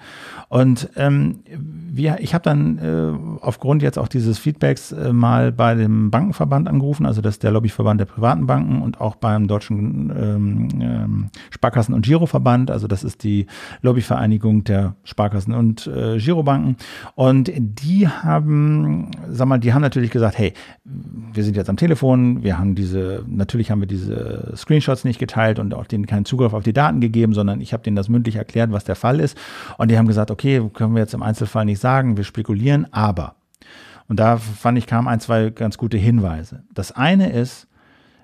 Und ähm, wir, ich habe dann äh, aufgrund jetzt auch dieses Feedbacks äh, mal bei dem Bankenverband angerufen, also das ist der Lobbyverband der privaten Banken und auch beim Deutschen ähm, ähm, Sparkassen- und Giroverband, also das ist die Lobbyvereinigung der Sparkassen und äh, Girobanken. Und die haben, sag mal, die haben natürlich gesagt, hey, wir sind jetzt am Telefon, wir haben diese, natürlich haben haben wir diese Screenshots nicht geteilt und auch denen keinen Zugriff auf die Daten gegeben, sondern ich habe denen das mündlich erklärt, was der Fall ist. Und die haben gesagt, okay, können wir jetzt im Einzelfall nicht sagen, wir spekulieren, aber. Und da fand ich, kamen ein, zwei ganz gute Hinweise. Das eine ist,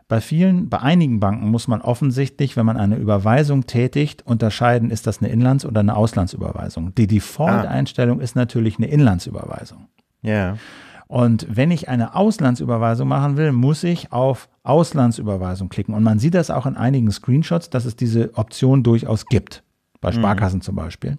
bei vielen, bei einigen Banken muss man offensichtlich, wenn man eine Überweisung tätigt, unterscheiden, ist das eine Inlands- oder eine Auslandsüberweisung. Die Default-Einstellung ah. ist natürlich eine Inlandsüberweisung. Ja. Yeah. Und wenn ich eine Auslandsüberweisung machen will, muss ich auf Auslandsüberweisung klicken. Und man sieht das auch in einigen Screenshots, dass es diese Option durchaus gibt. Bei mhm. Sparkassen mhm. zum Beispiel.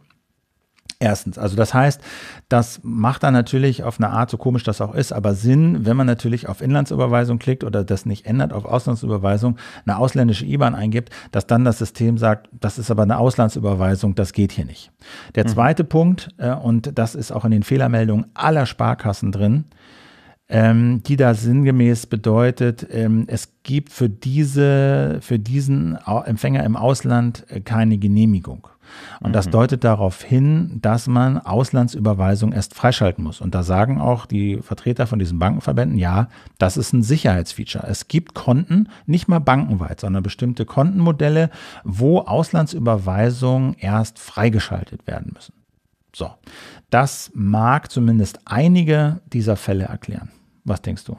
Erstens, also das heißt, das macht dann natürlich auf eine Art, so komisch das auch ist, aber Sinn, wenn man natürlich auf Inlandsüberweisung klickt oder das nicht ändert, auf Auslandsüberweisung eine ausländische IBAN eingibt, dass dann das System sagt, das ist aber eine Auslandsüberweisung, das geht hier nicht. Der mhm. zweite mhm. Punkt, äh, und das ist auch in den Fehlermeldungen aller Sparkassen drin, ähm, die da sinngemäß bedeutet, ähm, es gibt für, diese, für diesen Empfänger im Ausland äh, keine Genehmigung. Und mhm. das deutet darauf hin, dass man Auslandsüberweisung erst freischalten muss. Und da sagen auch die Vertreter von diesen Bankenverbänden, ja, das ist ein Sicherheitsfeature. Es gibt Konten, nicht mal bankenweit, sondern bestimmte Kontenmodelle, wo Auslandsüberweisungen erst freigeschaltet werden müssen. So, das mag zumindest einige dieser Fälle erklären. Was denkst du?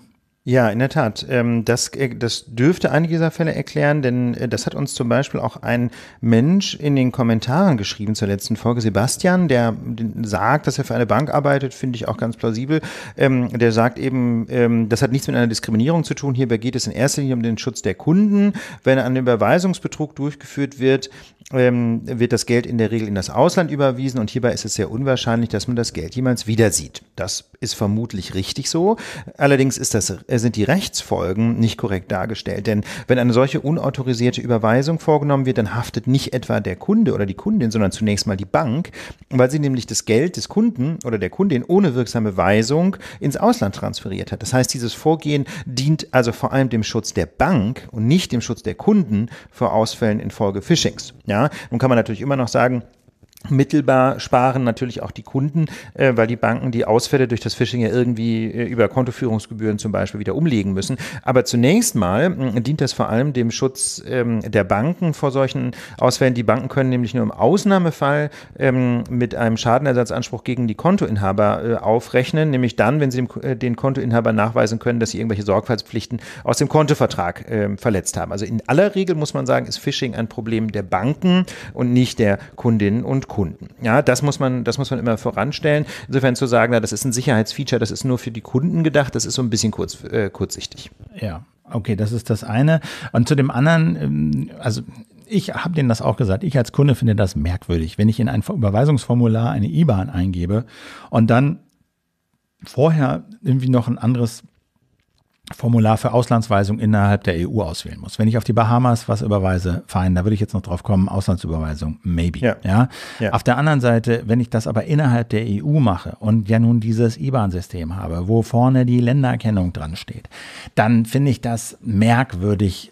Ja, in der Tat. Ähm, das, äh, das dürfte einige dieser Fälle erklären, denn äh, das hat uns zum Beispiel auch ein Mensch in den Kommentaren geschrieben zur letzten Folge. Sebastian, der sagt, dass er für eine Bank arbeitet, finde ich auch ganz plausibel. Ähm, der sagt eben, ähm, das hat nichts mit einer Diskriminierung zu tun. Hierbei geht es in erster Linie um den Schutz der Kunden. Wenn ein Überweisungsbetrug durchgeführt wird, wird das Geld in der Regel in das Ausland überwiesen und hierbei ist es sehr unwahrscheinlich, dass man das Geld jemals wieder sieht. Das ist vermutlich richtig so. Allerdings ist das äh, äh, sind die Rechtsfolgen nicht korrekt dargestellt. Denn wenn eine solche unautorisierte Überweisung vorgenommen wird, dann haftet nicht etwa der Kunde oder die Kundin, sondern zunächst mal die Bank, weil sie nämlich das Geld des Kunden oder der Kundin ohne wirksame Weisung ins Ausland transferiert hat. Das heißt, dieses Vorgehen dient also vor allem dem Schutz der Bank und nicht dem Schutz der Kunden vor Ausfällen infolge Phishings. Ja, nun kann man natürlich immer noch sagen, Mittelbar sparen natürlich auch die Kunden, äh, weil die Banken die Ausfälle durch das Phishing ja irgendwie äh, über Kontoführungsgebühren zum Beispiel wieder umlegen müssen. Aber zunächst mal mh, mm, dient das vor allem dem Schutz ähm, der Banken vor solchen Ausfällen. Die Banken können nämlich nur im Ausnahmefall ähm, mit einem Schadenersatzanspruch gegen die Kontoinhaber äh, aufrechnen, nämlich dann, wenn sie dem, äh, den Kontoinhaber nachweisen können, dass sie irgendwelche Sorgfaltspflichten aus dem Kontovertrag äh, verletzt haben. Also in aller Regel muss man sagen, ist Phishing ein Problem der Banken und nicht der Kundinnen und Kunden. Kunden. Ja, das muss man, das muss man immer voranstellen. Insofern zu sagen, na, das ist ein Sicherheitsfeature, das ist nur für die Kunden gedacht, das ist so ein bisschen kurz, äh, kurzsichtig. Ja, okay, das ist das eine. Und zu dem anderen, ähm, also ich habe denen das auch gesagt. Ich als Kunde finde das merkwürdig, wenn ich in ein Überweisungsformular eine IBAN eingebe und dann vorher irgendwie noch ein anderes Formular für Auslandsweisung innerhalb der EU auswählen muss. Wenn ich auf die Bahamas was überweise, fein, da würde ich jetzt noch drauf kommen, Auslandsüberweisung, maybe. Ja. ja. ja. Auf der anderen Seite, wenn ich das aber innerhalb der EU mache und ja nun dieses IBAN-System habe, wo vorne die Ländererkennung dran steht, dann finde ich das merkwürdig,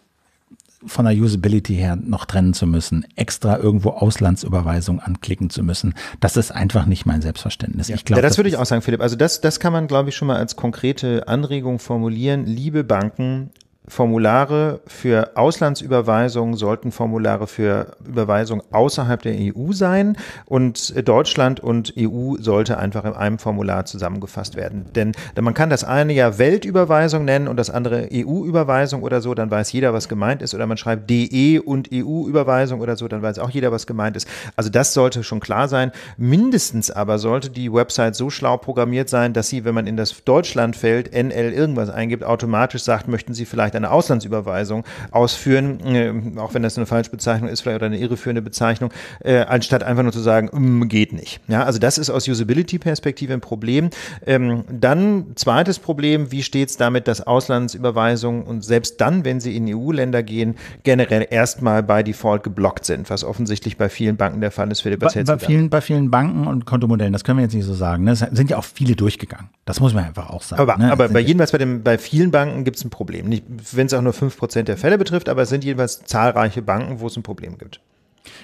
von der Usability her noch trennen zu müssen, extra irgendwo Auslandsüberweisung anklicken zu müssen, das ist einfach nicht mein Selbstverständnis. Ja, ich glaub, ja das, das würde ich auch sagen, Philipp. Also das, das kann man, glaube ich, schon mal als konkrete Anregung formulieren. Liebe Banken, Formulare für Auslandsüberweisungen sollten Formulare für Überweisungen außerhalb der EU sein und Deutschland und EU sollte einfach in einem Formular zusammengefasst werden. Denn, denn man kann das eine ja Weltüberweisung nennen und das andere EU-Überweisung oder so, dann weiß jeder, was gemeint ist. Oder man schreibt DE und EU-Überweisung oder so, dann weiß auch jeder, was gemeint ist. Also das sollte schon klar sein. Mindestens aber sollte die Website so schlau programmiert sein, dass sie, wenn man in das Deutschlandfeld NL irgendwas eingibt, automatisch sagt, möchten Sie vielleicht vielleicht eine Auslandsüberweisung ausführen, äh, auch wenn das eine falsche Bezeichnung ist, vielleicht oder eine irreführende Bezeichnung, äh, anstatt einfach nur zu sagen, mm, geht nicht. Ja, also das ist aus Usability-Perspektive ein Problem. Ähm, dann zweites Problem, wie steht es damit, dass Auslandsüberweisungen und selbst dann, wenn sie in EU-Länder gehen, generell erstmal bei Default geblockt sind, was offensichtlich bei vielen Banken der Fall ist für die bei, bei vielen, bei vielen Banken und Kontomodellen, das können wir jetzt nicht so sagen. Ne? Es sind ja auch viele durchgegangen. Das muss man einfach auch sagen. Aber, ne? aber bei jedenfalls bei, dem, bei vielen Banken gibt es ein Problem. Nicht, wenn es auch nur 5% der Fälle betrifft, aber es sind jedenfalls zahlreiche Banken, wo es ein Problem gibt.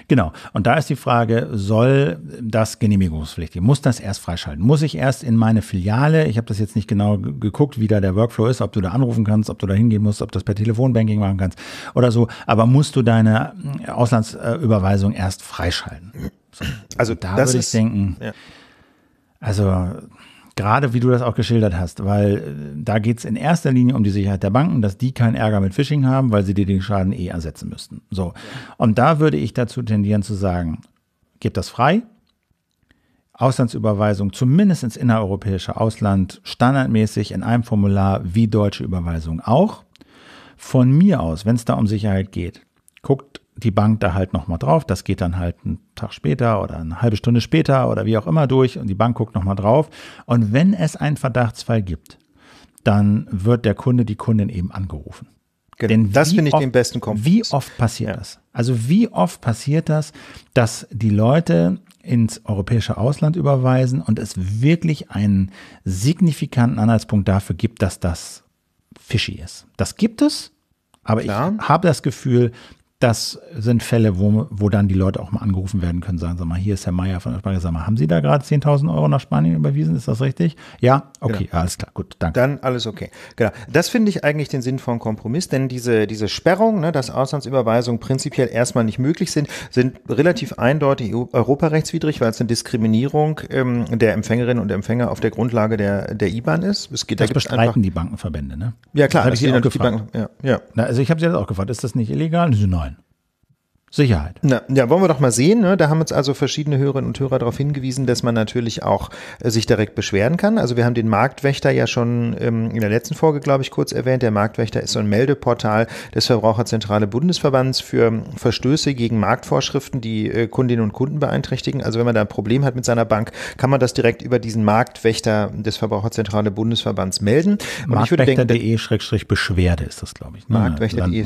Genau. Und da ist die Frage, soll das genehmigungspflichtig? Muss das erst freischalten? Muss ich erst in meine Filiale? Ich habe das jetzt nicht genau geguckt, wie da der Workflow ist, ob du da anrufen kannst, ob du da hingehen musst, ob du das per Telefonbanking machen kannst oder so. Aber musst du deine äh, Auslandsüberweisung erst freischalten? So. Also da würde ich denken. Ja. Also gerade wie du das auch geschildert hast, weil äh, da geht es in erster Linie um die Sicherheit der Banken, dass die keinen Ärger mit Phishing haben, weil sie dir den Schaden eh ersetzen müssten. So. Und da würde ich dazu tendieren zu sagen, gebt das frei. Auslandsüberweisung zumindest ins innereuropäische Ausland standardmäßig in einem Formular wie deutsche Überweisung auch. Von mir aus, wenn es da um Sicherheit geht, guckt die Bank da halt nochmal drauf. Das geht dann halt einen Tag später oder eine halbe Stunde später oder wie auch immer durch und die Bank guckt nochmal drauf. Und wenn es einen Verdachtsfall gibt, dann wird der Kunde, die Kundin eben angerufen. Genau. Denn das finde ich oft, den besten Kompromiss. Wie oft passiert ja. das? Also wie oft passiert das, dass die Leute ins europäische Ausland überweisen und es wirklich einen signifikanten Anhaltspunkt dafür gibt, dass das fishy ist. Das gibt es, aber Klar. ich habe das Gefühl, das sind Fälle, wo, wo dann die Leute auch mal angerufen werden können, sagen, sag mal, hier ist Herr Meier von der Sparkasse, sag mal, haben Sie da gerade 10.000 Euro nach Spanien überwiesen, ist das richtig? Ja, okay, genau. alles klar, gut, danke. Dann alles okay, genau. Das finde ich eigentlich den Sinn von Kompromiss, denn diese, diese Sperrung, ne, dass Auslandsüberweisungen prinzipiell erstmal nicht möglich sind, sind relativ eindeutig europarechtswidrig, weil es eine Diskriminierung ähm, der Empfängerinnen und Empfänger auf der Grundlage der, der IBAN ist. Es geht, das da bestreiten einfach, die Bankenverbände, ne? Ja, klar. Das das ich auch gefragt. Banken, ja, ja. Na, also ich habe sie jetzt auch gefragt, ist das nicht illegal? Nein. Sicherheit. Na, ja, wollen wir doch mal sehen. Ne? Da haben uns also verschiedene Hörerinnen und Hörer darauf hingewiesen, dass man natürlich auch äh, sich direkt beschweren kann. Also wir haben den Marktwächter ja schon ähm, in der letzten Folge, glaube ich, kurz erwähnt. Der Marktwächter ist so ein Meldeportal des Verbraucherzentrale Bundesverbands für ähm, Verstöße gegen Marktvorschriften, die äh, Kundinnen und Kunden beeinträchtigen. Also wenn man da ein Problem hat mit seiner Bank, kann man das direkt über diesen Marktwächter des Verbraucherzentrale Bundesverbands melden. Marktwächter.de-beschwerde ist das, glaube ich. Ne? Marktwächter.de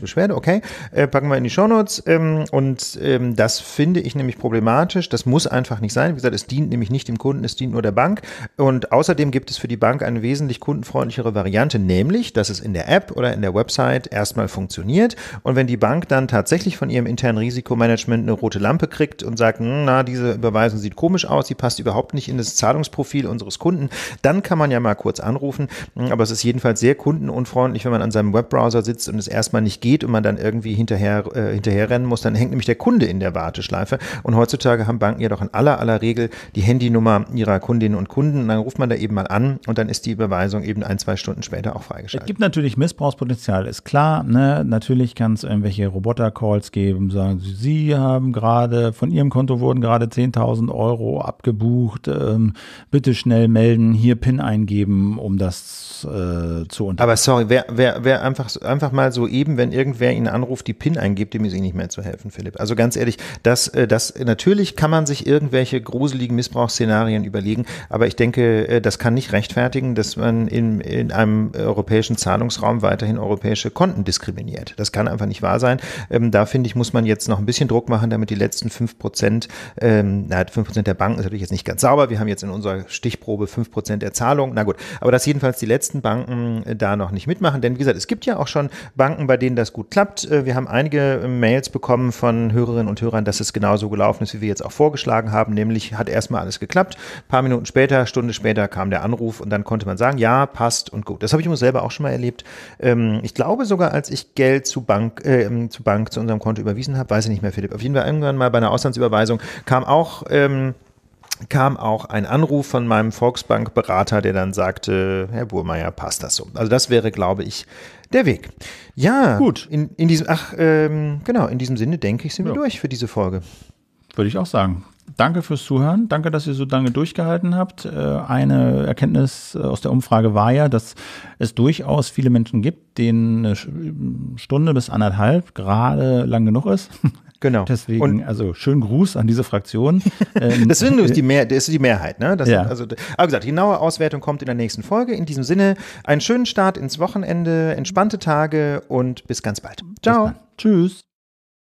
Beschwerde, okay. Äh, packen wir in die Shownotes ähm, und ähm, das finde ich nämlich problematisch. Das muss einfach nicht sein. Wie gesagt, es dient nämlich nicht dem Kunden, es dient nur der Bank. Und außerdem gibt es für die Bank eine wesentlich kundenfreundlichere Variante, nämlich, dass es in der App oder in der Website erstmal funktioniert. Und wenn die Bank dann tatsächlich von ihrem internen Risikomanagement eine rote Lampe kriegt und sagt, hm, na, diese Überweisung sieht komisch aus, sie passt überhaupt nicht in das Zahlungsprofil unseres Kunden, dann kann man ja mal kurz anrufen. Aber es ist jedenfalls sehr kundenunfreundlich, wenn man an seinem Webbrowser sitzt und es erstmal nicht geht und man dann irgendwie hinterher, äh, hinterher rennen muss, dann hängt nämlich der Kunde in der Warteschleife. Und heutzutage haben Banken ja doch in aller aller Regel die Handynummer ihrer Kundinnen und Kunden. Und dann ruft man da eben mal an und dann ist die Überweisung eben ein, zwei Stunden später auch freigeschaltet. Es gibt natürlich Missbrauchspotenzial, ist klar. Ne? Natürlich kann es irgendwelche Roboter-Calls geben, sagen, Sie sie haben gerade, von Ihrem Konto wurden gerade 10.000 Euro abgebucht. Ähm, bitte schnell melden, hier PIN eingeben, um das äh, zu unterbrechen. Aber sorry, wer, wer, wer einfach, einfach mal so eben, wenn irgendwer Ihnen anruft, die PIN eingibt, dem ist Ihnen nicht mehr mehr zu helfen, Philipp. Also ganz ehrlich, das, äh, das, natürlich kann man sich irgendwelche gruseligen Missbrauchsszenarien überlegen, aber ich denke, äh, das kann nicht rechtfertigen, dass man in, in einem europäischen Zahlungsraum weiterhin europäische Konten diskriminiert. Das kann einfach nicht wahr sein. Ähm, da finde ich, muss man jetzt noch ein bisschen Druck machen, damit die letzten 5 Prozent, ähm, na, fünf Prozent der Banken ist natürlich jetzt nicht ganz sauber. Wir haben jetzt in unserer Stichprobe 5 Prozent der Zahlung. Na gut, aber dass jedenfalls die letzten Banken äh, da noch nicht mitmachen, denn wie gesagt, es gibt ja auch schon Banken, bei denen das gut klappt. Wir haben einige Mails Feedbacks bekommen von Hörerinnen und Hörern, dass es genauso gelaufen ist, wie wir jetzt auch vorgeschlagen haben. Nämlich hat erstmal alles geklappt. Ein paar Minuten später, Stunde später kam der Anruf und dann konnte man sagen, ja, passt und gut. Das habe ich immer selber auch schon mal erlebt. Ähm, ich glaube sogar, als ich Geld zu Bank, äh, ähm, zu Bank, zu unserem Konto überwiesen habe, weiß ich nicht mehr, Philipp. Auf jeden Fall irgendwann mal bei einer Auslandsüberweisung kam auch, ähm, kam auch ein Anruf von meinem Volksbankberater, der dann sagte, Herr Burmeier, passt das so. Also das wäre, glaube ich, der Weg. Ja, gut. In, in diesem, ach, ähm, genau, in diesem Sinne denke ich, sind wir durch für diese Folge. Würde ich auch sagen. Danke fürs Zuhören. Danke, dass ihr so lange durchgehalten habt. Äh, eine Erkenntnis aus der Umfrage war ja, dass es durchaus viele Menschen gibt, denen eine Stunde bis anderthalb gerade lang genug ist. Genau. Deswegen, und, also schönen Gruß an diese Fraktion. Ähm, das, sind die Mehr, das ist die Mehrheit, ne? Das ja. Sind, also, aber gesagt, die genaue Auswertung kommt in der nächsten Folge. In diesem Sinne, einen schönen Start ins Wochenende, entspannte Tage und bis ganz bald. Ciao. Tschüss.